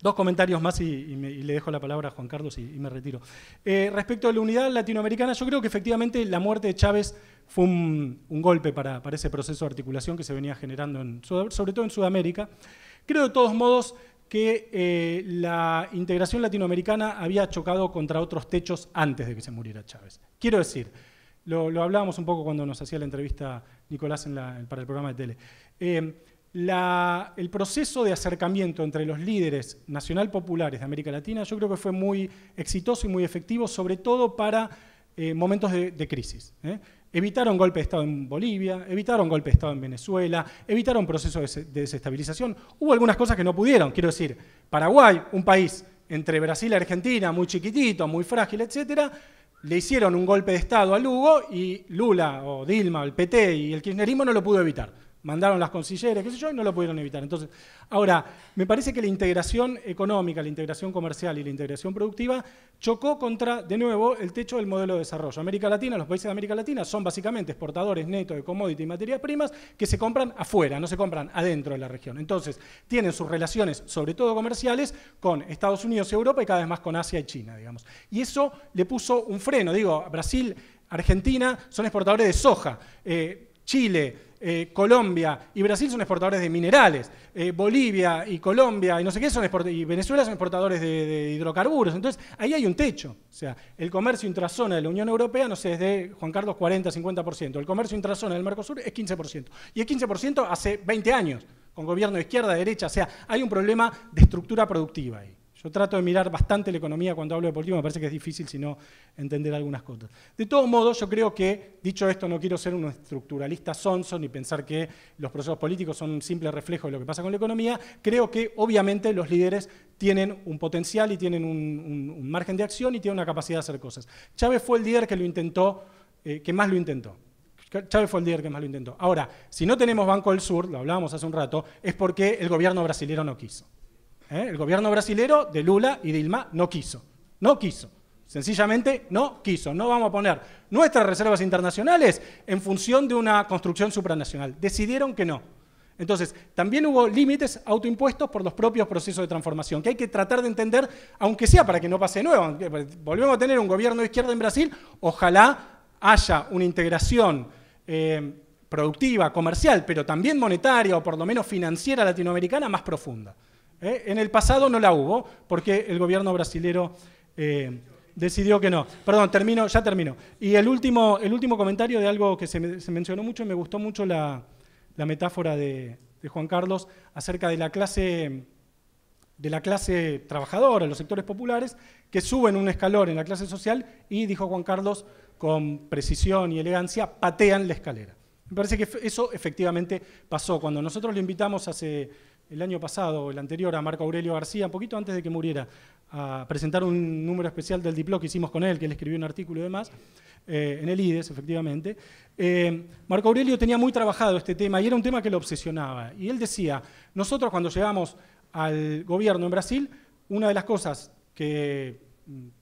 dos comentarios más y, le dejo la palabra a Juan Carlos y, me retiro. Eh, respecto a la unidad latinoamericana, yo creo que efectivamente la muerte de Chávez fue un, golpe para, para, ese proceso de articulación que se venía generando, en, sobre todo en Sudamérica. Creo de todos modos que eh, la integración latinoamericana había chocado contra otros techos antes de que se muriera Chávez. Quiero decir, lo, lo hablábamos un poco cuando nos hacía la entrevista Nicolás en para el programa de tele. Em, el proceso de acercamiento entre los líderes nacional populares de América Latina yo creo que fue muy exitoso y muy efectivo, sobre todo para eh, momentos de, crisis. ¿eh? Evitaron golpe de Estado en Bolivia, evitaron golpe de Estado en Venezuela, evitaron procesos de desestabilización. Hubo algunas cosas que no pudieron, quiero decir, Paraguay, un país entre Brasil y Argentina, muy chiquitito, muy frágil, etcétera, le hicieron un golpe de Estado a Lugo y Lula o Dilma, el PT y el kirchnerismo no lo pudo evitar mandaron las consilleras, qué sé yo, y no lo pudieron evitar. Entonces, ahora, me parece que la integración económica, la integración comercial y la integración productiva chocó contra, de nuevo, el techo del modelo de desarrollo. América Latina, los países de América Latina son básicamente exportadores netos de commodities y materias primas que se compran afuera, no se compran adentro de la región. Entonces, tienen sus relaciones, sobre todo comerciales, con Estados Unidos y Europa y cada vez más con Asia y China, digamos. Y eso le puso un freno. Digo, Brasil, Argentina son exportadores de soja. Eh, Chile, eh, Colombia y Brasil son exportadores de minerales, eh, Bolivia y Colombia y no sé qué son y Venezuela son exportadores de, hidrocarburos. Entonces, ahí hay un techo. O sea, el comercio intrazona de la Unión Europea, no sé, es de Juan Carlos 40, 50%. El comercio intrazona del Mercosur es 15%. Y el 15% hace 20 años, con gobierno de izquierda, derecha. O sea, hay un problema de estructura productiva ahí. Yo trato de mirar bastante la economía cuando hablo de política, me parece que es difícil si no entender algunas cosas. De todos modos, yo creo que, dicho esto, no quiero ser un estructuralista sonso ni pensar que los procesos políticos son un simple reflejo de lo que pasa con la economía. Creo que, obviamente, los líderes tienen un potencial y tienen un, margen de acción y tienen una capacidad de hacer cosas. Chávez fue el líder que lo intentó, eh, que más lo intentó. Chávez fue el líder que más lo intentó. Ahora, si no tenemos Banco del Sur, lo hablábamos hace un rato, es porque el gobierno brasileño no quiso. ¿eh? El gobierno brasilero de Lula y Dilma no quiso, no quiso. Sencillamente no quiso. No vamos a poner nuestras reservas internacionales en función de una construcción supranacional. Decidieron que no. Entonces, también hubo límites autoimpuestos por los propios procesos de transformación, que hay que tratar de entender, aunque sea para que no pase nuevo. Pues, volvemos a tener un gobierno de izquierda en Brasil, ojalá haya una integración eh, productiva, comercial, pero también monetaria o por lo menos financiera latinoamericana más profunda. ¿Eh? En el pasado no la hubo, porque el gobierno brasilero eh, decidió que no. Perdón, termino, ya termino. Y el último, el último comentario de algo que se, mencionó mucho y me gustó mucho la, metáfora de, Juan Carlos acerca de la clase de la clase trabajadora, los sectores populares, que suben un escalón en la clase social y, dijo Juan Carlos, con precisión y elegancia, patean la escalera. Me parece que eso efectivamente pasó. Cuando nosotros lo invitamos hace el año pasado, el anterior, a Marco Aurelio García, un poquito antes de que muriera, a presentar un número especial del diploma que hicimos con él, que él escribió un artículo y demás, eh, en el IDES, efectivamente. Eh, Marco Aurelio tenía muy trabajado este tema y era un tema que lo obsesionaba. Y él decía, nosotros cuando llegamos al gobierno en Brasil, una de las cosas que,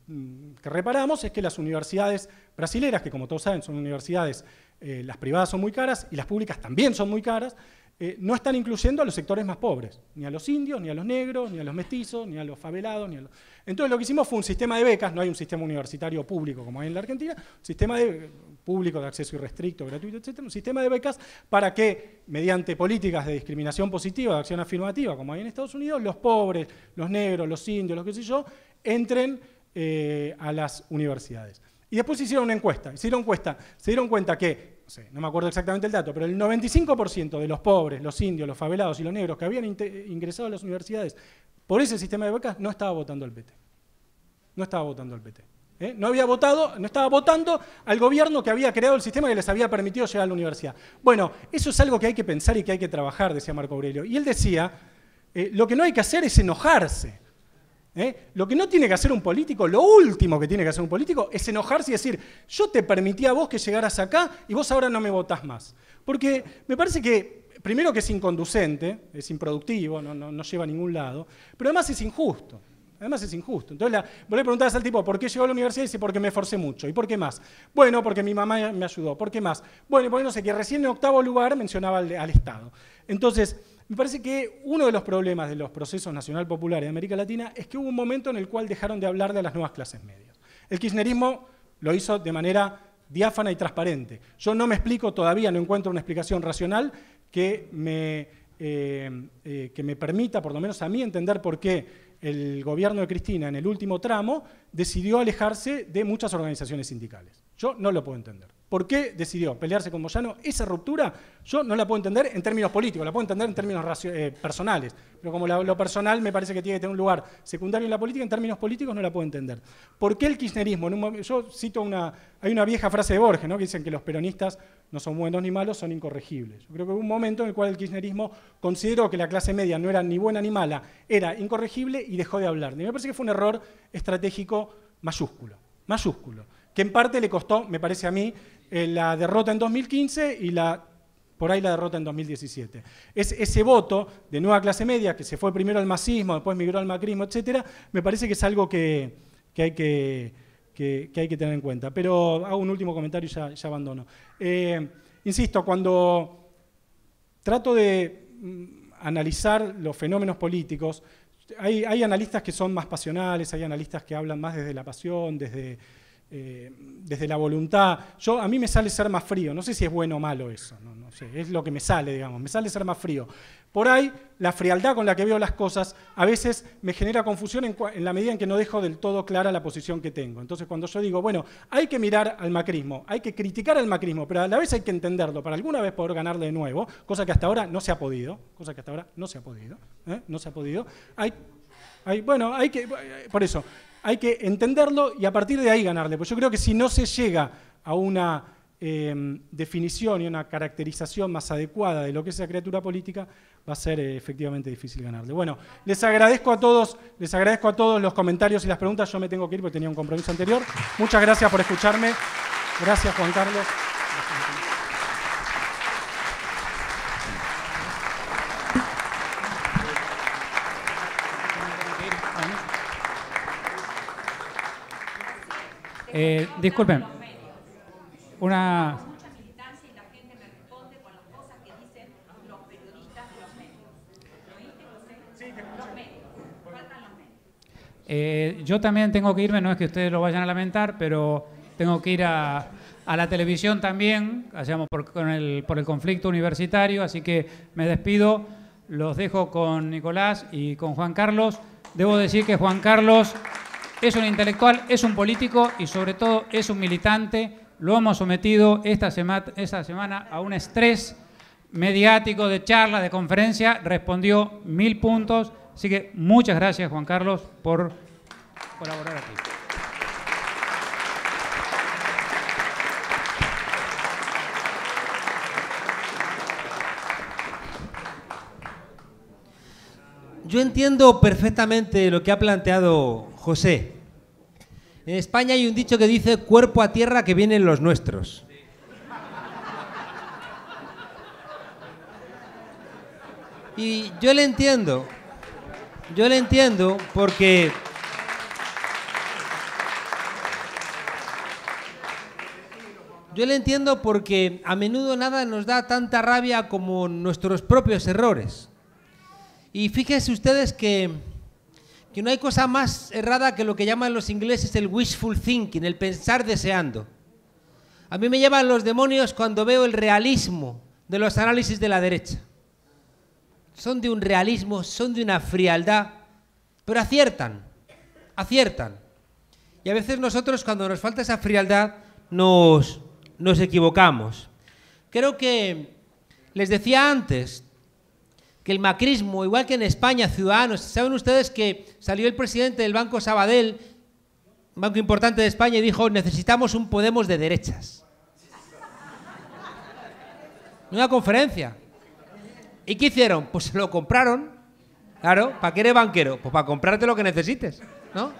mm, reparamos es que las universidades brasileras, que como todos saben son universidades, eh, las privadas son muy caras y las públicas también son muy caras, eh, no están incluyendo a los sectores más pobres, ni a los indios, ni a los negros, ni a los mestizos, ni a los favelados. Ni a los... Entonces lo que hicimos fue un sistema de becas, no hay un sistema universitario público como hay en la Argentina, un sistema público de acceso irrestricto, gratuito, etc., un sistema de becas para que mediante políticas de discriminación positiva, de acción afirmativa, como hay en Estados Unidos, los pobres, los negros, los indios, los que sé yo, entren eh, a las universidades. Y después hicieron una encuesta, hicieron encuesta, se dieron cuenta que no, me acuerdo exactamente el dato, pero el 95% de los pobres, los indios, los favelados y los negros que habían ingresado a las universidades por ese sistema de becas no estaba votando al PT. No estaba votando al PT. ¿eh? No había votado, no estaba votando al gobierno que había creado el sistema que les había permitido llegar a la universidad. Bueno, eso es algo que hay que pensar y que hay que trabajar, decía Marco Aurelio. Y él decía, eh, lo que no hay que hacer es enojarse. ¿Eh? Lo que no tiene que hacer un político, lo último que tiene que hacer un político, es enojarse y decir, yo te permití a vos que llegaras acá y vos ahora no me votás más. Porque me parece que, primero que es inconducente, es improductivo, no, no, lleva a ningún lado, pero además es injusto. Además es injusto. Entonces la, vos le preguntabas al tipo, ¿por qué llegó a la universidad? Y dice, porque me esforcé mucho. ¿Y por qué más? Bueno, porque mi mamá me ayudó. ¿Por qué más? Bueno, pues no sé, que recién en octavo lugar mencionaba al, al Estado. Entonces, me parece que uno de los problemas de los procesos nacional populares de América Latina es que hubo un momento en el cual dejaron de hablar de las nuevas clases medias. El kirchnerismo lo hizo de manera diáfana y transparente. Yo no me explico todavía, no encuentro una explicación racional que me, eh, eh, que me permita, por lo menos a mí, entender por qué el gobierno de Cristina en el último tramo decidió alejarse de muchas organizaciones sindicales. Yo no lo puedo entender. ¿Por qué decidió pelearse con Moyano? Esa ruptura yo no la puedo entender en términos políticos, la puedo entender en términos eh, personales, pero como lo personal me parece que tiene que tener un lugar secundario en la política, en términos políticos no la puedo entender. ¿Por qué el kirchnerismo? yo cito una, hay una vieja frase de Borges, ¿no? que dicen que los peronistas no son buenos ni malos, son incorregibles. Yo creo que hubo un momento en el cual el kirchnerismo consideró que la clase media no era ni buena ni mala, era incorregible y dejó de hablar. Y me parece que fue un error estratégico mayúsculo, mayúsculo, que en parte le costó, me parece a mí, eh, la derrota en 2015 y la, por ahí la derrota en 2017. Es, ese voto de nueva clase media, que se fue primero al masismo, después migró al macrismo, etcétera, me parece que es algo que, hay que, tener en cuenta. Pero hago un último comentario y ya, abandono. Eh, insisto, cuando trato de mm, analizar los fenómenos políticos, hay, analistas que son más pasionales, hay analistas que hablan más desde la pasión, desde, eh, desde la voluntad. Yo, a mí me sale ser más frío, no sé si es bueno o malo eso, no, sé, es lo que me sale, digamos, me sale ser más frío. Por ahí, la frialdad con la que veo las cosas a veces me genera confusión en, la medida en que no dejo del todo clara la posición que tengo. Entonces, cuando yo digo, bueno, hay que mirar al macrismo, hay que criticar al macrismo, pero a la vez hay que entenderlo para alguna vez poder ganarle de nuevo, cosa que hasta ahora no se ha podido, cosa que hasta ahora no se ha podido, ¿eh? no se ha podido. Hay, hay, bueno, hay que, eh, por eso, hay que entenderlo y a partir de ahí ganarle. Pues yo creo que si no se llega a una em, definición y una caracterización más adecuada de lo que es la criatura política, va a ser eh, efectivamente difícil ganarle. Bueno, les agradezco a todos, les agradezco a todos los comentarios y las preguntas. Yo me tengo que ir porque tenía un compromiso anterior. Muchas gracias por escucharme. Gracias, Juan Carlos. Eh, disculpen. Una... Eh, yo también tengo que irme, no es que ustedes lo vayan a lamentar, pero tengo que ir a, la televisión también, por el conflicto universitario, así que me despido, los dejo con Nicolás y con Juan Carlos. Debo decir que Juan Carlos es un intelectual, es un político y sobre todo es un militante. Lo hemos sometido esta, semana a un estrés mediático de charla, de conferencia. Respondió mil puntos. Así que muchas gracias, Juan Carlos, por colaborar aquí. Yo entiendo perfectamente lo que ha planteado José, en España hay un dicho que dice cuerpo a tierra que vienen los nuestros. Y yo le entiendo, yo le entiendo porque... Yo le entiendo porque a menudo nada nos da tanta rabia como nuestros propios errores. Y fíjense ustedes que que no hay cosa más errada que lo que llaman los ingleses el wishful thinking, el pensar deseando. A mí me llevan los demonios cuando veo el realismo de los análisis de la derecha. Son de un realismo, son de una frialdad, pero aciertan, aciertan. Y a veces nosotros cuando nos falta esa frialdad nos, nos equivocamos. Creo que les decía antes, que el macrismo, igual que en España, Ciudadanos, ¿saben ustedes que salió el presidente del Banco Sabadell, un banco importante de España, y dijo, necesitamos un Podemos de derechas? Una conferencia. ¿Y qué hicieron? Pues se lo compraron. Claro, ¿para qué eres banquero? Pues para comprarte lo que necesites, ¿no?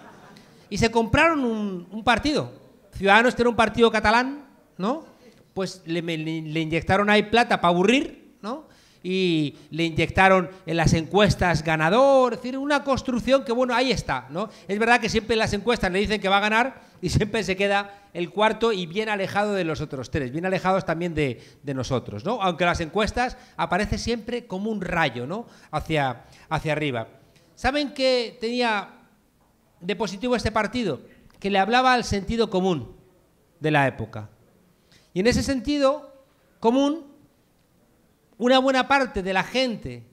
Y se compraron un, partido. Ciudadanos, tiene un partido catalán, ¿no? Pues le, le inyectaron ahí plata para aburrir y le inyectaron en las encuestas ganador, es decir, una construcción que, bueno, ahí está, ¿no? Es verdad que siempre en las encuestas le dicen que va a ganar y siempre se queda el cuarto y bien alejado de los otros tres, bien alejados también de, nosotros, ¿no? Aunque las encuestas aparece siempre como un rayo, ¿no? Hacia, hacia arriba. ¿Saben qué tenía de positivo este partido? Que le hablaba al sentido común de la época. Y en ese sentido común una buena parte de la gente,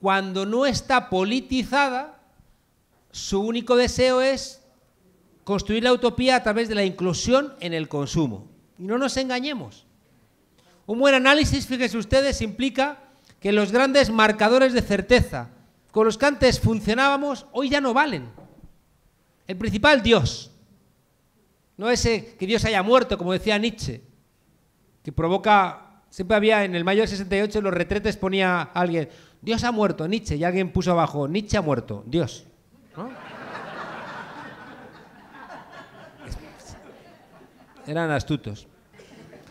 cuando no está politizada, su único deseo es construir la utopía a través de la inclusión en el consumo. Y no nos engañemos. Un buen análisis, fíjense ustedes, implica que los grandes marcadores de certeza con los que antes funcionábamos hoy ya no valen. El principal, Dios. No ese que Dios haya muerto, como decía Nietzsche, que provoca Siempre había en el mayo del 68 los retretes ponía alguien, Dios ha muerto, Nietzsche, y alguien puso abajo, Nietzsche ha muerto, Dios. Eran astutos.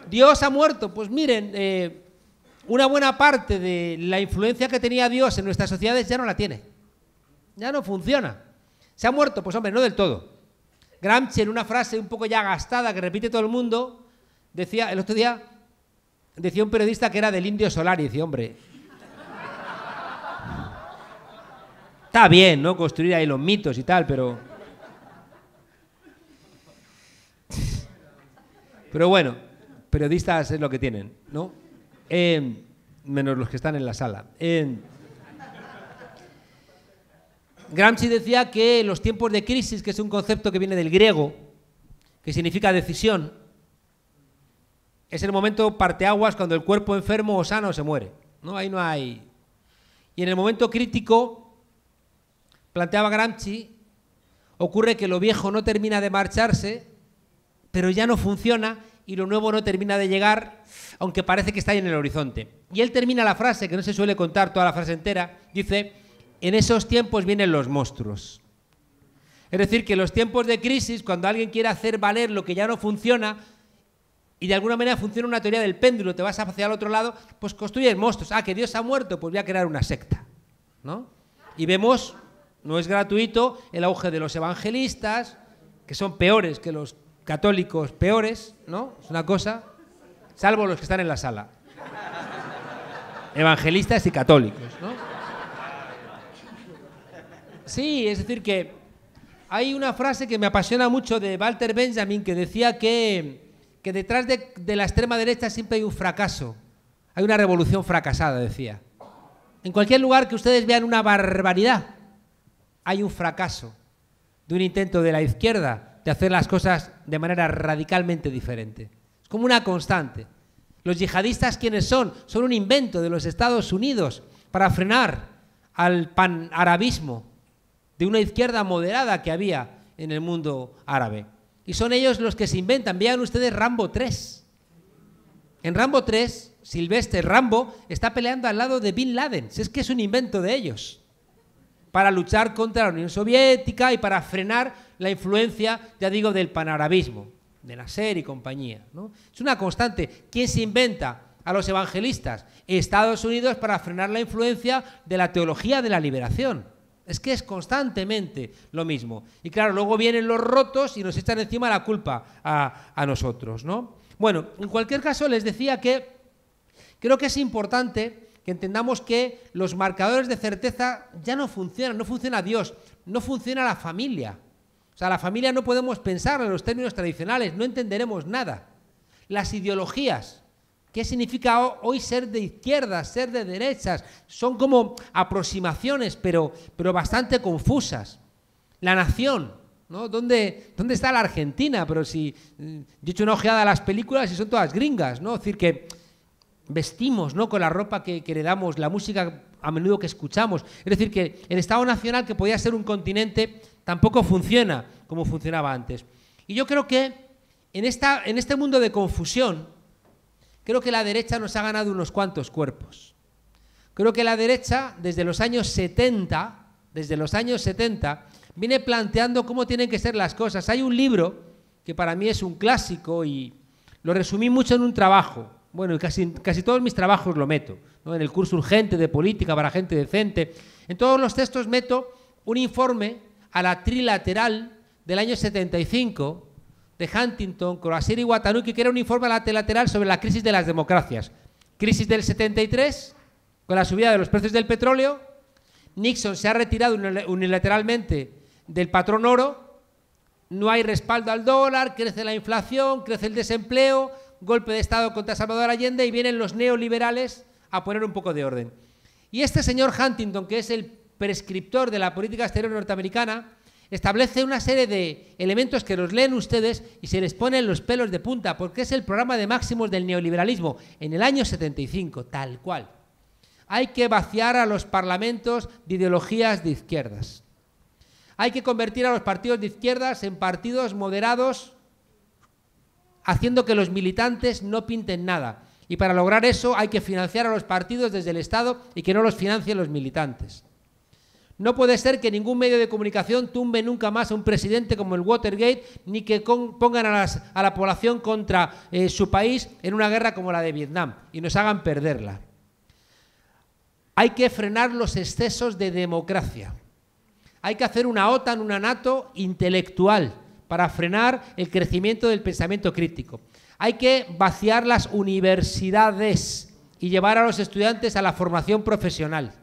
Dios ha muerto, pues miren, eh, una buena parte de la influencia que tenía Dios en nuestras sociedades ya no la tiene. Ya no funciona. ¿Se ha muerto? Pues hombre, no del todo. Gramsci en una frase un poco ya gastada que repite todo el mundo, decía el otro día, Decía un periodista que era del indio Solari, hombre. Está bien, ¿no? Construir ahí los mitos y tal, pero. Pero bueno, periodistas es lo que tienen, ¿no? Eh, menos los que están en la sala. Eh, Gramsci decía que los tiempos de crisis, que es un concepto que viene del griego, que significa decisión, es el momento parteaguas cuando el cuerpo enfermo o sano se muere. ¿no? Ahí no hay. Y en el momento crítico, planteaba Gramsci, ocurre que lo viejo no termina de marcharse, pero ya no funciona y lo nuevo no termina de llegar, aunque parece que está ahí en el horizonte. Y él termina la frase, que no se suele contar toda la frase entera, dice, en esos tiempos vienen los monstruos. Es decir, que en los tiempos de crisis, cuando alguien quiere hacer valer lo que ya no funciona, y de alguna manera funciona una teoría del péndulo, te vas hacia el otro lado, pues construyen monstruos. Ah, que Dios ha muerto, pues voy a crear una secta. Y vemos, no es gratuito, el auge de los evangelistas, que son peores que los católicos, peores, ¿no? Es una cosa, salvo los que están en la sala. Evangelistas y católicos, ¿no? Sí, es decir que hay una frase que me apasiona mucho de Walter Benjamin que decía que que detrás de, la extrema derecha siempre hay un fracaso. Hay una revolución fracasada, decía. En cualquier lugar que ustedes vean una barbaridad, hay un fracaso de un intento de la izquierda de hacer las cosas de manera radicalmente diferente. Es como una constante. Los yihadistas, ¿quiénes son? Son un invento de los Estados Unidos para frenar al panarabismo de una izquierda moderada que había en el mundo árabe. Y son ellos los que se inventan. Vean ustedes Rambo 3. En Rambo 3, Silvestre Rambo está peleando al lado de Bin Laden. es que es un invento de ellos. Para luchar contra la Unión Soviética y para frenar la influencia, ya digo, del panarabismo, de Nasser y compañía. Es una constante. ¿Quién se inventa? a los evangelistas, Estados Unidos para frenar la influencia de la teología de la liberación. Es que es constantemente lo mismo. Y claro, luego vienen los rotos y nos echan encima la culpa a, nosotros, ¿no? Bueno, en cualquier caso les decía que creo que es importante que entendamos que los marcadores de certeza ya no funcionan, no funciona Dios, no funciona la familia. O sea, la familia no podemos pensar en los términos tradicionales, no entenderemos nada. Las ideologías, ¿Qué significa hoy ser de izquierdas, ser de derechas? Son como aproximaciones, pero, pero bastante confusas. La nación, ¿no? ¿Dónde, ¿Dónde, está la Argentina? Pero si yo he hecho una ojeada a las películas y son todas gringas, ¿no? Es decir, que vestimos ¿no? con la ropa que, que heredamos, la música a menudo que escuchamos. Es decir, que el Estado Nacional, que podía ser un continente, tampoco funciona como funcionaba antes. Y yo creo que en, esta, en este mundo de confusión, Creo que la derecha nos ha ganado unos cuantos cuerpos. Creo que la derecha, desde los años 70, desde los años 70, viene planteando cómo tienen que ser las cosas. Hay un libro que para mí es un clásico y lo resumí mucho en un trabajo. Bueno, casi, todos mis trabajos lo meto. En el curso urgente de política para gente decente. En todos los textos meto un informe a la trilateral del año 75 de Huntington, con y Watanuki, que era un informe lateral sobre la crisis de las democracias. Crisis del 73, con la subida de los precios del petróleo, Nixon se ha retirado unilateralmente del patrón oro, no hay respaldo al dólar, crece la inflación, crece el desempleo, golpe de Estado contra Salvador Allende y vienen los neoliberales a poner un poco de orden. Y este señor Huntington, que es el prescriptor de la política exterior norteamericana, establece una serie de elementos que los leen ustedes y se les ponen los pelos de punta, porque es el programa de máximos del neoliberalismo en el año 75, tal cual. Hay que vaciar a los parlamentos de ideologías de izquierdas. Hay que convertir a los partidos de izquierdas en partidos moderados, haciendo que los militantes no pinten nada. Y para lograr eso hay que financiar a los partidos desde el Estado y que no los financien los militantes. No puede ser que ningún medio de comunicación tumbe nunca más a un presidente como el Watergate, ni que pongan a, la población contra eh, su país en una guerra como la de Vietnam y nos hagan perderla. Hay que frenar los excesos de democracia. Hay que hacer una OTAN, una NATO intelectual para frenar el crecimiento del pensamiento crítico. Hay que vaciar las universidades y llevar a los estudiantes a la formación profesional.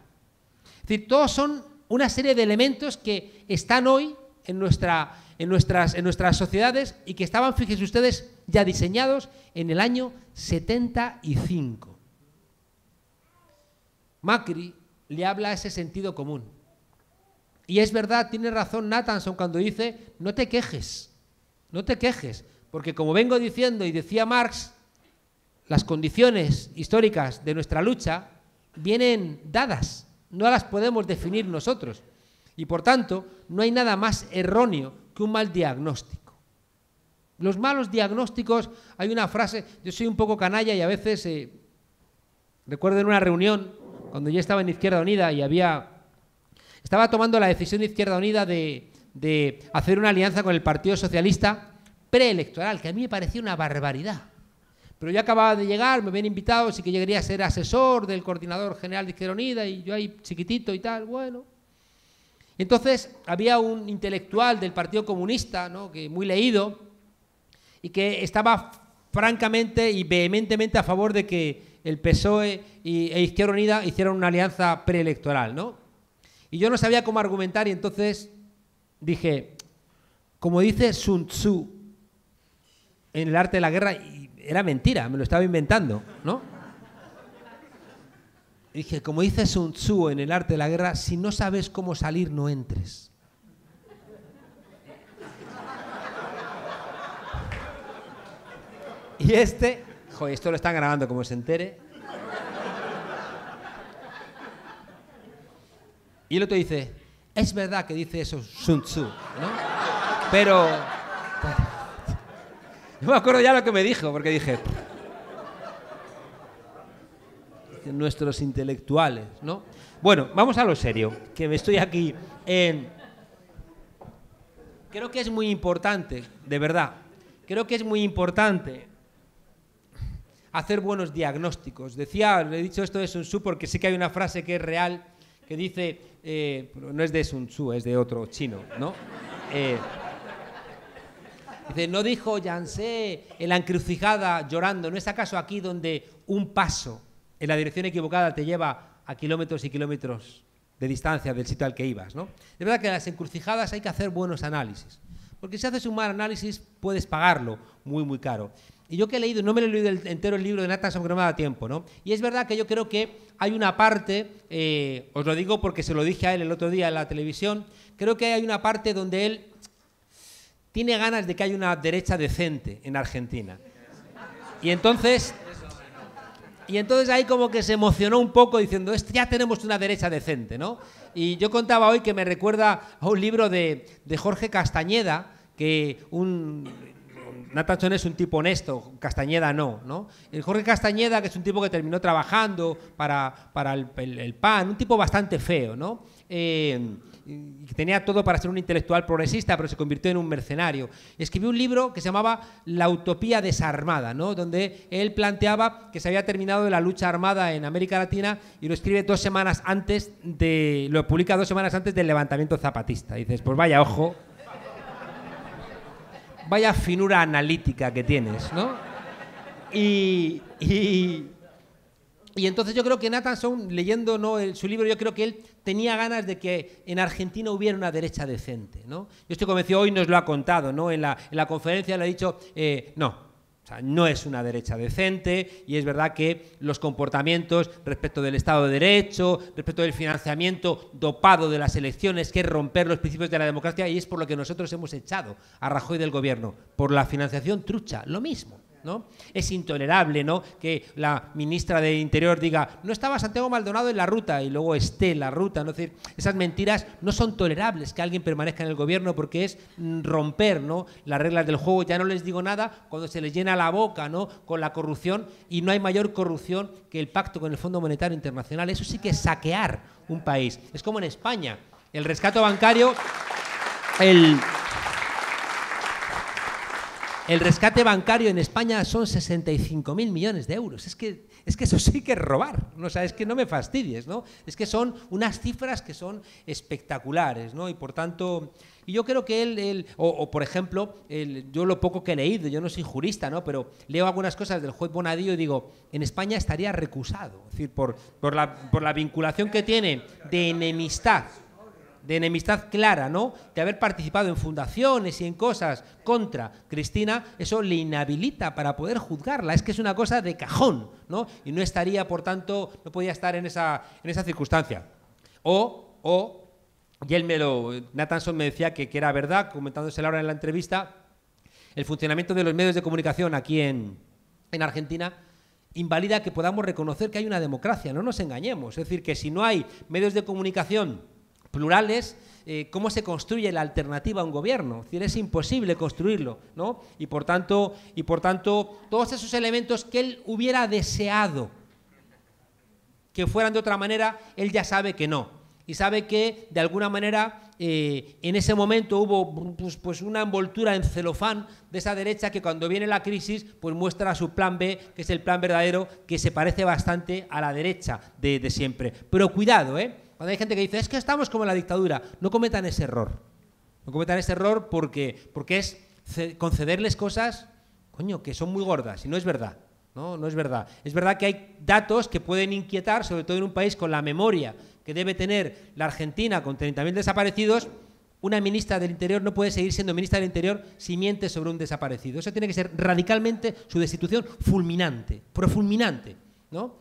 Es decir, todos son una serie de elementos que están hoy en, nuestra, en, nuestras, nuestras sociedades y que estaban, fíjense ustedes, ya diseñados en el año 75. Macri le habla a ese sentido común. Y es verdad, tiene razón Nathanson cuando dice, no te quejes, no te quejes, porque como vengo diciendo y decía Marx, las condiciones históricas de nuestra lucha vienen dadas no las podemos definir nosotros. Y por tanto, no hay nada más erróneo que un mal diagnóstico. Los malos diagnósticos, hay una frase, yo soy un poco canalla y a veces, eh, recuerdo en una reunión, cuando yo estaba en Izquierda Unida y había, estaba tomando la decisión de Izquierda Unida de, de hacer una alianza con el Partido Socialista preelectoral, que a mí me parecía una barbaridad. Pero yo acababa de llegar, me habían invitado, sí que llegaría a ser asesor del coordinador general de Izquierda Unida, y yo ahí chiquitito y tal, bueno. Entonces había un intelectual del Partido Comunista, ¿no? que muy leído, y que estaba francamente y vehementemente a favor de que el PSOE e Izquierda Unida hicieran una alianza preelectoral. ¿no? Y yo no sabía cómo argumentar y entonces dije, como dice Sun Tzu en el arte de la guerra, era mentira, me lo estaba inventando, ¿no? dije, como dice Sun Tzu en el arte de la guerra, si no sabes cómo salir, no entres. Y este, joder, esto lo están grabando como se entere. Y el otro dice, es verdad que dice eso Sun Tzu, ¿no? Pero no me acuerdo ya lo que me dijo, porque dije... Nuestros intelectuales, ¿no? Bueno, vamos a lo serio, que me estoy aquí. en... creo que es muy importante, de verdad, creo que es muy importante hacer buenos diagnósticos. Decía, le he dicho esto de Sun Tzu porque sé que hay una frase que es real, que dice, eh, no es de Sun Tzu, es de otro chino, ¿no? Eh, no dijo Yancé en la encrucijada llorando, ¿no es acaso aquí donde un paso en la dirección equivocada te lleva a kilómetros y kilómetros de distancia del sitio al que ibas? ¿no? De verdad que en las encrucijadas hay que hacer buenos análisis, porque si haces un mal análisis puedes pagarlo muy, muy caro. Y yo que he leído, no me lo he leído entero el libro de Nathan aunque no me da tiempo, Y es verdad que yo creo que hay una parte, eh, os lo digo porque se lo dije a él el otro día en la televisión, creo que hay una parte donde él tiene ganas de que haya una derecha decente en Argentina. Y entonces, y entonces ahí como que se emocionó un poco diciendo, este, ya tenemos una derecha decente, ¿no? Y yo contaba hoy que me recuerda a un libro de, de Jorge Castañeda, que un Natachón es un tipo honesto, Castañeda no, ¿no? El Jorge Castañeda, que es un tipo que terminó trabajando para, para el, PAN, un tipo bastante feo, ¿no? Eh, y tenía todo para ser un intelectual progresista, pero se convirtió en un mercenario. Escribió un libro que se llamaba La utopía desarmada, donde él planteaba que se había terminado la lucha armada en América Latina y lo escribe dos semanas antes de lo publica dos semanas antes del levantamiento zapatista. dices, pues vaya ojo. Vaya finura analítica que tienes, ¿no? y y entonces yo creo que Nathan leyendo ¿no? su libro, yo creo que él tenía ganas de que en Argentina hubiera una derecha decente. ¿no? Yo estoy convencido, hoy nos lo ha contado, ¿no? en, la, conferencia le ha dicho, eh, no, no es una derecha decente y es verdad que los comportamientos respecto del Estado de Derecho, respecto del financiamiento dopado de las elecciones, que es romper los principios de la democracia y es por lo que nosotros hemos echado a Rajoy del gobierno, por la financiación trucha, lo mismo. Es intolerable que la ministra de Interior diga, no estaba Santiago Maldonado en la ruta y luego esté en la ruta. esas mentiras no son tolerables que alguien permanezca en el gobierno porque es mm, romper las reglas del juego. Ya no les digo nada cuando se les llena la boca con la corrupción y no hay mayor corrupción que el pacto con el Fondo Monetario Internacional. Eso sí que es saquear un país. Es como en España. El rescate bancario, el rescate bancario en España son 65.000 millones de euros. Es que, es que eso sí que es robar. no sabes que no me fastidies, ¿no? Es que son unas cifras que son espectaculares, ¿no? Y por tanto, y yo creo que él, o, por ejemplo, yo lo poco que he leído, yo no soy jurista, ¿no? Pero leo algunas cosas del juez Bonadío y digo, en España estaría recusado, es decir, por, por, la, por la vinculación que tiene de enemistad de enemistad clara, ¿no? De haber participado en fundaciones y en cosas contra Cristina, eso le inhabilita para poder juzgarla. Es que es una cosa de cajón, ¿no? Y no estaría, por tanto, no podía estar en esa, en esa circunstancia. O, o, y él me lo, Nathanson me decía que, que era verdad, comentándose ahora en la entrevista, el funcionamiento de los medios de comunicación aquí en, en Argentina invalida que podamos reconocer que hay una democracia, no nos engañemos. Es decir, que si no hay medios de comunicación plurales, eh, cómo se construye la alternativa a un gobierno. Es es imposible construirlo, ¿no? Y por tanto, y por tanto todos esos elementos que él hubiera deseado que fueran de otra manera, él ya sabe que no. Y sabe que, de alguna manera, eh, en ese momento hubo pues, pues, una envoltura en celofán de esa derecha que cuando viene la crisis pues muestra su plan B, que es el plan verdadero, que se parece bastante a la derecha de, de siempre. Pero cuidado, ¿eh? Cuando hay gente que dice, es que estamos como en la dictadura, no cometan ese error. No cometan ese error porque, porque es concederles cosas, coño, que son muy gordas y no es verdad. No, no es verdad. Es verdad que hay datos que pueden inquietar, sobre todo en un país con la memoria que debe tener la Argentina con 30.000 desaparecidos, una ministra del Interior no puede seguir siendo ministra del Interior si miente sobre un desaparecido. Eso tiene que ser radicalmente su destitución fulminante, profulminante. ¿no?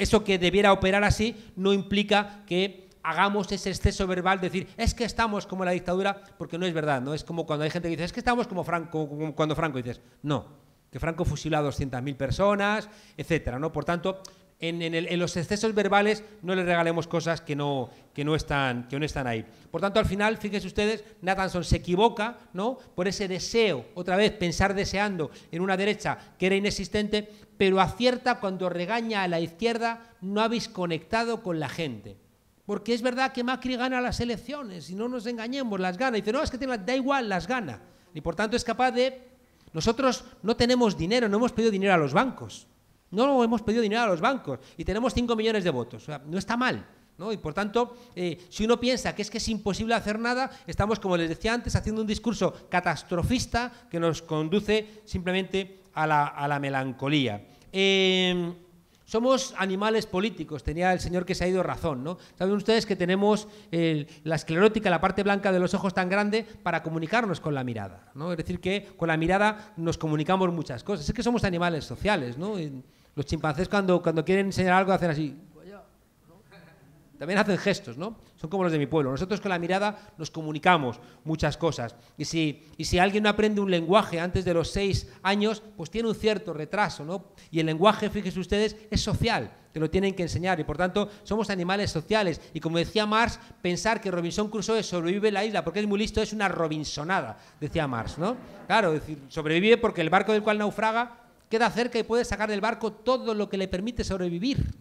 eso que debiera operar así no implica que hagamos ese exceso verbal, decir, es que estamos como la dictadura, porque no es verdad, ¿no? Es como cuando hay gente que dice, es que estamos como Franco, cuando Franco dices, no, que Franco fusiló a 200.000 personas, etcétera, ¿no? Por tanto, en, los excesos verbales no le regalemos cosas que no, están, ahí. Por tanto, al final, fíjense ustedes, Nathanson se equivoca ¿no? por ese deseo, otra vez, pensar deseando en una derecha que era inexistente, pero acierta cuando regaña a la izquierda, no habéis conectado con la gente. Porque es verdad que Macri gana las elecciones, y no nos engañemos, las gana. dice, no, es que da igual, las gana. Y por tanto es capaz de... Nosotros no tenemos dinero, no hemos pedido dinero a los bancos. No hemos pedido dinero a los bancos y tenemos 5 millones de votos. no está mal. ¿no? Y por tanto, eh, si uno piensa que es que es imposible hacer nada, estamos, como les decía antes, haciendo un discurso catastrofista que nos conduce simplemente a la, melancolía. Em, somos animales políticos, tenía el señor que se ha ido razón, ¿no? Saben ustedes que tenemos la esclerótica, la parte blanca de los ojos tan grande para comunicarnos con la mirada, Es decir, que con la mirada nos comunicamos muchas cosas. Es que somos animales sociales, ¿no? Los chimpancés cuando, cuando quieren enseñar algo hacen así. También hacen gestos, ¿no? Son como los de mi pueblo. Nosotros con la mirada nos comunicamos muchas cosas. Y si, y si alguien no aprende un lenguaje antes de los seis años, pues tiene un cierto retraso, ¿no? Y el lenguaje, fíjense ustedes, es social. Te lo tienen que enseñar. Y por tanto, somos animales sociales. Y como decía Marx, pensar que Robinson Crusoe sobrevive la isla porque es muy listo es una robinsonada, decía Marx, ¿no? Claro, decir, sobrevive porque el barco del cual naufraga queda cerca y puede sacar del barco todo lo que le permite sobrevivir.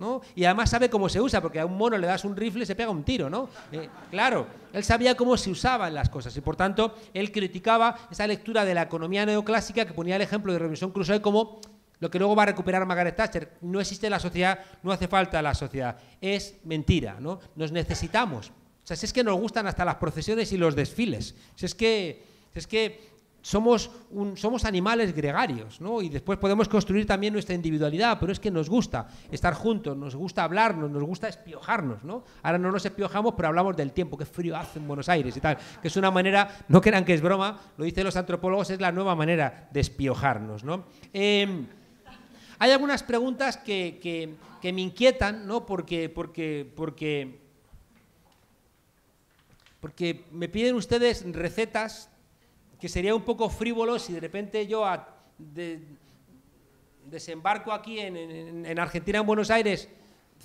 ¿no? Y además sabe cómo se usa, porque a un mono le das un rifle y se pega un tiro, ¿no? Eh, claro, él sabía cómo se usaban las cosas y por tanto él criticaba esa lectura de la economía neoclásica que ponía el ejemplo de revisión Crusoe como lo que luego va a recuperar Margaret Thatcher. No existe la sociedad, no hace falta la sociedad. Es mentira, ¿no? Nos necesitamos. O sea, si es que nos gustan hasta las procesiones y los desfiles. es que, si es que somos, somos animales gregarios, ¿no? Y después podemos construir también nuestra individualidad, pero es que nos gusta estar juntos, nos gusta hablarnos, nos gusta espiojarnos, ¿no? Ahora no nos espiojamos, pero hablamos del tiempo, qué frío hace en Buenos Aires y tal, que es una manera, no crean que es broma, lo dicen los antropólogos, es la nueva manera de espiojarnos, ¿no? Em, hay algunas preguntas que, que, me inquietan, ¿no? Porque, porque, porque, porque me piden ustedes recetas que sería un poco frívolo si de repente yo desembarco aquí en, Argentina, en Buenos Aires,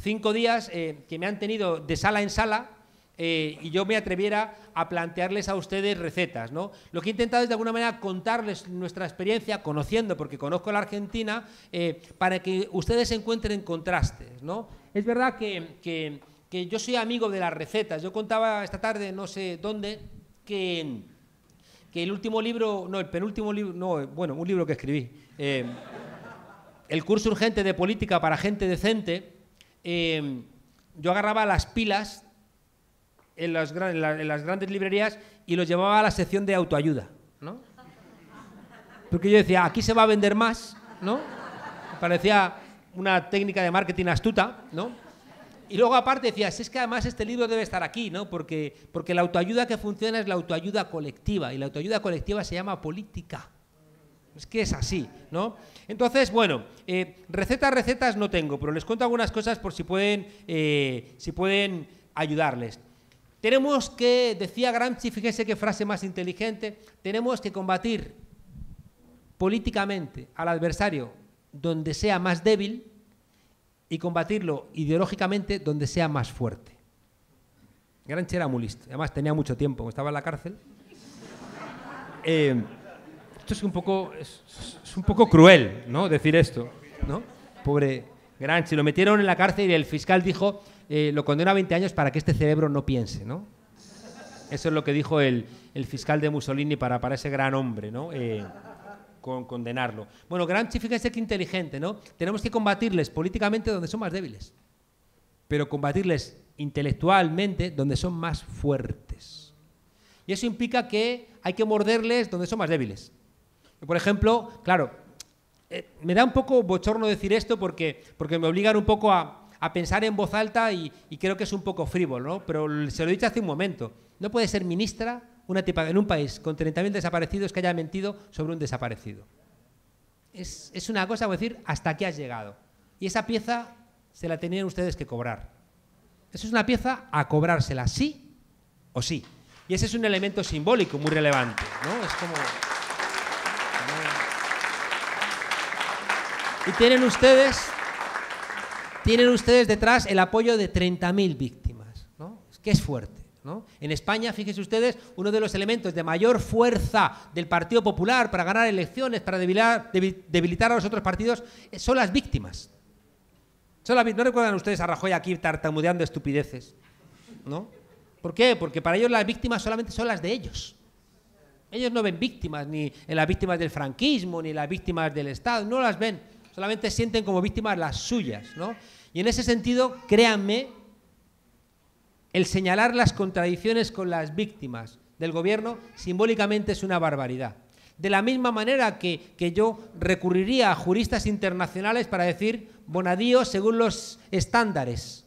cinco días eh, que me han tenido de sala en sala eh, y yo me atreviera a plantearles a ustedes recetas. ¿no? Lo que he intentado es de alguna manera contarles nuestra experiencia, conociendo, porque conozco la Argentina, eh, para que ustedes encuentren contrastes. ¿no? Es verdad que, que, que yo soy amigo de las recetas. Yo contaba esta tarde, no sé dónde, que que el último libro, no, el penúltimo libro, no, bueno, un libro que escribí, eh, el curso urgente de política para gente decente, eh, yo agarraba las pilas en en las, grandes librerías y los llevaba a la sección de autoayuda, ¿no? Porque yo decía, aquí se va a vender más, ¿no? Parecía una técnica de marketing astuta, ¿no? Y luego aparte decías, es que además este libro debe estar aquí, ¿no? Porque, porque la autoayuda que funciona es la autoayuda colectiva y la autoayuda colectiva se llama política. Es que es así, ¿no? Entonces, bueno, eh, recetas, recetas no tengo, pero les cuento algunas cosas por si pueden, eh, si pueden ayudarles. Tenemos que, decía Gramsci, fíjese qué frase más inteligente, tenemos que combatir políticamente al adversario donde sea más débil y combatirlo ideológicamente donde sea más fuerte. Granchi era mulista, además tenía mucho tiempo, estaba en la cárcel. Eh, esto es un poco, es, un poco cruel, ¿no? Decir esto, ¿no? Pobre Granchi, lo metieron en la cárcel y el fiscal dijo, eh, lo condena a 20 años para que este cerebro no piense, ¿no? Eso es lo que dijo el, fiscal de Mussolini para, para ese gran hombre, ¿no? Eh, con condenarlo. Bueno, Gramsci, fíjense que inteligente, ¿no? Tenemos que combatirles políticamente donde son más débiles, pero combatirles intelectualmente donde son más fuertes. Y eso implica que hay que morderles donde son más débiles. Por ejemplo, claro, eh, me da un poco bochorno decir esto porque, porque me obligan un poco a, pensar en voz alta y, y, creo que es un poco frívolo, ¿no? Pero se lo he dicho hace un momento. No puede ser ministra una tipa en un país con 30.000 desaparecidos que haya mentido sobre un desaparecido. Es, una cosa, voy decir, hasta aquí has llegado. Y esa pieza se la tenían ustedes que cobrar. Eso es una pieza a cobrársela, sí o sí. Y ese es un elemento simbólico muy relevante. ¿no? Y tienen ustedes, tienen ustedes detrás el apoyo de 30.000 víctimas, ¿no? que es fuerte. En España, fíjense ustedes, uno de los elementos de mayor fuerza del Partido Popular para ganar elecciones, para debilitar, a los otros partidos, eh, son las víctimas. Son ¿No recuerdan ustedes a Rajoy aquí tartamudeando estupideces? ¿No? ¿Por qué? Porque para ellos las víctimas solamente son las de ellos. Ellos no ven víctimas, ni las víctimas del franquismo, ni las víctimas del Estado, no las ven. Solamente sienten como víctimas las suyas, Y en ese sentido, créanme el señalar las contradicciones con las víctimas del gobierno simbólicamente es una barbaridad. De la misma manera que, yo recurriría a juristas internacionales para decir, Bonadío, según los estándares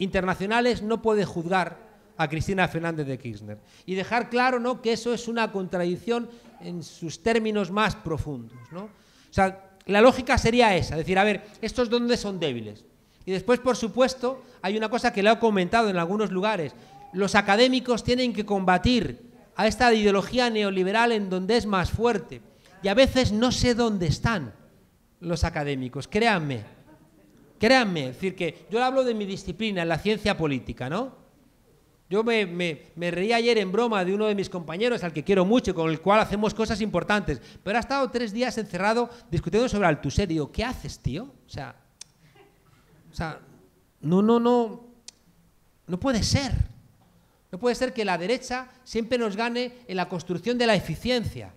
internacionales, no puede juzgar a Cristina Fernández de Kirchner. Y dejar claro ¿no? que eso es una contradicción en sus términos más profundos. la lógica sería esa, decir, a ver, ¿estos dónde son débiles? Y después, por supuesto, hay una cosa que le he comentado en algunos lugares. Los académicos tienen que combatir a esta ideología neoliberal en donde es más fuerte. Y a veces no sé dónde están los académicos, créanme. Créanme, es decir, que yo hablo de mi disciplina, la ciencia política, ¿no? Yo me, me, reí ayer en broma de uno de mis compañeros, al que quiero mucho, con el cual hacemos cosas importantes, pero ha estado tres días encerrado discutiendo sobre Althusser. Digo, ¿qué haces, tío? O sea, o sea, no, no, no, no puede ser. No puede ser que la derecha siempre nos gane en la construcción de la eficiencia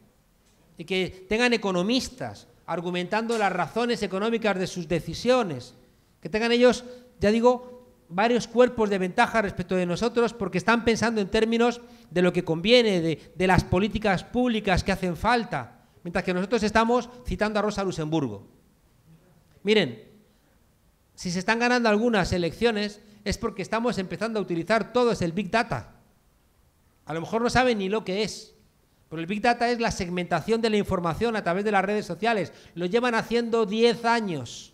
y que tengan economistas argumentando las razones económicas de sus decisiones, que tengan ellos, ya digo, varios cuerpos de ventaja respecto de nosotros porque están pensando en términos de lo que conviene, de, de las políticas públicas que hacen falta, mientras que nosotros estamos citando a Rosa Luxemburgo. Miren, si se están ganando algunas elecciones es porque estamos empezando a utilizar todos el Big Data. A lo mejor no saben ni lo que es, pero el Big Data es la segmentación de la información a través de las redes sociales. Lo llevan haciendo 10 años.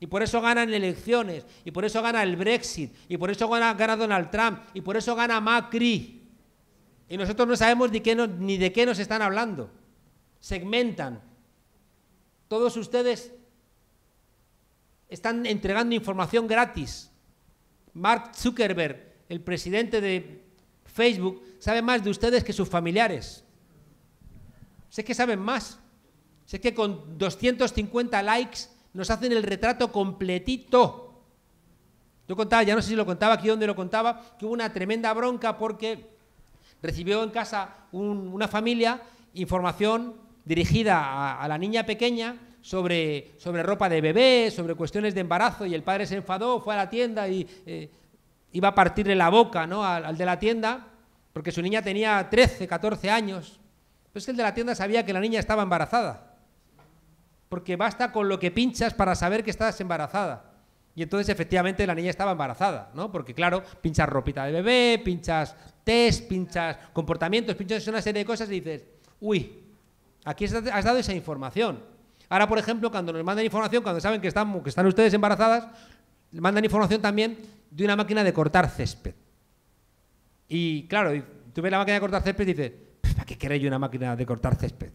Y por eso ganan elecciones, y por eso gana el Brexit, y por eso gana, Donald Trump, y por eso gana Macri. Y nosotros no sabemos qué ni de qué nos están hablando. Segmentan. Todos ustedes están entregando información gratis. Mark Zuckerberg, el presidente de Facebook, sabe más de ustedes que sus familiares. Sé que saben más. Sé que con 250 likes nos hacen el retrato completito. Yo contaba, ya no sé si lo contaba aquí donde lo contaba, que hubo una tremenda bronca porque recibió en casa una familia información dirigida a la niña pequeña sobre, sobre ropa de bebé, sobre cuestiones de embarazo, y el padre se enfadó, fue a la tienda y eh, iba a partirle la boca ¿no? al, de la tienda, porque su niña tenía 13, 14 años. pues el de la tienda sabía que la niña estaba embarazada, porque basta con lo que pinchas para saber que estás embarazada. Y entonces efectivamente la niña estaba embarazada, ¿no? Porque claro, pinchas ropita de bebé, pinchas test, pinchas comportamientos, pinchas una serie de cosas y dices, uy, aquí has dado esa información. Ahora, por ejemplo, cuando nos mandan información, cuando saben que están, que están ustedes embarazadas, mandan información también de una máquina de cortar césped. Y claro, tú ves la máquina de cortar césped y dices, pues, ¿para qué queréis una máquina de cortar césped?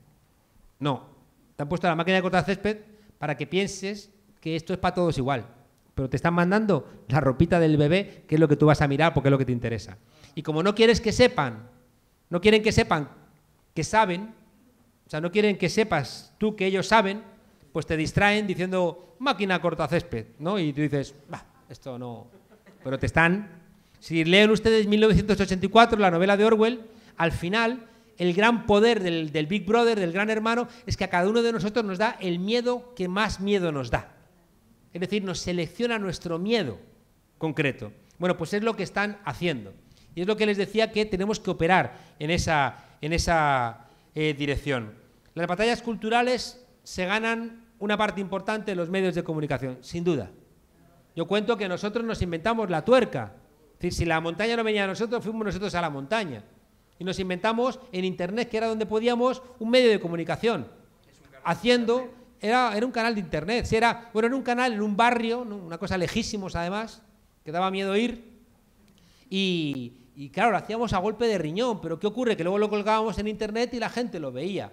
No, te han puesto la máquina de cortar césped para que pienses que esto es para todos igual. Pero te están mandando la ropita del bebé, que es lo que tú vas a mirar porque es lo que te interesa. Y como no quieres que sepan, no quieren que sepan que saben, o sea, no quieren que sepas tú que ellos saben, pues te distraen diciendo máquina corta césped, ¿no? Y tú dices, va, esto no. Pero te están. Si leen ustedes 1984, la novela de Orwell, al final el gran poder del, del, Big Brother, del gran hermano, es que a cada uno de nosotros nos da el miedo que más miedo nos da. Es decir, nos selecciona nuestro miedo concreto. Bueno, pues es lo que están haciendo. Y es lo que les decía que tenemos que operar en esa, en esa eh, dirección. Las batallas culturales se ganan una parte importante en los medios de comunicación, sin duda. Yo cuento que nosotros nos inventamos la tuerca. Es decir, si la montaña no venía a nosotros, fuimos nosotros a la montaña. Y nos inventamos en Internet, que era donde podíamos, un medio de comunicación. Haciendo, era, era un canal de Internet. Si era, bueno, era un canal en un barrio, una cosa lejísimos además, que daba miedo ir. Y, y claro, lo hacíamos a golpe de riñón, pero ¿qué ocurre? Que luego lo colgábamos en internet y la gente lo veía.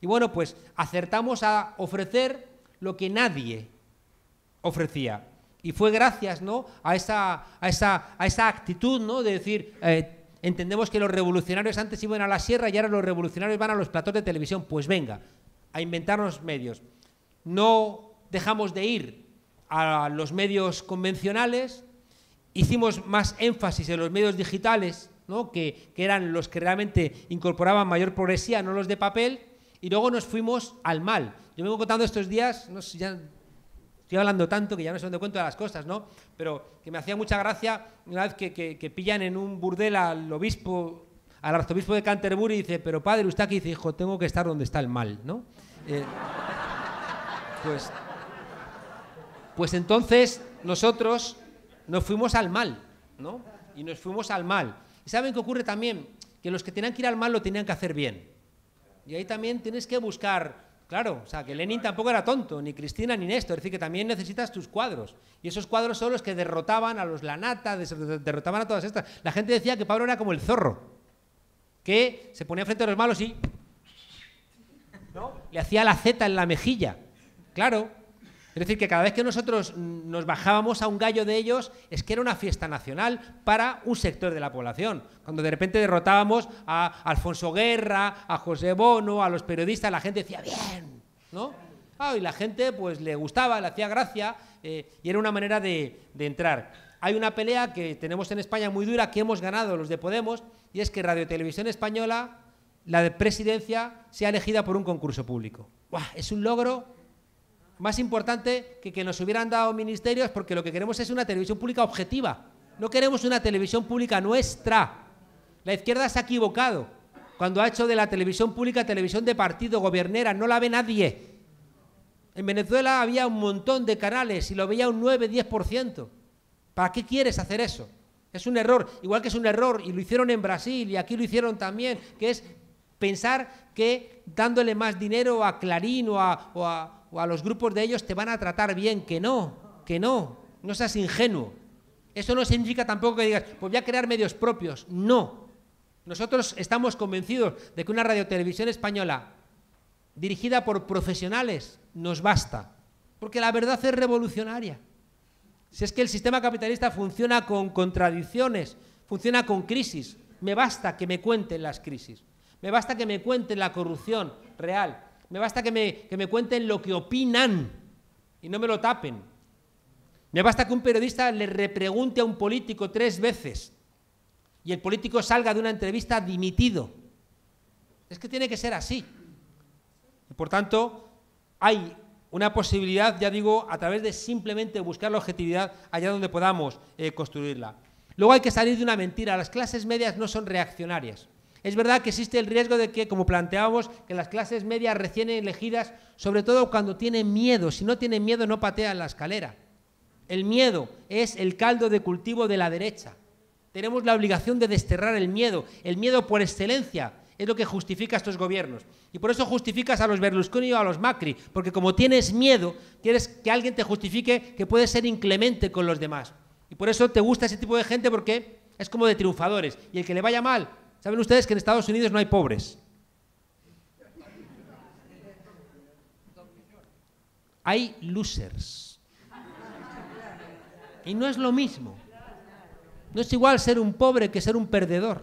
Y bueno, pues acertamos a ofrecer lo que nadie ofrecía. Y fue gracias ¿no? a, esa, a esa, a esa actitud ¿no? de decir, eh, entendemos que los revolucionarios antes iban a la sierra y ahora los revolucionarios van a los platos de televisión. Pues venga, a inventarnos medios. No dejamos de ir a los medios convencionales, hicimos más énfasis en los medios digitales, que, eran los que realmente incorporaban mayor progresía, no los de papel, y luego nos fuimos al mal. Yo me vengo contando estos días, no sé, ya estoy hablando tanto que ya no se me cuenta de las cosas, ¿no? Pero que me hacía mucha gracia una vez que, pillan en un burdel al obispo, al arzobispo de Canterbury y dice, pero padre, usted aquí dice, hijo, tengo que estar donde está el mal, ¿no? Eh, pues, pues entonces nosotros nos fuimos al mal, ¿no? Y nos fuimos al mal. ¿Y saben qué ocurre también? Que los que tenían que ir al mal lo tenían que hacer bien. Y ahí también tienes que buscar, claro, o sea, que Lenin tampoco era tonto, ni Cristina ni Néstor, es decir, que también necesitas tus cuadros. Y esos cuadros son los que derrotaban a los Lanata, derrotaban a todas estas. La gente decía que Pablo era como el zorro, que se ponía frente a los malos y ¿no? le hacía la Z en la mejilla. Claro, es decir, que cada vez que nosotros mm, nos bajábamos a un gallo de ellos, es que era una fiesta nacional para un sector de la población. Cuando de repente derrotábamos a Alfonso Guerra, a José Bono, a los periodistas, la gente decía, bien, ¿no? Ah, y la gente pues le gustaba, le hacía gracia eh, y era una manera de, entrar. Hay una pelea que tenemos en España muy dura que hemos ganado los de Podemos y es que Radio Televisión Española, la de presidencia, sea elegida por un concurso público. ¡Buah! Es un logro más importante que que nos hubieran dado ministerios porque lo que queremos es una televisión pública objetiva. No queremos una televisión pública nuestra. La izquierda se ha equivocado cuando ha hecho de la televisión pública televisión de partido, gobernera, no la ve nadie. En Venezuela había un montón de canales y lo veía un 9-10%. ¿Para qué quieres hacer eso? Es un error, igual que es un error, y lo hicieron en Brasil y aquí lo hicieron también, que es pensar que dándole más dinero a Clarín o a, o a a los grupos de ellos te van a tratar bien, que no, que no, no seas ingenuo. Eso no significa tampoco que digas, pues voy a crear medios propios, no. Nosotros estamos convencidos de que una radiotelevisión española dirigida por profesionales nos basta, porque la verdad es revolucionaria. Si es que el sistema capitalista funciona con contradicciones, funciona con crisis, me basta que me cuenten las crisis, me basta que me cuenten la corrupción real, me basta que me, que me cuenten lo que opinan y no me lo tapen. Me basta que un periodista le repregunte a un político tres veces y el político salga de una entrevista dimitido. Es que tiene que ser así. Y por tanto, hay una posibilidad, ya digo, a través de simplemente buscar la objetividad allá donde podamos eh, construirla. Luego hay que salir de una mentira. Las clases medias no son reaccionarias. Es verdad que existe el riesgo de que, como planteábamos, que las clases medias recién elegidas, sobre todo cuando tienen miedo, si no tienen miedo no patean la escalera. El miedo es el caldo de cultivo de la derecha. Tenemos la obligación de desterrar el miedo, el miedo por excelencia, es lo que justifica estos gobiernos. Y por eso justificas a los Berlusconi o a los Macri, porque como tienes miedo, quieres que alguien te justifique que puedes ser inclemente con los demás. Y por eso te gusta ese tipo de gente porque es como de triunfadores. Y el que le vaya mal, ¿Saben ustedes que en Estados Unidos no hay pobres? Hay losers. Y no es lo mismo. No es igual ser un pobre que ser un perdedor.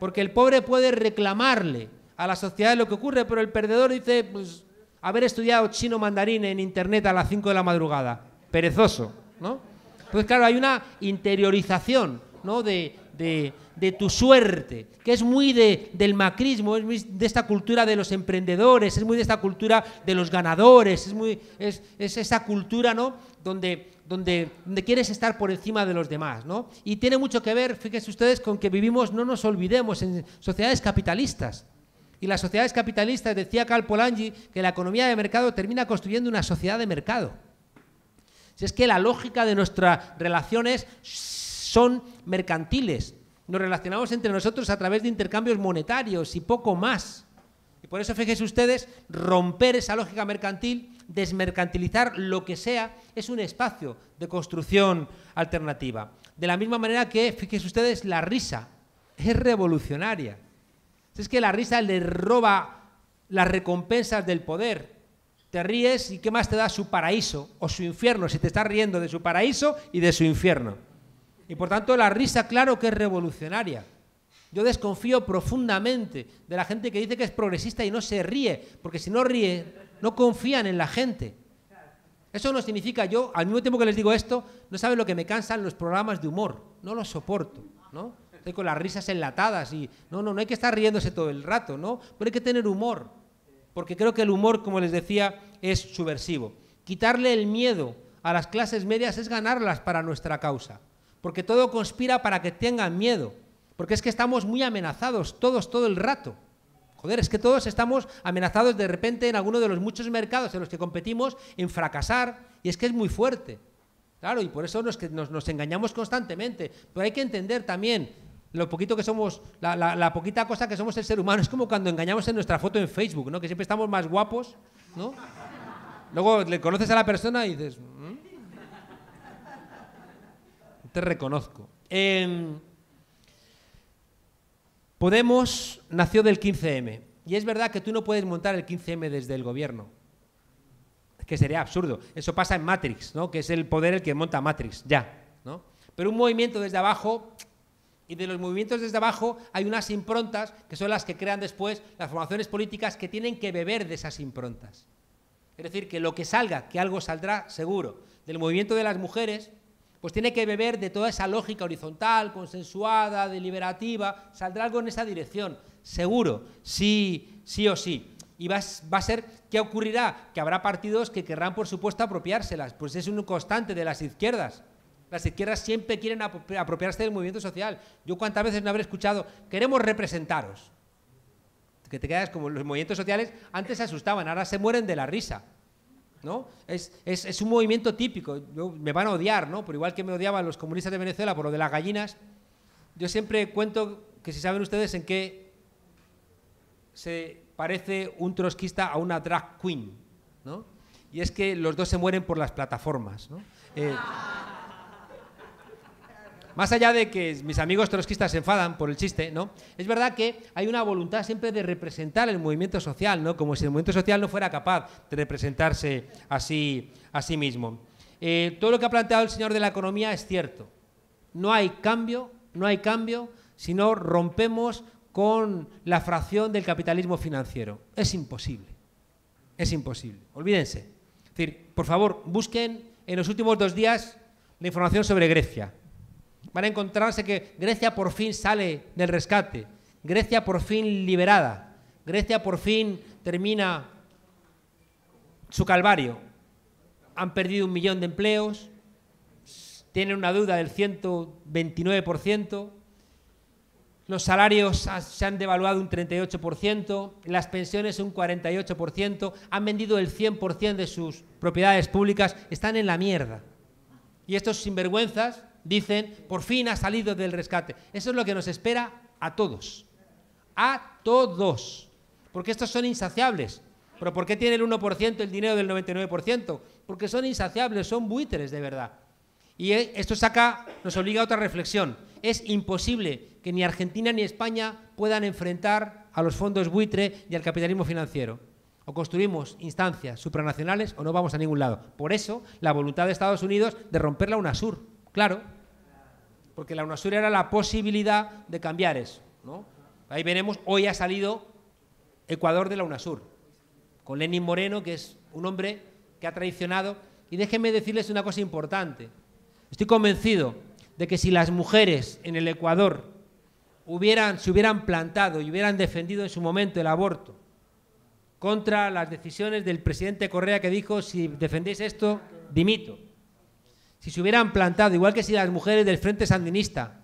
Porque el pobre puede reclamarle a la sociedad lo que ocurre, pero el perdedor dice, pues, haber estudiado chino mandarín en internet a las 5 de la madrugada. Perezoso, ¿no? Entonces, pues claro, hay una interiorización ¿no? de, de, tu suerte, que es muy de, del macrismo, es de esta cultura de los emprendedores, es muy de esta cultura de los ganadores, es, muy, es, esa cultura ¿no? donde, donde, quieres estar por encima de los demás. Y tiene mucho que ver, fíjense ustedes, con que vivimos, no nos olvidemos, en sociedades capitalistas. Y las sociedades capitalistas, decía Karl Polanyi, que la economía de mercado termina construyendo una sociedad de mercado. Si es que la lógica de nuestras relaciones son mercantiles. Nos relacionamos entre nosotros a través de intercambios monetarios y poco más. Y por eso, fíjense ustedes, romper esa lógica mercantil, desmercantilizar lo que sea, es un espacio de construcción alternativa. De la misma manera que, fíjense ustedes, la risa es revolucionaria. Es que la risa le roba las recompensas del poder. Te ríes y ¿qué más te da su paraíso o su infierno si te estás riendo de su paraíso y de su infierno? Y por tanto la risa, claro que es revolucionaria. Yo desconfío profundamente de la gente que dice que es progresista y no se ríe, porque si no ríe, no confían en la gente. Eso no significa yo, al mismo tiempo que les digo esto, no saben lo que me cansan los programas de humor, no los soporto, ¿no? Estoy con las risas enlatadas y no, no, no hay que estar riéndose todo el rato, ¿no? Pero hay que tener humor, porque creo que el humor, como les decía, es subversivo. Quitarle el miedo a las clases medias es ganarlas para nuestra causa porque todo conspira para que tengan miedo, porque es que estamos muy amenazados todos todo el rato. Joder, es que todos estamos amenazados de repente en alguno de los muchos mercados en los que competimos en fracasar, y es que es muy fuerte. Claro, y por eso nos, nos, nos engañamos constantemente. Pero hay que entender también lo poquito que somos, la, la, la, poquita cosa que somos el ser humano. Es como cuando engañamos en nuestra foto en Facebook, ¿no? Que siempre estamos más guapos, ¿no? Luego le conoces a la persona y dices, te reconozco. Em, Podemos nació del 15M. Y es verdad que tú no puedes montar el 15M desde el gobierno. Que sería absurdo. Eso pasa en Matrix, ¿no? que es el poder el que monta Matrix, ya. Pero un movimiento desde abajo, y de los movimientos desde abajo hay unas improntas que son las que crean después las formaciones políticas que tienen que beber de esas improntas. Es decir, que lo que salga, que algo saldrá seguro, del movimiento de las mujeres, pues tiene que beber de toda esa lógica horizontal, consensuada, deliberativa, saldrá algo en esa dirección, seguro, sí, sí o sí. Y va, a ser, ¿qué ocurrirá? Que habrá partidos que querrán, por supuesto, apropiárselas, pues es un constante de las izquierdas. Las izquierdas siempre quieren apropiarse del movimiento social. Yo cuántas veces no habré escuchado, queremos representaros. Que te quedas como los movimientos sociales antes se asustaban, ahora se mueren de la risa. ¿no? Es, es, es, un movimiento típico. me van a odiar, ¿no? Por igual que me odiaban los comunistas de Venezuela por lo de las gallinas, yo siempre cuento que si saben ustedes en qué se parece un trotskista a una drag queen, ¿no? Y es que los dos se mueren por las plataformas, ¿no? Eh, más allá de que mis amigos trotskistas se enfadan por el chiste, ¿no? Es verdad que hay una voluntad siempre de representar el movimiento social, ¿no? Como si el movimiento social no fuera capaz de representarse así a sí mismo. Eh, todo lo que ha planteado el señor de la economía es cierto. No hay cambio, no hay cambio si no rompemos con la fracción del capitalismo financiero. Es imposible. Es imposible. Olvídense. decir, por favor, busquen en los últimos dos días la información sobre Grecia. Van a encontrarse que Grecia por fin sale del rescate, Grecia por fin liberada, Grecia por fin termina su calvario. Han perdido un millón de empleos, tienen una deuda del 129%, los salarios se han devaluado un 38%, las pensiones un 48%, han vendido el 100% de sus propiedades públicas, están en la mierda. Y estos sinvergüenzas dicen, por fin ha salido del rescate. Eso es lo que nos espera a todos. A todos. Porque estos son insaciables. ¿Pero por qué tiene el 1% el dinero del 99%? Porque son insaciables, son buitres de verdad. Y eh, esto saca, nos obliga a otra reflexión. Es imposible que ni Argentina ni España puedan enfrentar a los fondos buitre y al capitalismo financiero. O construimos instancias supranacionales o no vamos a ningún lado. Por eso, la voluntad de Estados Unidos de romper la UNASUR. Claro, porque la UNASUR era la posibilidad de cambiar eso. Ahí veremos, hoy ha salido Ecuador de la UNASUR, con Lenin Moreno, que es un hombre que ha traicionado. Y déjenme decirles una cosa importante. Estoy convencido de que si las mujeres en el Ecuador se hubieran plantado y hubieran defendido en su momento el aborto contra las decisiones del presidente Correa que dijo, si defendéis esto, dimito si se hubieran plantado, igual que si las mujeres del Frente Sandinista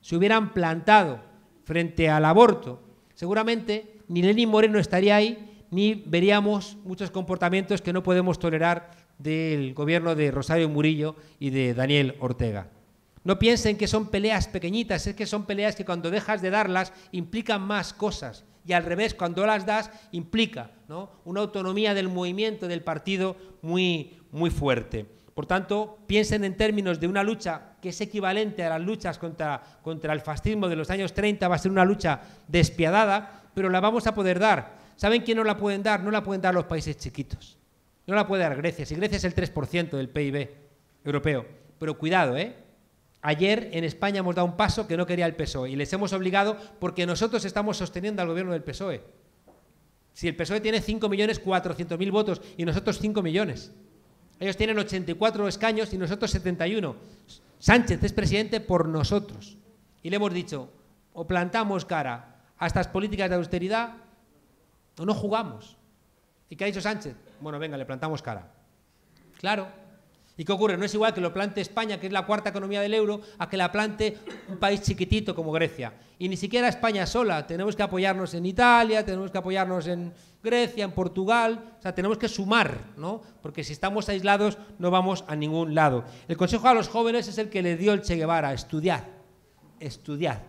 se hubieran plantado frente al aborto, seguramente ni Lenín Moreno estaría ahí, ni veríamos muchos comportamientos que no podemos tolerar del gobierno de Rosario Murillo y de Daniel Ortega. No piensen que son peleas pequeñitas, es que son peleas que cuando dejas de darlas implican más cosas y al revés, cuando las das implica una autonomía del movimiento, del partido muy, muy fuerte. Por tanto, piensen en términos de una lucha que es equivalente a las luchas contra, el fascismo de los años 30, va a ser una lucha despiadada, pero la vamos a poder dar. ¿Saben quién no la pueden dar? No la pueden dar los países chiquitos. No la puede dar Grecia. Si Grecia es el 3% del PIB europeo. Pero cuidado, ¿eh? Ayer en España hemos dado un paso que no quería el PSOE y les hemos obligado porque nosotros estamos sosteniendo al gobierno del PSOE. Si el PSOE tiene 5.400.000 votos y nosotros 5 millones. Ellos tienen 84 escaños y nosotros 71. Sánchez es presidente por nosotros. Y le hemos dicho, o plantamos cara a estas políticas de austeridad o no jugamos. ¿Y qué ha dicho Sánchez? Bueno, venga, le plantamos cara. Claro. ¿Y qué ocurre? No es igual que lo plante España, que es la cuarta economía del euro, a que la plante un país chiquitito como Grecia. Y ni siquiera España sola. Tenemos que apoyarnos en Italia, tenemos que apoyarnos en Grecia, en Portugal, o sea, tenemos que sumar, ¿no? Porque si estamos aislados no vamos a ningún lado. El consejo a los jóvenes es el que le dio el Che Guevara, estudiar, estudiar.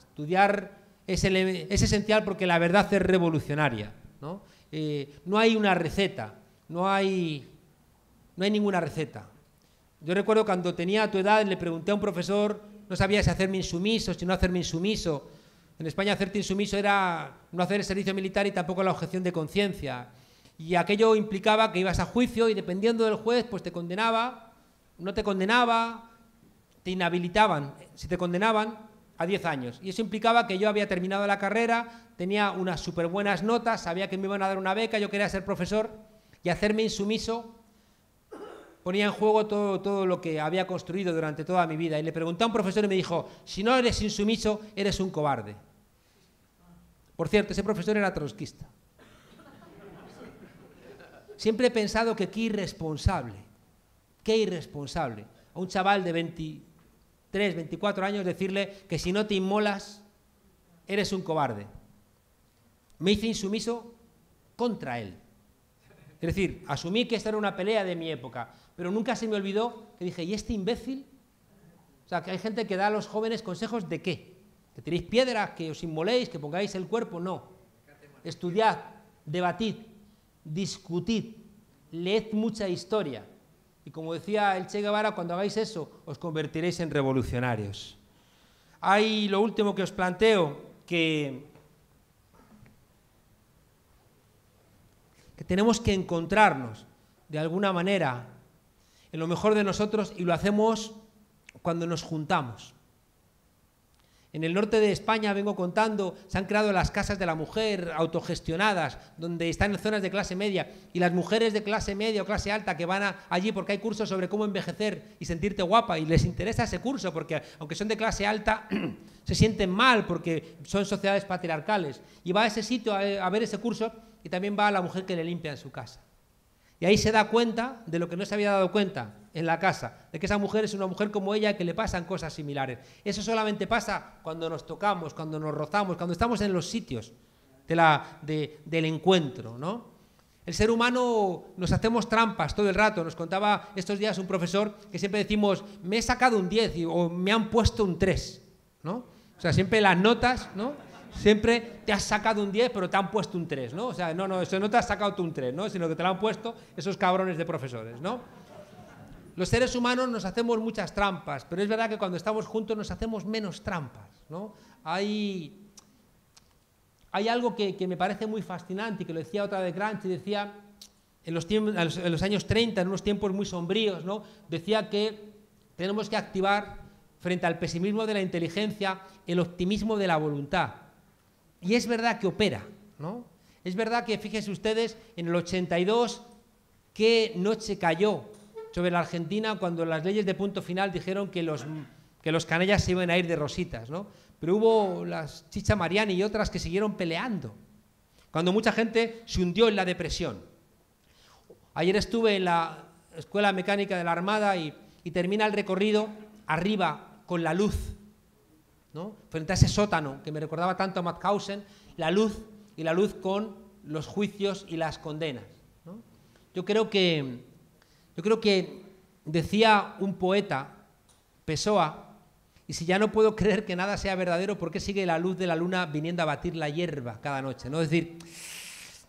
Estudiar es, es esencial porque la verdad es revolucionaria, ¿no? Eh, hay una receta, no hay, ninguna receta. Yo recuerdo cuando tenía tu edad le pregunté a un profesor, no sabía si hacerme insumiso, si no hacerme insumiso, en España hacerte insumiso era no hacer el servicio militar y tampoco la objeción de conciencia. Y aquello implicaba que ibas a juicio y dependiendo del juez, pues te condenaba, no te condenaba, te inhabilitaban. Si te condenaban, a 10 años. Y eso implicaba que yo había terminado la carrera, tenía unas súper buenas notas, sabía que me iban a dar una beca, yo quería ser profesor y hacerme insumiso ponía en juego todo, todo lo que había construido durante toda mi vida. Y le pregunté a un profesor y me dijo, si no eres insumiso, eres un cobarde. Por cierto, ese profesor era trotskista. Siempre he pensado que qué irresponsable, qué irresponsable. A un chaval de 23, 24 años decirle que si no te inmolas, eres un cobarde. Me hice insumiso contra él. Es decir, asumí que esta era una pelea de mi época, pero nunca se me olvidó que dije, ¿y este imbécil? O sea, que hay gente que da a los jóvenes consejos de qué que tiréis piedras, que os inmoléis, que pongáis el cuerpo, no. Estudiad, debatid, discutid, leed mucha historia. Y como decía el Che Guevara, cuando hagáis eso, os convertiréis en revolucionarios. Hay lo último que os planteo, que, que tenemos que encontrarnos de alguna manera en lo mejor de nosotros y lo hacemos cuando nos juntamos. En el norte de España, vengo contando, se han creado las casas de la mujer autogestionadas, donde están en zonas de clase media, y las mujeres de clase media o clase alta que van allí porque hay cursos sobre cómo envejecer y sentirte guapa, y les interesa ese curso, porque aunque son de clase alta, se sienten mal porque son sociedades patriarcales. Y va a ese sitio a, a ver ese curso, y también va a la mujer que le limpia en su casa. Y ahí se da cuenta de lo que no se había dado cuenta, en la casa, de que esa mujer es una mujer como ella que le pasan cosas similares. Eso solamente pasa cuando nos tocamos, cuando nos rozamos, cuando estamos en los sitios de la, del encuentro, ¿no? El ser humano nos hacemos trampas todo el rato. Nos contaba estos días un profesor que siempre decimos, me he sacado un 10 o me han puesto un 3, ¿no? O sea, siempre las notas, ¿no? Siempre te has sacado un 10, pero te han puesto un 3, ¿no? O sea, no, no, eso no te has sacado tú un 3, ¿no? Sino que te lo han puesto esos cabrones de profesores, ¿no? Los seres humanos nos hacemos muchas trampas, pero es verdad que cuando estamos juntos nos hacemos menos trampas. Hay, hay algo que, me parece muy fascinante, y que lo decía otra vez y decía en los, años 30, en unos tiempos muy sombríos, decía que tenemos que activar frente al pesimismo de la inteligencia el optimismo de la voluntad. Y es verdad que opera. ¿no? Es verdad que, fíjense ustedes, en el 82, qué noche cayó sobre la Argentina cuando las leyes de punto final dijeron que los, que los canallas se iban a ir de rositas, ¿no? Pero hubo las Chicha Mariani y otras que siguieron peleando, cuando mucha gente se hundió en la depresión. Ayer estuve en la Escuela Mecánica de la Armada y, termina el recorrido arriba con la luz, ¿no? frente a ese sótano que me recordaba tanto a Mauthausen, la luz y la luz con los juicios y las condenas. Yo creo que yo creo que decía un poeta, Pessoa, y si ya no puedo creer que nada sea verdadero, ¿por qué sigue la luz de la luna viniendo a batir la hierba cada noche? ¿no? Es decir,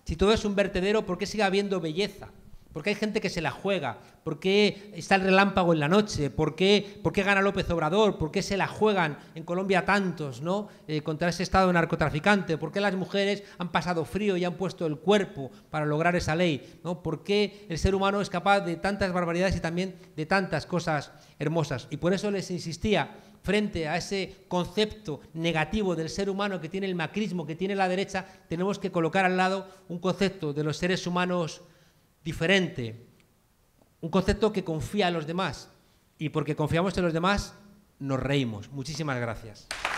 si todo es un vertedero, ¿por qué sigue habiendo belleza? ¿Por qué hay gente que se la juega? ¿Por qué está el relámpago en la noche? ¿Por qué, por qué gana López Obrador? ¿Por qué se la juegan en Colombia tantos ¿no? Eh, contra ese Estado narcotraficante? ¿Por qué las mujeres han pasado frío y han puesto el cuerpo para lograr esa ley? ¿no? ¿Por qué el ser humano es capaz de tantas barbaridades y también de tantas cosas hermosas? Y por eso les insistía frente a ese concepto negativo del ser humano que tiene el macrismo, que tiene la derecha, tenemos que colocar al lado un concepto de los seres humanos diferente, un concepto que confía a los demás. Y porque confiamos en los demás, nos reímos. Muchísimas gracias.